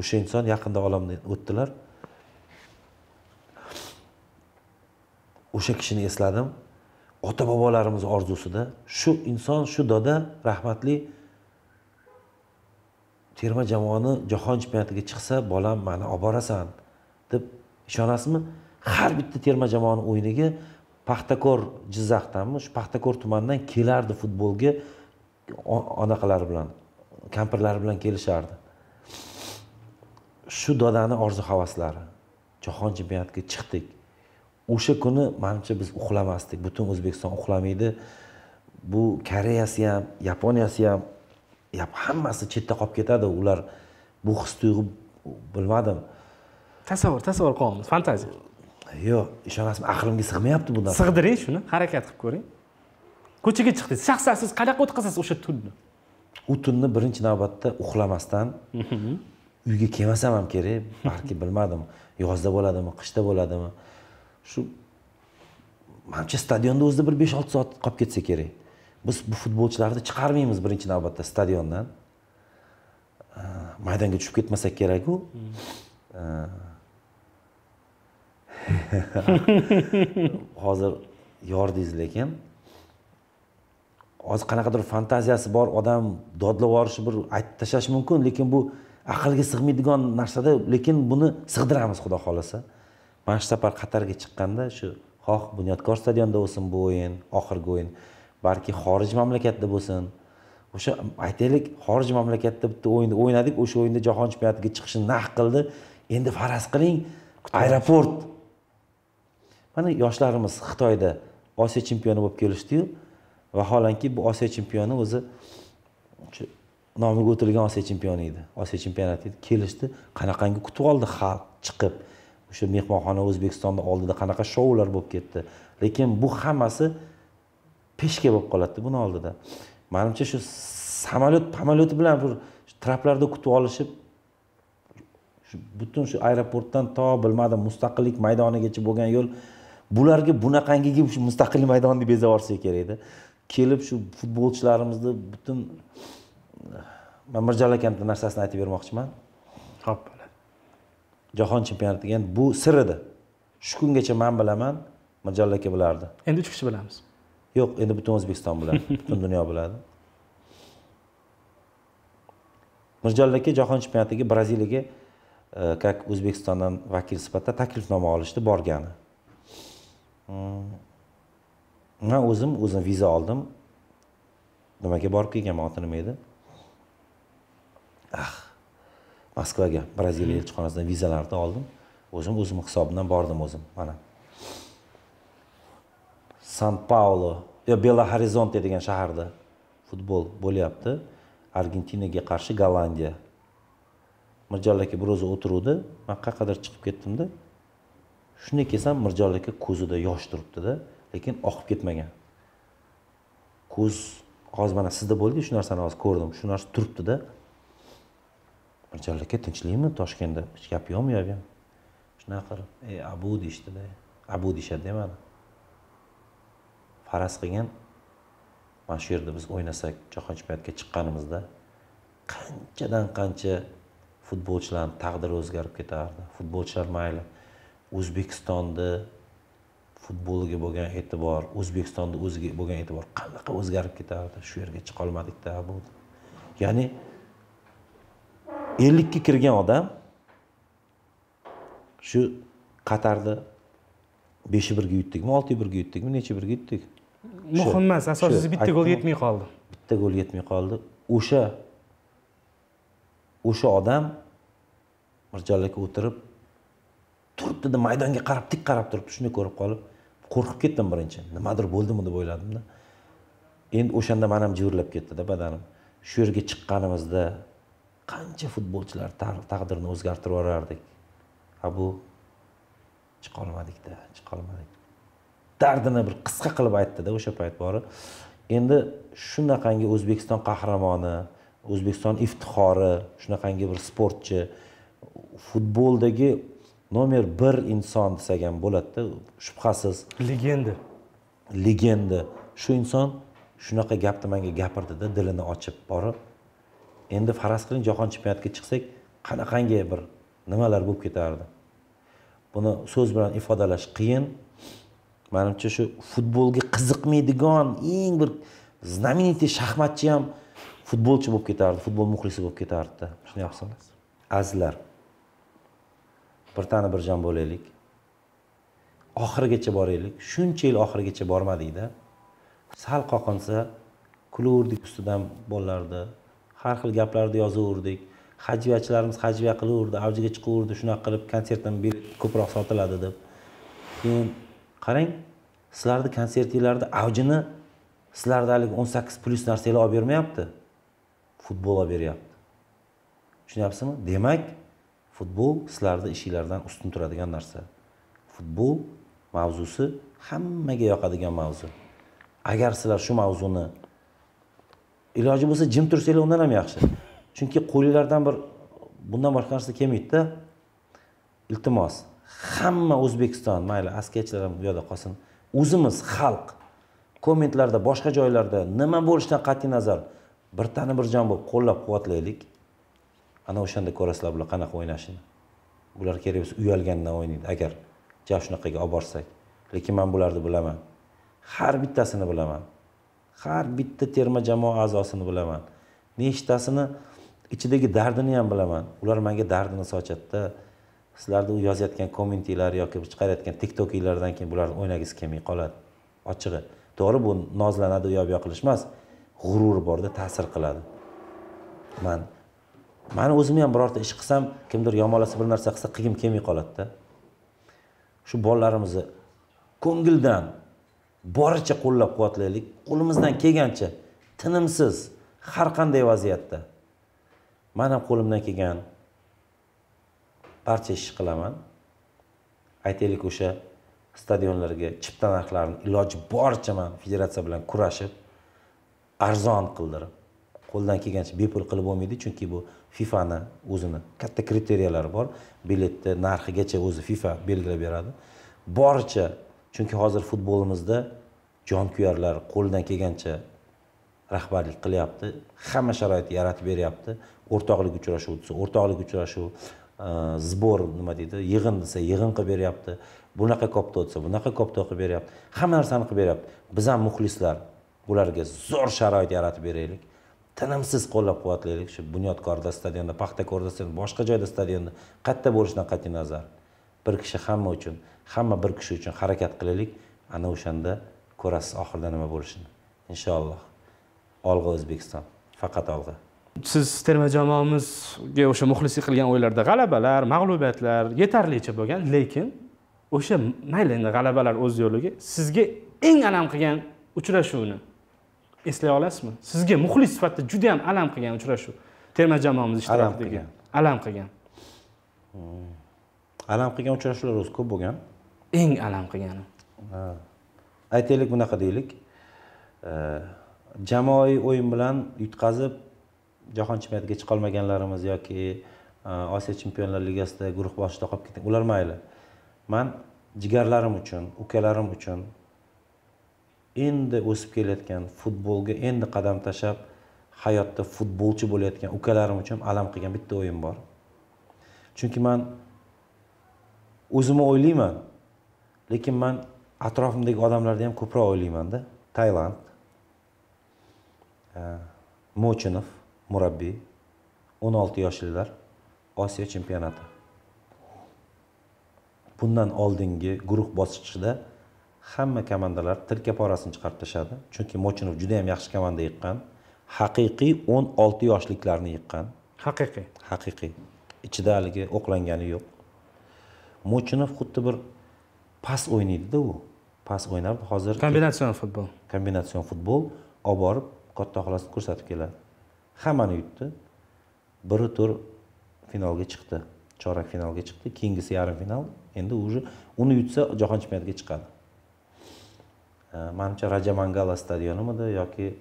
o'sha inson yaqinda olamdan o'tdilar o'sha kishini esladim ota bobolarimiz orzusida shu inson shu doda rahmatli terma jamoani jahon chempionatiga chiqsa bolam mani olib borasan deb ishonasizmi har bitta terma jamoani o'yiniga paxtakor jizzaxdanmi shu paxtakor tumanidan kelardi futbolga onaqalari bilan kampirlari bilan kelishardi shu dodani orzu havaslari jahon chempionatiga chiqdik o'sha kuni manimcha biz uxlamasdik butun o'zbekiston uxlamaydi bu koreyasi ham yaponiyasi ham hammasi chetda qolib ketadi ular bu his tuyg'u bilmadim tasavvur tasavvur qilyapmiz fantaziya yo'q ishonasizmi aqlimga sig'mayapti bu narsa sig'diring shuni harakat qilib ko'ring ko'chaga chiqdingiz shaxsan siz qanaqa o'tkazasiz o'sha tunni u tunni birinchi navbatda uxlamasdan mhm. uyga kelmasam ham kerak balki bilmadim yozda bo'ladimi qishda bo'ladimi shu manimcha stadionda o'zida bir besh olti soat qolib ketsa kerak biz bu futbolchilarni chiqarmaymiz birinchi navbatda stadiondan maydonga tushib ketmasak keraku mhm. hozir yordingiz lekin hozir qanaqadir fantaziyasi bor odam dodlab yuborishi bir aytib tashlashi mumkin lekin bu aqlga sig'maydigan narsada lekin buni sig'diramiz xudo xohlasa mana shu safar qatarga chiqqanda shu xoh bunyodkor stadionda bo'lsin bu o'yin oxirgi o'yin balki xorij mamlakatda bo'lsin o'sha aytaylik xorij mamlakatda bitta o'yinda o'ynadik o'sha o'yinda jahon chempionatiga chiqishni naq qildi endi faraz qiling aeroport mana yoshlarimiz xitoyda osiyo chempioni bo'lib kelishdiyu vaholanki bu osiyo chempioni o'zi nomiga o'tilgan osiyo chempioni edi osiyo chempionati edi kelishdi qanaqangi kutib oldi xalq chiqib o'sha mehmonxona o'zbekistonni oldida qanaqa shoular bo'lib ketdi lekin bu hammasi peshka bo'lib qoladida buni oldida manimcha shu samolyot pamolyoti bilan bir traplarda kutib olishib butun shu aeroportdan to bilmadim mustaqillik maydonigacha bo'lgan yo'l bularga bunaqangiga shu mustaqil maydonni bezab yuborsak kerakda kelib shu futbolchilarimizni butun man mirjalol akam narsasini aytib bermoqchiman ho'p jahon chempionatiga endi bu sir edi shu kungacha man bilaman mirjalol aka bilardi endi uch kishi bilamiz yo'q endi butun o'zbekiston biladi butun dunyo biladi mirjalol aka jahon chempionatiga braziliyaga как e, o'zbekistondan vakil sifatida taklifnoma olishdi borgani man o'zim o'zim viza oldim nimaga borib kelganman oti nima edi ah moskvaga braziliya elchixonasidan vizalarni oldim o'zim o'zim hisobimdan bordim o'zim mana san paulo yo bela horizonte degan shaharda futbol bo'lyapti argentinaga qarshi gollandiya mirjallo aka bir o'zi o'tiruvdi man qayerqadir chiqib ketdimda shunday kelsam mirjalol aka ko'zida yosh turibdida lekin oqib ketmagan ko'z hozir mana sizda bo'ldiyu shu narsani hozir ko'rdim shu narsa turibdida mirjalol aka tinchlikmi toshkentda hech gap yo'qmi yo'q shunaqa qilib ey abu deyishdida abu deyishadida mana faraz qilgin mana shu yerda biz o'ynasak jahon chempionatiga chiqqanimizda qanchadan qancha futbolchilarni taqdiri o'zgarib ketardi futbolchilar mayli o'zbekistonni futboliga bo'lgan e'tibor o'zbekistonni o'ziga bo'lgan e'tibor qanaqa o'zgarib ketardi shu yerga chiqolmadikda bu ya'ni ellikka kirgan odam shu qatarni beshi birga yutdikmi olti birga yutdikmi necha birga yutdik muhim emas asosiysi bitta gol yetmay qoldi bitta gol yetmay qoldi o'sha o'sha odam aka o'tirib turibdida maydonga qarab tik qarab turibdi shunday ko'rib qolib qo'rqib ketdim birinchi nimadir bo'ldimi deb o'yladimda endi o'shanda man ham jivirlab ketdida badanim shu yerga chiqqanimizda qancha futbolchilar taqdirini o'zgartirib yuborardik a bu chiqolmadikda chiqolmadik dardini bir qisqa qilib aytdida o'sha payt borib endi shunaqangi o'zbekiston qahramoni o'zbekiston iftixori shunaqangi bir sportchi futboldagi nomer bir inson desak ham bo'ladida shubhasiz legenda legenda shu inson shunaqa gapni manga gapirdida dilini ochib borib endi faraz qiling jahon chempionatiga chiqsak qanaqangi bir nimalar bo'lib ketardi buni so'z bilan ifodalash qiyin manimcha shu futbolga qiziqmaydigan eng bir знаменитый shaxmatchi ham futbolchi bo'lib ketardi futbol muxlisi bo'lib ketardida tushunyapsizmi azizlar bir tani bir jon bo'laylik oxirigacha boraylik shuncha yil oxirigacha bormadikda sal qoqinsa kulaverdik ustidan bolalarni har xil gaplarni yozaverdik hajviyachilarimiz hajviya qilaverdi avjiga chiqaverdi shunaqa qilib konsertdan bilet ko'proq sotiladi deb keyin qarang sizlarni konsertinglarni avjini sizlarni haligi o'n sakkiz plyus narsalar olib bermayapti futbol olib beryapti tushunyapsizmi demak futbol sizlarni ishinglardan ustun turadigan narsa futbol mavzusi hammaga yoqadigan mavzu agar sizlar shu mavzuni iloji bo'lsa jim tursanglar undan ham yaxshi chunki qo'linglardan bir bundan boshqa narsa kelmaydida iltimos hamma o'zbekiston mayli askiyachilar ham bu yoqda qolsin o'zimiz xalq kommentlarda boshqa joylarda nima bo'lishidan qat'iy nazar birtani jon bo'lib qo'llab quvvatlaylik ana o'shanda ko'rasizlar bular qanaqa o'ynashini ular kerak bo'lsa uyalgandan o'ynaydi agar ja shunaqaga olib borsak lekin man bularni bilaman har bittasini bilaman har bitta terma jamoa a'zosini bilaman nechtasini ichidagi dardini ham bilaman ular manga dardini sochadida sizlarni u yozayotgan kommentinglar yoki chiqarayotgan tiktokinglardan keyin bularni o'ynagisi kelmay qoladi ochig'i to'g'ri bu nozlanadi u yoq bu yoq qilish emas g'urur borda ta'sir qiladi man mani o'zimni ham birorta ish qilsam kimdir yomonlasa bir narsa qilsa qilgim kelmay qoladida shu bolalarimizni ko'ngildan boricha qo'llab quvvatlaylik qo'limizdan kelgancha tinimsiz har qanday vaziyatda man ham qo'limdan kelgan barcha ish qilaman aytaylik o'sha stadionlarga chipta narxlarini iloji boricha man federatsiya bilan kurashib arzon qildirib qo'ldan kelgancha bepul qilib bo'lmaydi chunki bu fifani o'zini katta kriteriyalari bor biletni narxigacha o'zi fifa belgilab beradi boricha chunki hozir futbolimizda jonkuyarlar qo'ldan kelgancha rahbarlik qilyapti hamma sharoitni yaratib beryapti o'rtoqlik uchrashuvi desa o'rtoqlik uchrashuvi сбор e, nima deydi yig'in desa yig'in qilib beryapti bunaqa kopto desa bunaqa kopto qilib beryapti hamma narsani qilib beryapti biz ham muxlislar ularga zo'r sharoit yaratib beraylik tinimsiz qo'llab quvvatlaylik shu bunyodkorda stadionda paxtakorda stadionda boshqa joyda stadionda qayerda bo'lishidan qat'iy nazar bir kishi hamma uchun hamma bir kishi uchun harakat qilaylik ana o'shanda ko'rasiz oxirida nima bo'lishini inshaalloh olg'a o'zbekiston faqat olg'a siz terma jamoamizga o'sha muxlislik qilgan o'yinlarda g'alabalar mag'lubiyatlar yetarlicha bo'lgan lekin o'sha mayli endi g'alabalar o'z yo'liga sizga eng alam qilgan uchrashuvni eslay olasizmi sizga muxlis sifatida juda ham alam qilgan uchrashuv terma jamoamiz ishtirokidagi alam qilgan alam qilgan hmm. uchrashuvlar o'zi ko'p bo'lgan eng alam qilgani aytaylik bunaqa deylik jamoaviy o'yin bilan yutqazib jahon chempionatiga chiqolmaganlarimiz yoki e, osiyo chempionlar ligasida guruh boshida qolib ketgan ular mayli man jigarlarim uchun ukalarim uchun endi o'sib kelayotgan futbolga endi qadam tashlab hayotda futbolchi bo'layotgan ukalarim uchun alam qilgan bitta o'yin bor chunki man o'zimni o'ylayman lekin man atrofimdagi odamlarni ham ko'proq o'ylaymanda tailand eh, mochinov murabbiy o'n olti yoshlilar osiyo chempionati bundan oldingi guruh bosqichida hamma komandalar tirka porasini chiqarib tashladi chunki mochinov juda yam yaxshi komanda yiqqan haqiqiy o'n olti yoshliklarni yiqqan haqiqiy haqiqiy ichida haligi o'qlangani yo'q mochinov xuddi bir pas o'ynaydida u pas o'ynardi hozir kombinatsion futbol kombinatsion futbol olib borib katta xolasini ko'rsatib keladi hammani yutdi bir tur finalga chiqdi chorak finalga chiqdi keyingisi yarim final endi уже uni yutsa jahon chempionatiga chiqadi Э, manimcha raja mangala stadionimidi yoki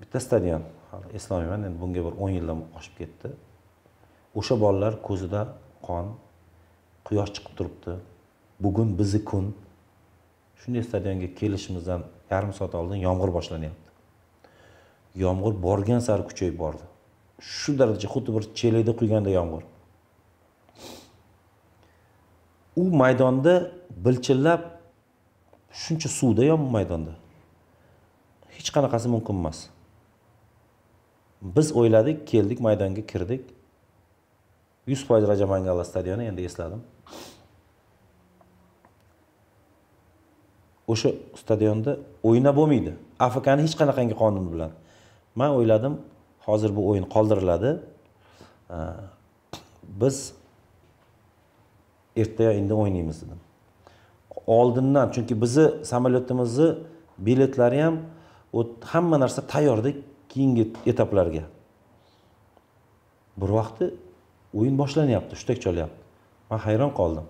bitta stadion eslamayman endi bunga bir o'n yildan oshib ketdi o'sha bolalar ko'zida qon quyosh chiqib turibdi bugun bizni kun shunday stadionga kelishimizdan yarim soat oldin yomg'ir boshlanyapti yomg'ir borgan sari kuchayib bordi shu daraja xuddi bir chelakda quyganda yomg'ir u maydonda bilchillab shuncha suvda ham maydonda hech qanaqasi mumkin emas biz o'yladik keldik maydonga kirdik yuz foiz rajamangala stadioni endi esladim o'sha stadionda o'ynab bo'lmaydi afkani hech qanaqangi qonun bilan man o'yladim hozir bu o'yin qoldiriladi biz ertaga endi o'ynaymiz dedim oldindan chunki bizni samolyotimizni biletlari ham hamma narsa tayyorda keyingi etaplarga bir vaqtda o'yin boshlanyapti hushtak cholyapti man hayron qoldim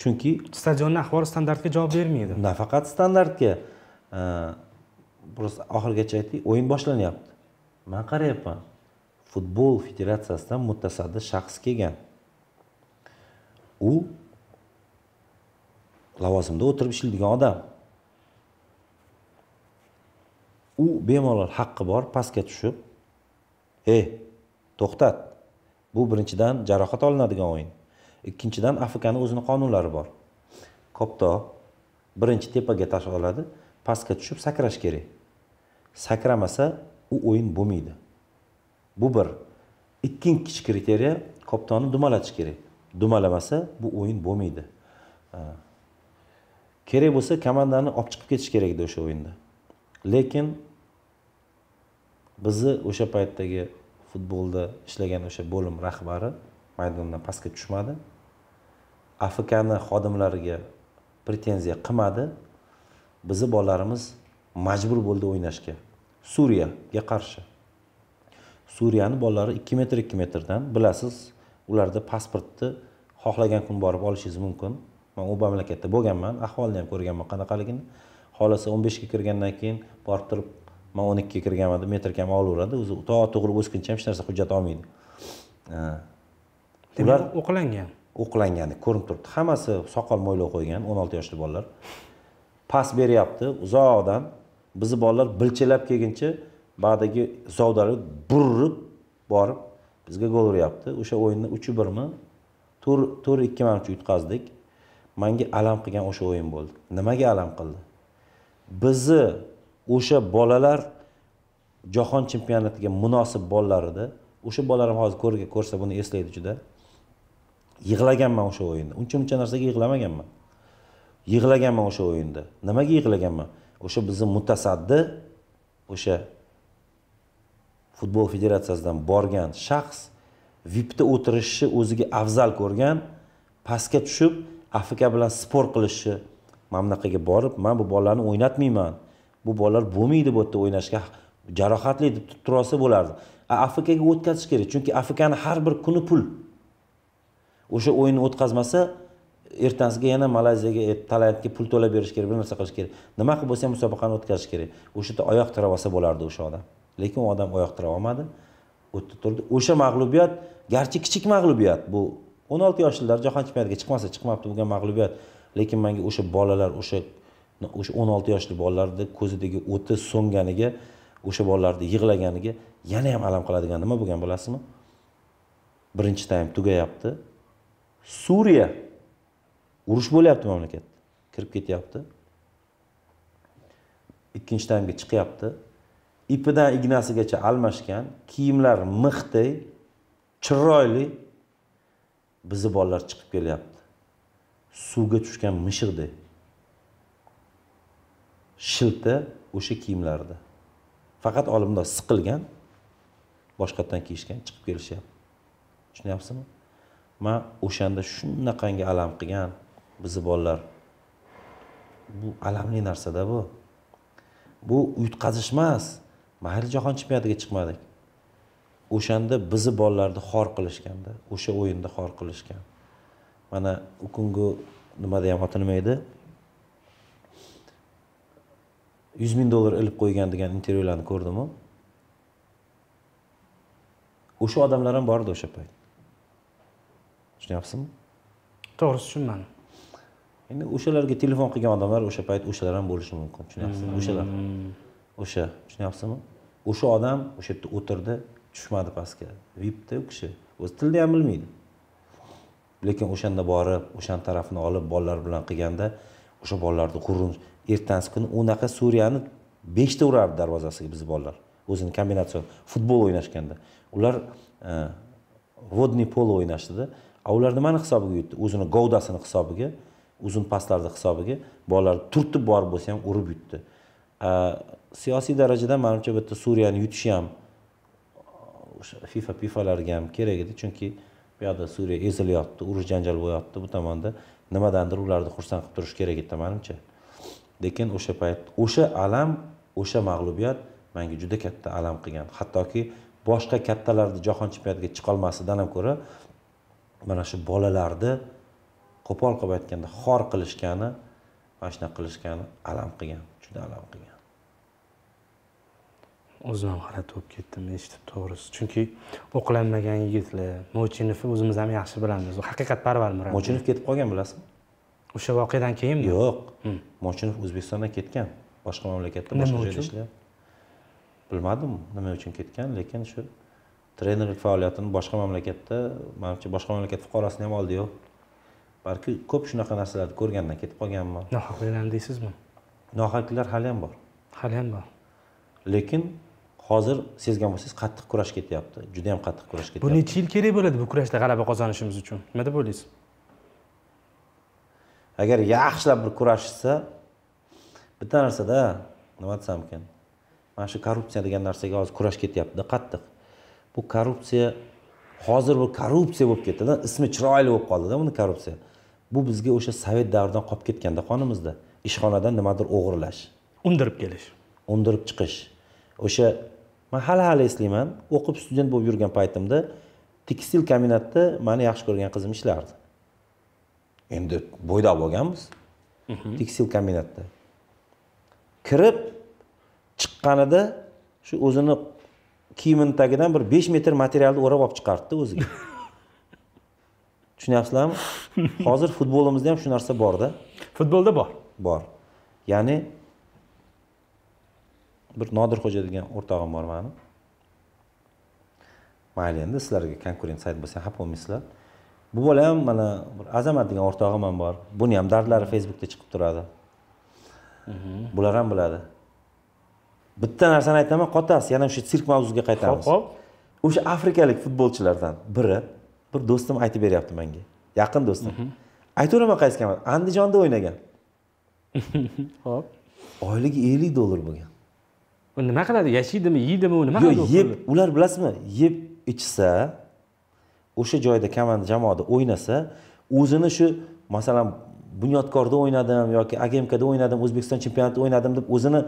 chunki stadionni ahvori standartga javob bermaydi nafaqat standartga просто e, oxirigacha aytdik o'yin boshlanyapti man qarayapman futbol federatsiyasidan mutasaddi shaxs kelgan u lavozimda o'tirib ishlaydigan odam u bemalol haqqi bor pastga tushib ey eh, to'xtat bu birinchidan jarohat olinadigan o'yin ikkinchidan afrikani o'zini qonunlari bor kopto birinchi tepaga tashlab oladi pastga tushib sakrash kerak sakramasa u o'yin bo'lmaydi bu bir ikkinchi kriteriya koptoni dumalatish kerak dumalamasa bu o'yin bo'lmaydi kerak bo'lsa komandani olib chiqib ketish kerak edi o'sha o'yinda lekin bizni o'sha paytdagi futbolda ishlagan o'sha bo'lim rahbari maydondan pastga tushmadi afkni xodimlariga pretenziya qilmadi bizni bolalarimiz majbur bo'ldi o'ynashga suriyaga qarshi suriyani bolalari ikki metr ikki metrdan bilasiz ularda pasportni xohlagan kun borib olishingiz mumkin man u mamlakatda bo'lganman ahvolni ham ko'rganman qanaqaligini xohlasa o'n beshga kirgandan keyin borib turib man o'n ikkiga kirganman deb ham olaveradi o'zi to to'g'ri o'sguncha ham hech narsa hujjat olmaydi ular o'qlangan o'qilangani ko'rinib turibdi hammasi soqol mo'ylov qo'ygan o'n olti yoshli bolalar pas beryapti uzoqdan bizni bolalar bilchilab kelguncha bag'dagi zovdalar burrib borib bizga gol uryapti o'sha o'yinda uch birmi to'rt ikki manimcha yutqazdik manga alam qilgan o'sha o'yin bo'ldi nimaga alam qildi bizni o'sha bolalar jahon chempionatiga munosib bolalar edi o'sha bolalar ham hozir ko'rsa buni eslaydi juda yig'laganman o'sha o'yinda uncha muncha narsaga yig'lamaganman yig'laganman o'sha o'yinda nimaga yig'laganman o'sha bizni mutasaddi o'sha futbol federatsiyasidan borgan shaxs vipda o'tirishni o'ziga afzal ko'rgan pastga tushib afrika bilan spor qilishni mana bunaqaga borib man bu bolalarni o'ynatmayman bu bolalar bo'lmaydi bu yerda o'ynashga jarohatli deb turib olsa bo'lardi afrikaga o'tkazish kerak chunki afrikani har bir kuni pul o'sha o'yinni o'tkazmasa ertasiga yana malayziyaga e, tailandga pul to'lab berish kerak bir narsa qilish kerak nima qilib bo'lsa ham musobaqani o'tkazish kerak o'sha yerda oyoq tira olsa bo'lardi o'sha odam lekin u odam oyoq tira olmadi u yerda turdi o'sha mag'lubiyat garchi kichik mag'lubiyat bu o'n olti yoshlilar jahon chempionatiga chiqmasa chiqmabdi bo'lgan mag'lubiyat lekin manga o'sha bolalar o'sha o'sha o'n olti yoshli bolalarni ko'zidagi o'ti so'nganiga o'sha bolalarni yig'laganiga yana ham alam qiladigan nima bo'lgan bilasizmi birinchi taym tugayapti suriya urush bo'lyapti mamlakatda kirib ketyapti ikkinchi taymga chiqyapti ipidan ignasigacha almashgan kiyimlar mixday chiroyli bizni bolalar chiqib kelyapti suvga tushgan mishiqdek shilta o'sha kiyimlarda faqat olimlar siqilgan boshqatdan kiyishgan chiqib kelishyapti tushunyapsizmi man o'shanda shunaqangi alam qilgan bizni bolalar bu alamli narsada bu bu yutqazish emas mayli jahon chempionatiga chiqmadik o'shanda bizni bolalarni xor qilishganda o'sha o'yinda xor qilishgan mana u kungi nimada ham oti nima edi yuz ming dollar ilib qo'ygan degan intervyularni ko'rdimu o'sha odamlar ham bor edi o'sha payt tushunyapsizmi to'g'risi tushunmadim endi o'shalarga telefon qilgan odamlar o'sha payt o'shalar ham bo'lishi mumkin tushunyapsizmi o'shalar hmm. o'sha tushunyapsizmi o'sha odam o'sha yerda o'tirdi tushmadi pastga vipda u kishi o'zi tilni ham bilmaydi lekin o'shanda borib o'shani tarafini olib bolalar bilan qilganda o'sha bolalarni g'urun ertasi kuni unaqa suriyani beshta urardi darvozasiga bizni bolalar o'zini kombinatsion futbol o'ynashganda ular vodniy e, polo o'ynashdida a ular nimani hisobiga yutdi o'zini govdasini hisobiga uzun paslarni hisobiga bolalarni turtib borib bo'lsa ham urib yutdi siyosiy darajada manimcha bu yerda suriyani yutishi ham o'sha fifa pifalarga ham kerak edi chunki bu yoqda suriya ezilyapti urush janjal bo'lyapti bu tomonda nimadandir ularni xursand qilib turish kerak edi manimcha lekin o'sha payt o'sha alam o'sha mag'lubiyat manga juda katta alam qilgan hattoki boshqa kattalarni jahon chempionatiga chiqolmasidan ham ko'ra mana shu bolalarni qo'pol qilib aytganda xor qilishgani mana shunaqa qilishgani alam qilgan juda alam qilgan o'zim ham xira to'lib ketdim eshitib to'g'risi chunki o'qilanmagan yigitlar mo'chinovni o'zimiz ham yaxshi bilamiz u haqiqatparvar murabbiy mochinov ketib qolgan bilasizmi o'sha voqeadan keyinmi yo'q mochinov o'zbekistondan ketgan boshqa mamlakatda boshqa joyda ishlayapti bilmadim nima uchun ketgan lekin shu trenerlik faoliyatini boshqa mamlakatda manimcha boshqa mamlakat fuqarosini ham oldiyu balki ko'p shunaqa narsalarni ko'rgandan ketib qolganman nohaqliklarni deysizmi nohaqliklar hali ham bor hali ham bor lekin hozir sezgan bo'lsangiz qattiq kurash ketyapti juda yam qattiq kurash ketyapti bu necha yil kerak bo'ladi bu kurashda g'alaba qozonishimiz uchun nima deb o'ylaysiz agar yaxshilab bir kurashishsa bitta narsada nima desam ekan mana shu korrupsiya degan narsaga hozir kurash ketyaptida qattiq bu korrupsiya hozir bu korrupsiya bo'lib ketdida ismi chiroyli bo'lib qoldida buni korrupsiya bu bizga o'sha sovet davridan qolib ketganda qonimizda ishxonadan nimadir o'g'irlash undirib kelish undirib chiqish o'sha man hali hali eslayman o'qib student bo'lib yurgan paytimda tekstil kombinatda mani yaxshi ko'rgan qizim ishlardi endi bo'ydoq bo'lganmiz mhm. tekstil kombinatda kirib chiqqanida shu o'zini kiyimini tagidan bir besh metr materialni o'rab olib chiqardida o'ziga tushunyapsizlarmi hozir futbolimizda ham shu narsa borda futbolda bor bor ya'ni bir nodirxo'ja degan o'rtog'im bor mani mayli endi sizlarga konkurent sayt bo'lsa xafa bo'lmaysizlar bu bola ham mana bir azamat degan o'rtog'im ham bor buni ham dardlari facebookda chiqib turadi mhm. bular ham biladi bitta narsani aytaman qotasiz yana o'sha sirk mavzusiga qaytamiz hop o'sha afrikalik futbolchilardan biri bir do'stim aytib beryapti menga yaqin do'stim mhm. aytaveraman qaysi komanda andijonda o'ynagan hop oyligi ellik dollar bo'lgan u nima qiladi yashaydimi yeydimi u nima qiladi yo'q yeb ular bilasizmi yeb ichsa o'sha joyda komanda jamoada o'ynasa o'zini shu masalan bunyodkorda o'ynadim yoki agmkda o'ynadim o'zbekiston chempionatida o'ynadim deb o'zini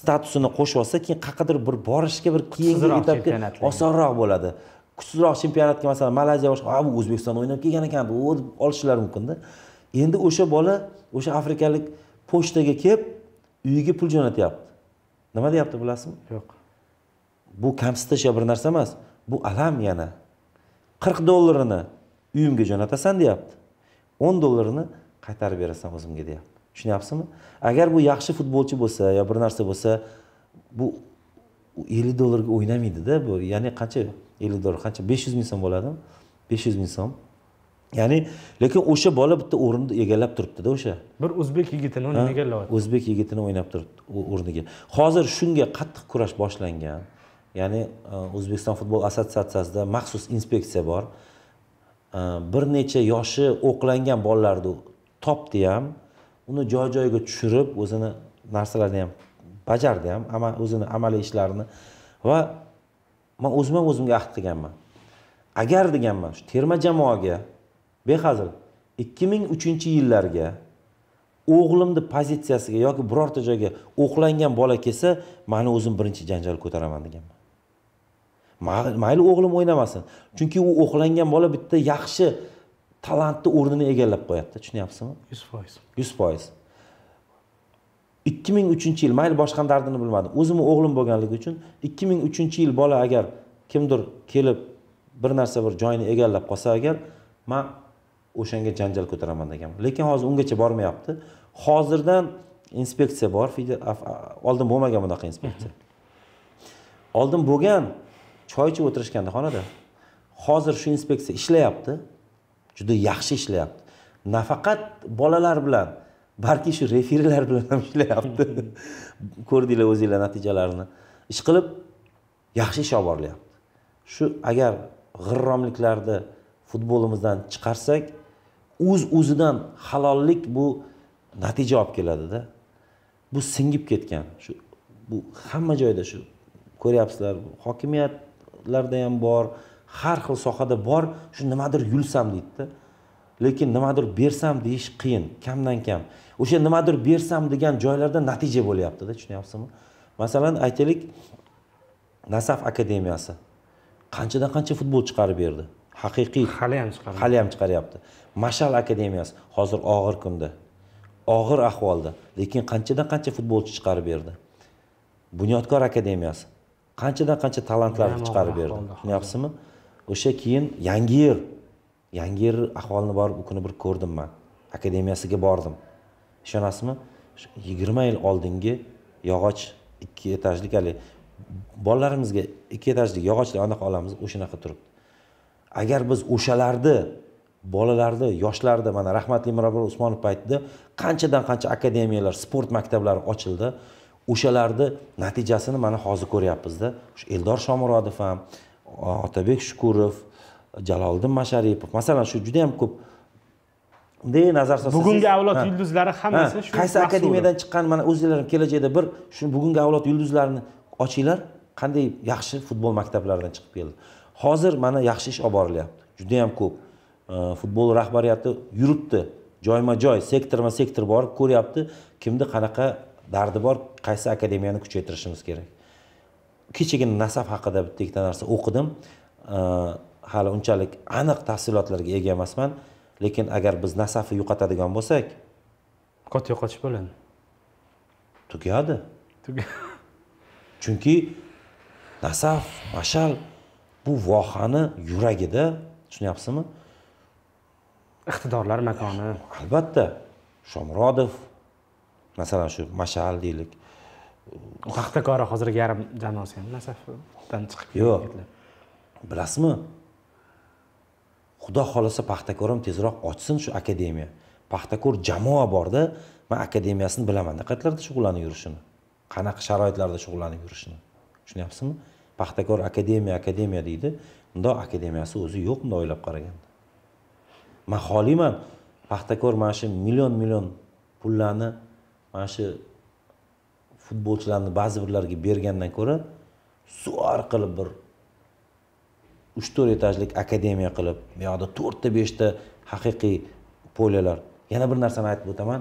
statusini qo'shib olsa keyin qayerqadir bir borishga bir keyingi etapga osonroq bo'ladi kuchsizroq chempionatga masalan malayziya boshqa bu o'zbekistonda o'ynab kelgan ekan bu deb olishlari mumkinda endi o'sha bola o'sha afrikalik pochtaga kelib uyiga pul jo'natyapti nima deyapti bilasizmi yo'q bu kamsitish yo bir narsa emas bu alam yana qirq dollarini uyimga jo'natasan deyapti o'n dollarini qaytarib berasan o'zimga deyapti tushunyapsizmi agar bu yaxshi futbolchi bo'lsa yo bir narsa bo'lsa bu ellik dollarga o'ynamaydida bu ya'ni qancha ellik dollar qancha besh yuz ming so'm bo'ladimi besh yuz ming so'm ya'ni lekin o'sha bola bitta o'rinni egallab turibdida o'sha bir o'zbek yigitini o'rnini egallayapti o'zbek yigitini o'ynab turibdi o'rniga hozir shunga qattiq kurash boshlangan ya'ni e, o'zbekiston futbol assotsiatsiyasida maxsus inspeksiya bor e, bir necha yoshi o'qlangan bolalarni topdi ham uni joy joyiga tushirib o'zini narsalarni ham bajardi ham ama, o'zini amaliy ishlarini va man o'zim ham o'zimga ahd qilganman agar deganman shu terma jamoaga behazil ikki ming uchinchi yillarga o'g'limni pozitsiyasiga yoki birorta joyga o'qlangan bola kelsa mani o'zim birinchi janjal ko'taraman deganman mayli o'g'lim o'ynamasin chunki u o'qlangan bola bitta yaxshi talantni o'rnini egallab qo'yadida tushunyapsizmi yuz foiz yuz foiz ikki ming uchinchi yil mayli boshqa dardini bilmadim o'zimni o'g'lim bo'lganligi uchun ikki ming uchinchi yil bola agar kimdir kelib bir narsa bir joyni egallab qolsa agar man o'shanga janjal ko'taraman degan lekin hozir ungacha bormayapti hozirdan inspeksiya bor oldin bo'lmagan bunaqa inspeksiya oldin bo'lgan choy ichib o'tirishganda xonada hozir shu inspeksiya ishlayapti juda yaxshi ishlayapti nafaqat bolalar bilan balki shu referilar bilan ham ishlayapti ko'rdinglar o'zinglar natijalarini ishqilib yaxshi ish olib borilyapti shu agar g'irromliklarni futbolimizdan chiqarsak o'z uz o'zidan halollik bu natija olib keladida bu singib ketgan shu bu hamma joyda shu ko'ryapsizlar hokimiyatlarda ham bor har xil sohada bor shu nimadir yulsam deydida lekin nimadir bersam deyish qiyin kamdan kam o'sha nimadir bersam degan joylarda natija bo'lyaptida tushunyapsizmi masalan aytaylik nasaf akademiyasi qanchadan qancha futbol chiqarib berdi haqiqiy hali ham chiqaryapti hali ham chiqaryapti mashal akademiyasi hozir og'ir kunda og'ir ahvolda lekin qanchadan qancha futbolchi chiqarib berdi bunyodkor akademiyasi qanchadan qancha talantlarni chiqarib berdi tushunyapsizmi o'sha keyin yangi yer yangi yer ahvolini borib u kuni bir ko'rdim man akademiyasiga bordim ishonasizmi yigirma yil oldingi yog'och ikki etajlik haligi bolalarimizga ikki etajli yog'ochli anaqa olamiz o'shanaqa turibdi agar biz o'shalarni bolalarni yoshlarni mana rahmatli mirabror usmonov paytida qanchadan qancha akademiyalar sport maktablari ochildi o'shalarni natijasini mana hozir ko'ryapmizda shu eldor shomurodov ham otabek shukurov jaloliddin masharipov masalan shu juda yam ko'p bunday nazar solsangiz bugungi avlod yulduzlari hammasi shu qaysi akademiyadan chiqqan mana o'zinglar kelajakda bir shu bugungi avlod yulduzlarini ochinglar qanday yaxshi futbol maktablaridan chiqib keldi hozir mana yaxshi ish olib borilyapti juda yam ko'p futbol rahbariyati yuribdi joyma joy sektorma sektor borib ko'ryapti kimni qanaqa dardi bor qaysi akademiyani kuchaytirishimiz kerak kechagina nasaf haqida bitta ikkita narsa o'qidim hali unchalik aniq tafsilotlarga ega emasman lekin agar biz nasafni yo'qotadigan bo'lsak kot yo'qotish bo'ladi tugadi chunki nasaf mashal bu vohani yuragida tushunyapsizmi iqtidorlar makoni albatta shomurodov masalan shu mashal deylik paxtakori hozir yarim jamoasi ham nasafdan chiqib yo'q bilasizmi xudo xohlasa paxtakor ham tezroq ochsin shu akademiya paxtakor jamoa borda man akademiyasini bilaman qayerlarda shug'ullanib yurishini qanaqa sharoitlarda shug'ullanib yurishini tushunyapsizmi paxtakor akademiya akademiya deydi bundoq akademiyasi o'zi yo'q bundoq o'ylab qaraganda man xohlayman paxtakor mana shu million million pullarni mana shu futbolchilarni ba'zi birlariga bergandan ko'ra suar qilib bir uch to'rt etajlik akademiya qilib bu to'rtta beshta haqiqiy polyalar yana bir narsani aytib o'taman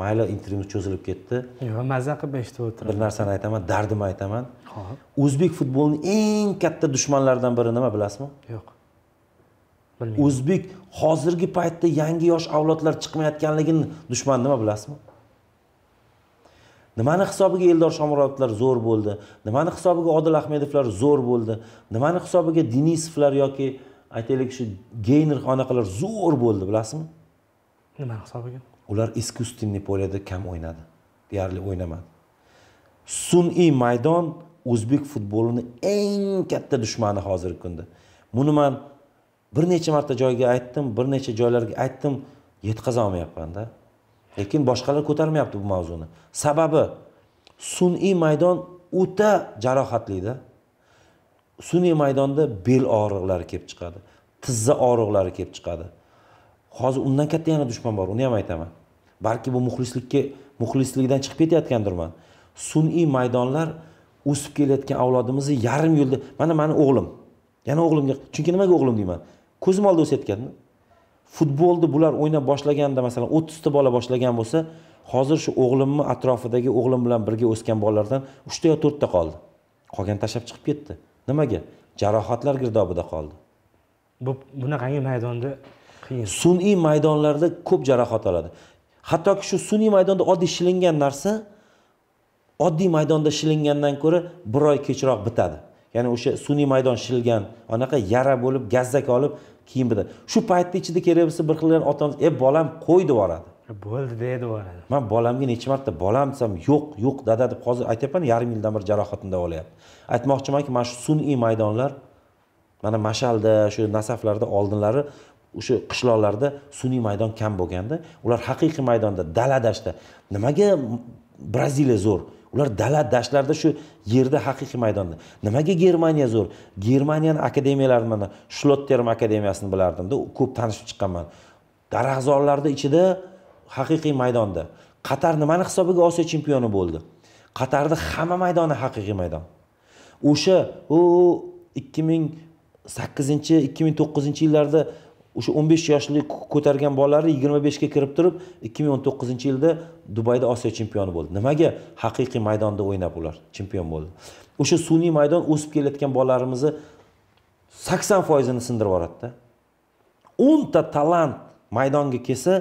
mayli intervyumiz cho'zilib ketdi yo'q maza qilib eshitib o'tiraman bir narsani aytaman dardimni aytaman o'zbek futbolini eng katta dushmanlaridan biri nima bilasizmi yo'q bilmayman o'zbek hozirgi paytda yangi yosh avlodlar chiqmayotganligini dushmani nima bilasizmi nimani hisobiga eldor shomurodovlar zo'r bo'ldi nimani hisobiga odil ahmedovlar zo'r bo'ldi nimani hisobiga denisovlar yoki aytaylik shu geyner anaqalar zo'r bo'ldi bilasizmi nimani hisobiga ular искусственный poliyada kam o'ynadi deyarli o'ynamadi sun'iy maydon o'zbek futbolini eng katta dushmani hozirgi kunda buni man bir necha marta joyga aytdim bir necha joylarga aytdim yetkaza olmayapmanda lekin boshqalar ko'tarmayapti bu mavzuni sababi sun'iy maydon o'ta jarohatlida sun'iy maydonda bel og'riqlari kelib chiqadi tizza og'riqlari kelib chiqadi hozir undan katta yana dushman bor uni ham aytaman balki bu muxlislikka muxlislikdan chiqib ketayotgandirman sun'iy maydonlar o'sib kelayotgan avlodimizni yarim yo'lda mana mani o'g'lim yana o'g'limga chunki nimaga o'g'lim deyman ko'zim oldida o'sayotganda futbolni bular o'ynab boshlaganda masalan o'ttizta bola boshlagan bo'lsa hozir shu o'g'limni atrofidagi o'g'lim bilan birga o'sgan bolalardan uchta yo to'rtta qoldi qolgan tashlab chiqib ketdi nimaga jarohatlar girdobida qoldi bu bunaqangi maydonda sun'iy maydonlarda ko'p jarohat oladi hattoki shu sun'iy maydonda oddiy shilingan narsa oddiy maydonda shilingandan ko'ra bir oy kechroq bitadi ya'ni o'sha sun'iy maydon shilgan anaqa yara bo'lib gazzak olib keyin bitadi shu paytni ichida kerak bo'lsa bir xillar ota onasi e bolam qo'y deb yuboradi bo'ldi deb yuboradi man bolamga necha marta bolam desam yo'q yo'q dada deb hozir aytyapman yarim yildan bir jarohatini davolayapti aytmoqchimanki mana shu sun'iy maydonlar mana mashalda shu nasaflarda oldinlari o'sha qishloqlarda sun'iy maydon kam bo'lganda ular haqiqiy maydonda dala dashtda nimaga braziliya zo'r ular dala dashtlarda shu yerda haqiqiy maydonda nimaga germaniya zo'r germaniyani akademiyalarini mana shlotterm akademiyasini bilardimda ko'p tanishib chiqqanman daraxtzorlarni ichida haqiqiy maydonda qatar nimani hisobiga osiyo chempioni bo'ldi qatarni hamma maydoni haqiqiy maydon o'sha u ikki ming sakkizinchi ikki ming to'qqizinchi yillarda o'sha o'n besh yoshni ko'targan bolalari yigirma beshga kirib turib ikki ming o'n to'qqizinchi yilda dubayda osiyo chempioni bo'ldi nimaga haqiqiy maydonda o'ynab ular chempion bo'ldi o'sha sun'iy maydon o'sib kelayotgan bolalarimizni sakson foizini sindirib yuboradida o'nta talant maydonga kelsa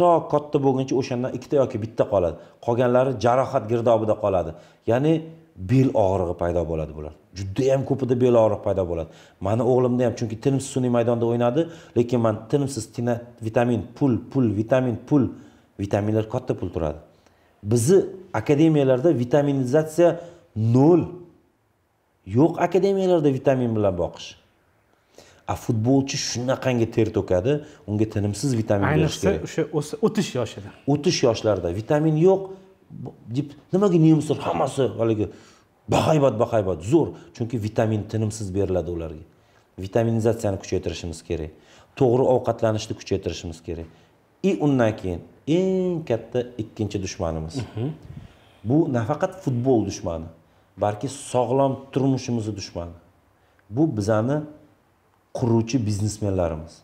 to katta bo'lguncha o'shandan ikkita yoki bitta qoladi qolganlari jarohat girdobida qoladi ya'ni bel og'rig'i paydo bo'ladi bular judayam ko'pida beli og'riq paydo bo'ladi mani o'g'limda ham chunki tinimsiz sun'iy maydonda o'ynadi lekin man tinimsiz vitamin pul pul vitamin pul vitaminlar katta pul turadi bizni akademiyalarda vitaminizatsiya nol yo'q akademiyalarda vitamin bilan boqish a futbolchi shunaqangi ter to'kadi unga tinimsiz vitamin berish kerak ayniqsa o'sha o'tish yoshida o'tish yoshlarida vitamin yo'q nimaga nemislar hammasi haligi bahaybat bahaybat zo'r chunki vitamin tinimsiz beriladi ularga vitaminizatsiyani kuchaytirishimiz kerak to'g'ri ovqatlanishni kuchaytirishimiz kerak и undan keyin eng katta ikkinchi dushmanimiz mhm. bu nafaqat futbol dushmani balki sog'lom turmushimizni dushmani bu bizani quruvchi biznesmenlarimiz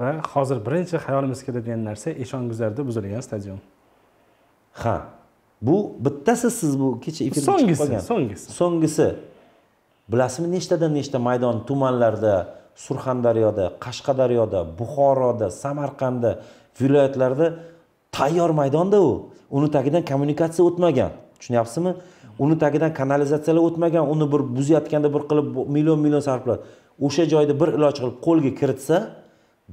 va hozir birinchi xayolimizga keladigan narsa eshonguzarda buzilgan stadion ha bu bittasi siz bu kecha efirga so'nggisi so'nggisi so'nggisi bilasizmi nechtadan nechta maydon tumanlarda surxondaryoda qashqadaryoda buxoroda samarqandda viloyatlarda tayyor maydonda u uni tagidan kommunikatsiya o'tmagan tushunyapsizmi uni tagidan kanalizatsiyalar o'tmagan uni bir buzayotganda bir qilib million million sarflab o'sha joyda bir iloj qilib qo'lga kiritsa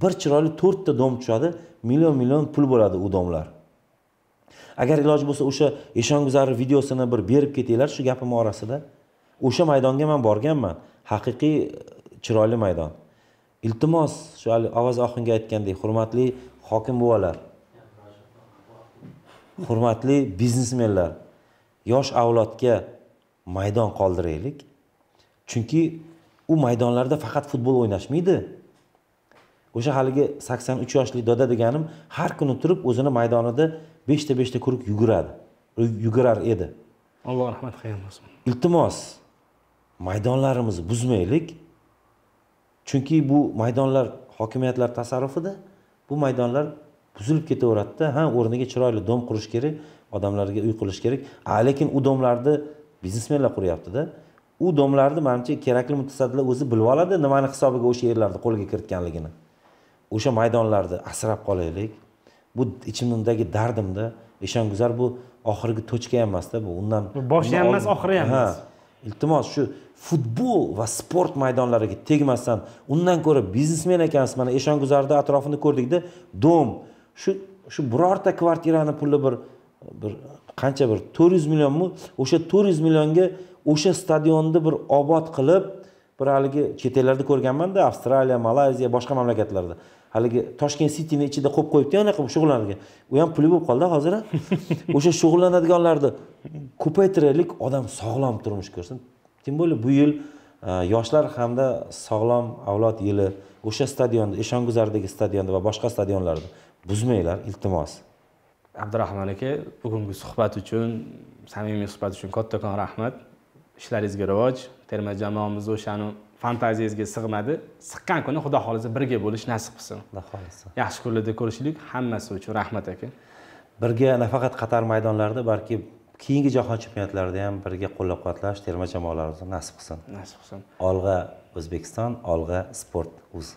bir chiroyli to'rtta dom tushadi million million pul bo'ladi u domlar agar iloji bo'lsa o'sha eshonguzarov videosini bir berib ketinglar shu gapim orasida o'sha maydonga man borganman haqiqiy chiroyli maydon iltimos shu ovoz oxinga aytgandek hurmatli hokim buvalar hurmatli biznesmenlar yosh avlodga maydon qoldiraylik chunki u maydonlarda faqat futbol o'ynashmaydi o'sha haligi sakson uch yoshli doda deganim har kuni turib o'zini maydonida beshta beshta kuruk yuguradi yugurar edi alloh rahmat qilgan bo'lsin iltimos maydonlarimizni buzmaylik chunki bu maydonlar hokimiyatlar tasarrufida bu maydonlar buzilib ketaveradida ha o'rniga chiroyli dom qurish kerak odamlarga uy qilish kerak lekin u domlarni biznesmenlar quryaptida u domlarni manimcha kerakli mutasaddilar o'zi bilib oladi nimani hisobiga o'sha yerlarni qo'lga kiritganligini o'sha maydonlarni asrab qolaylik bu ichimdagi dardimda eshonguzar bu oxirgi tochka ham emasda bu undan boshi ham emas oxiri ham emas iltimos shu futbol va sport maydonlariga tegmasdan undan ko'ra biznesmen ekansiz mana eshonguzarda atrofini ko'rdikda dom shu shu birorta kvartirani puli bir bir qancha bir to'rt yuz millionmi o'sha to'rt yuz millionga o'sha stadionni bir obod qilib bir haligi chet ellarda ko'rganmanda avstraliya malayziya boshqa mamlakatlarda haligi toshkent sitini ichida qo'yib qo'yibdi anaqa shug'ullanadigan u ham puli bo'lib qoldi hozir o'sha shug'ullanadiganlarni ko'paytiraylik odam sog'lom turmush ko'rsin тем более bu yil e, yoshlar hamda sog'lom avlod yili o'sha stadionda eshonguzardagi stadionda va boshqa stadionlarda buzmanglar iltimos abdurahmon aka bugungi suhbat uchun samimiy suhbat uchun kattakon rahmat ishlaringizga rivoj terma jamoamiz o'shani fantaziyangizga sig'madi siqqan kuni xudo xohlasa birga bo'lish nasib qilsin xudo xohlasa yaxshi kunlarda ko'rishaylik hammasi uchun rahmat aka birga nafaqat qatar maydonlarida balki keyingi jahon chempionatlarida ham birga qo'llab quvvatlash terma jamoalarimizni nasib qilsin nasib qilsin olg'a o'zbekiston olg'a sport uz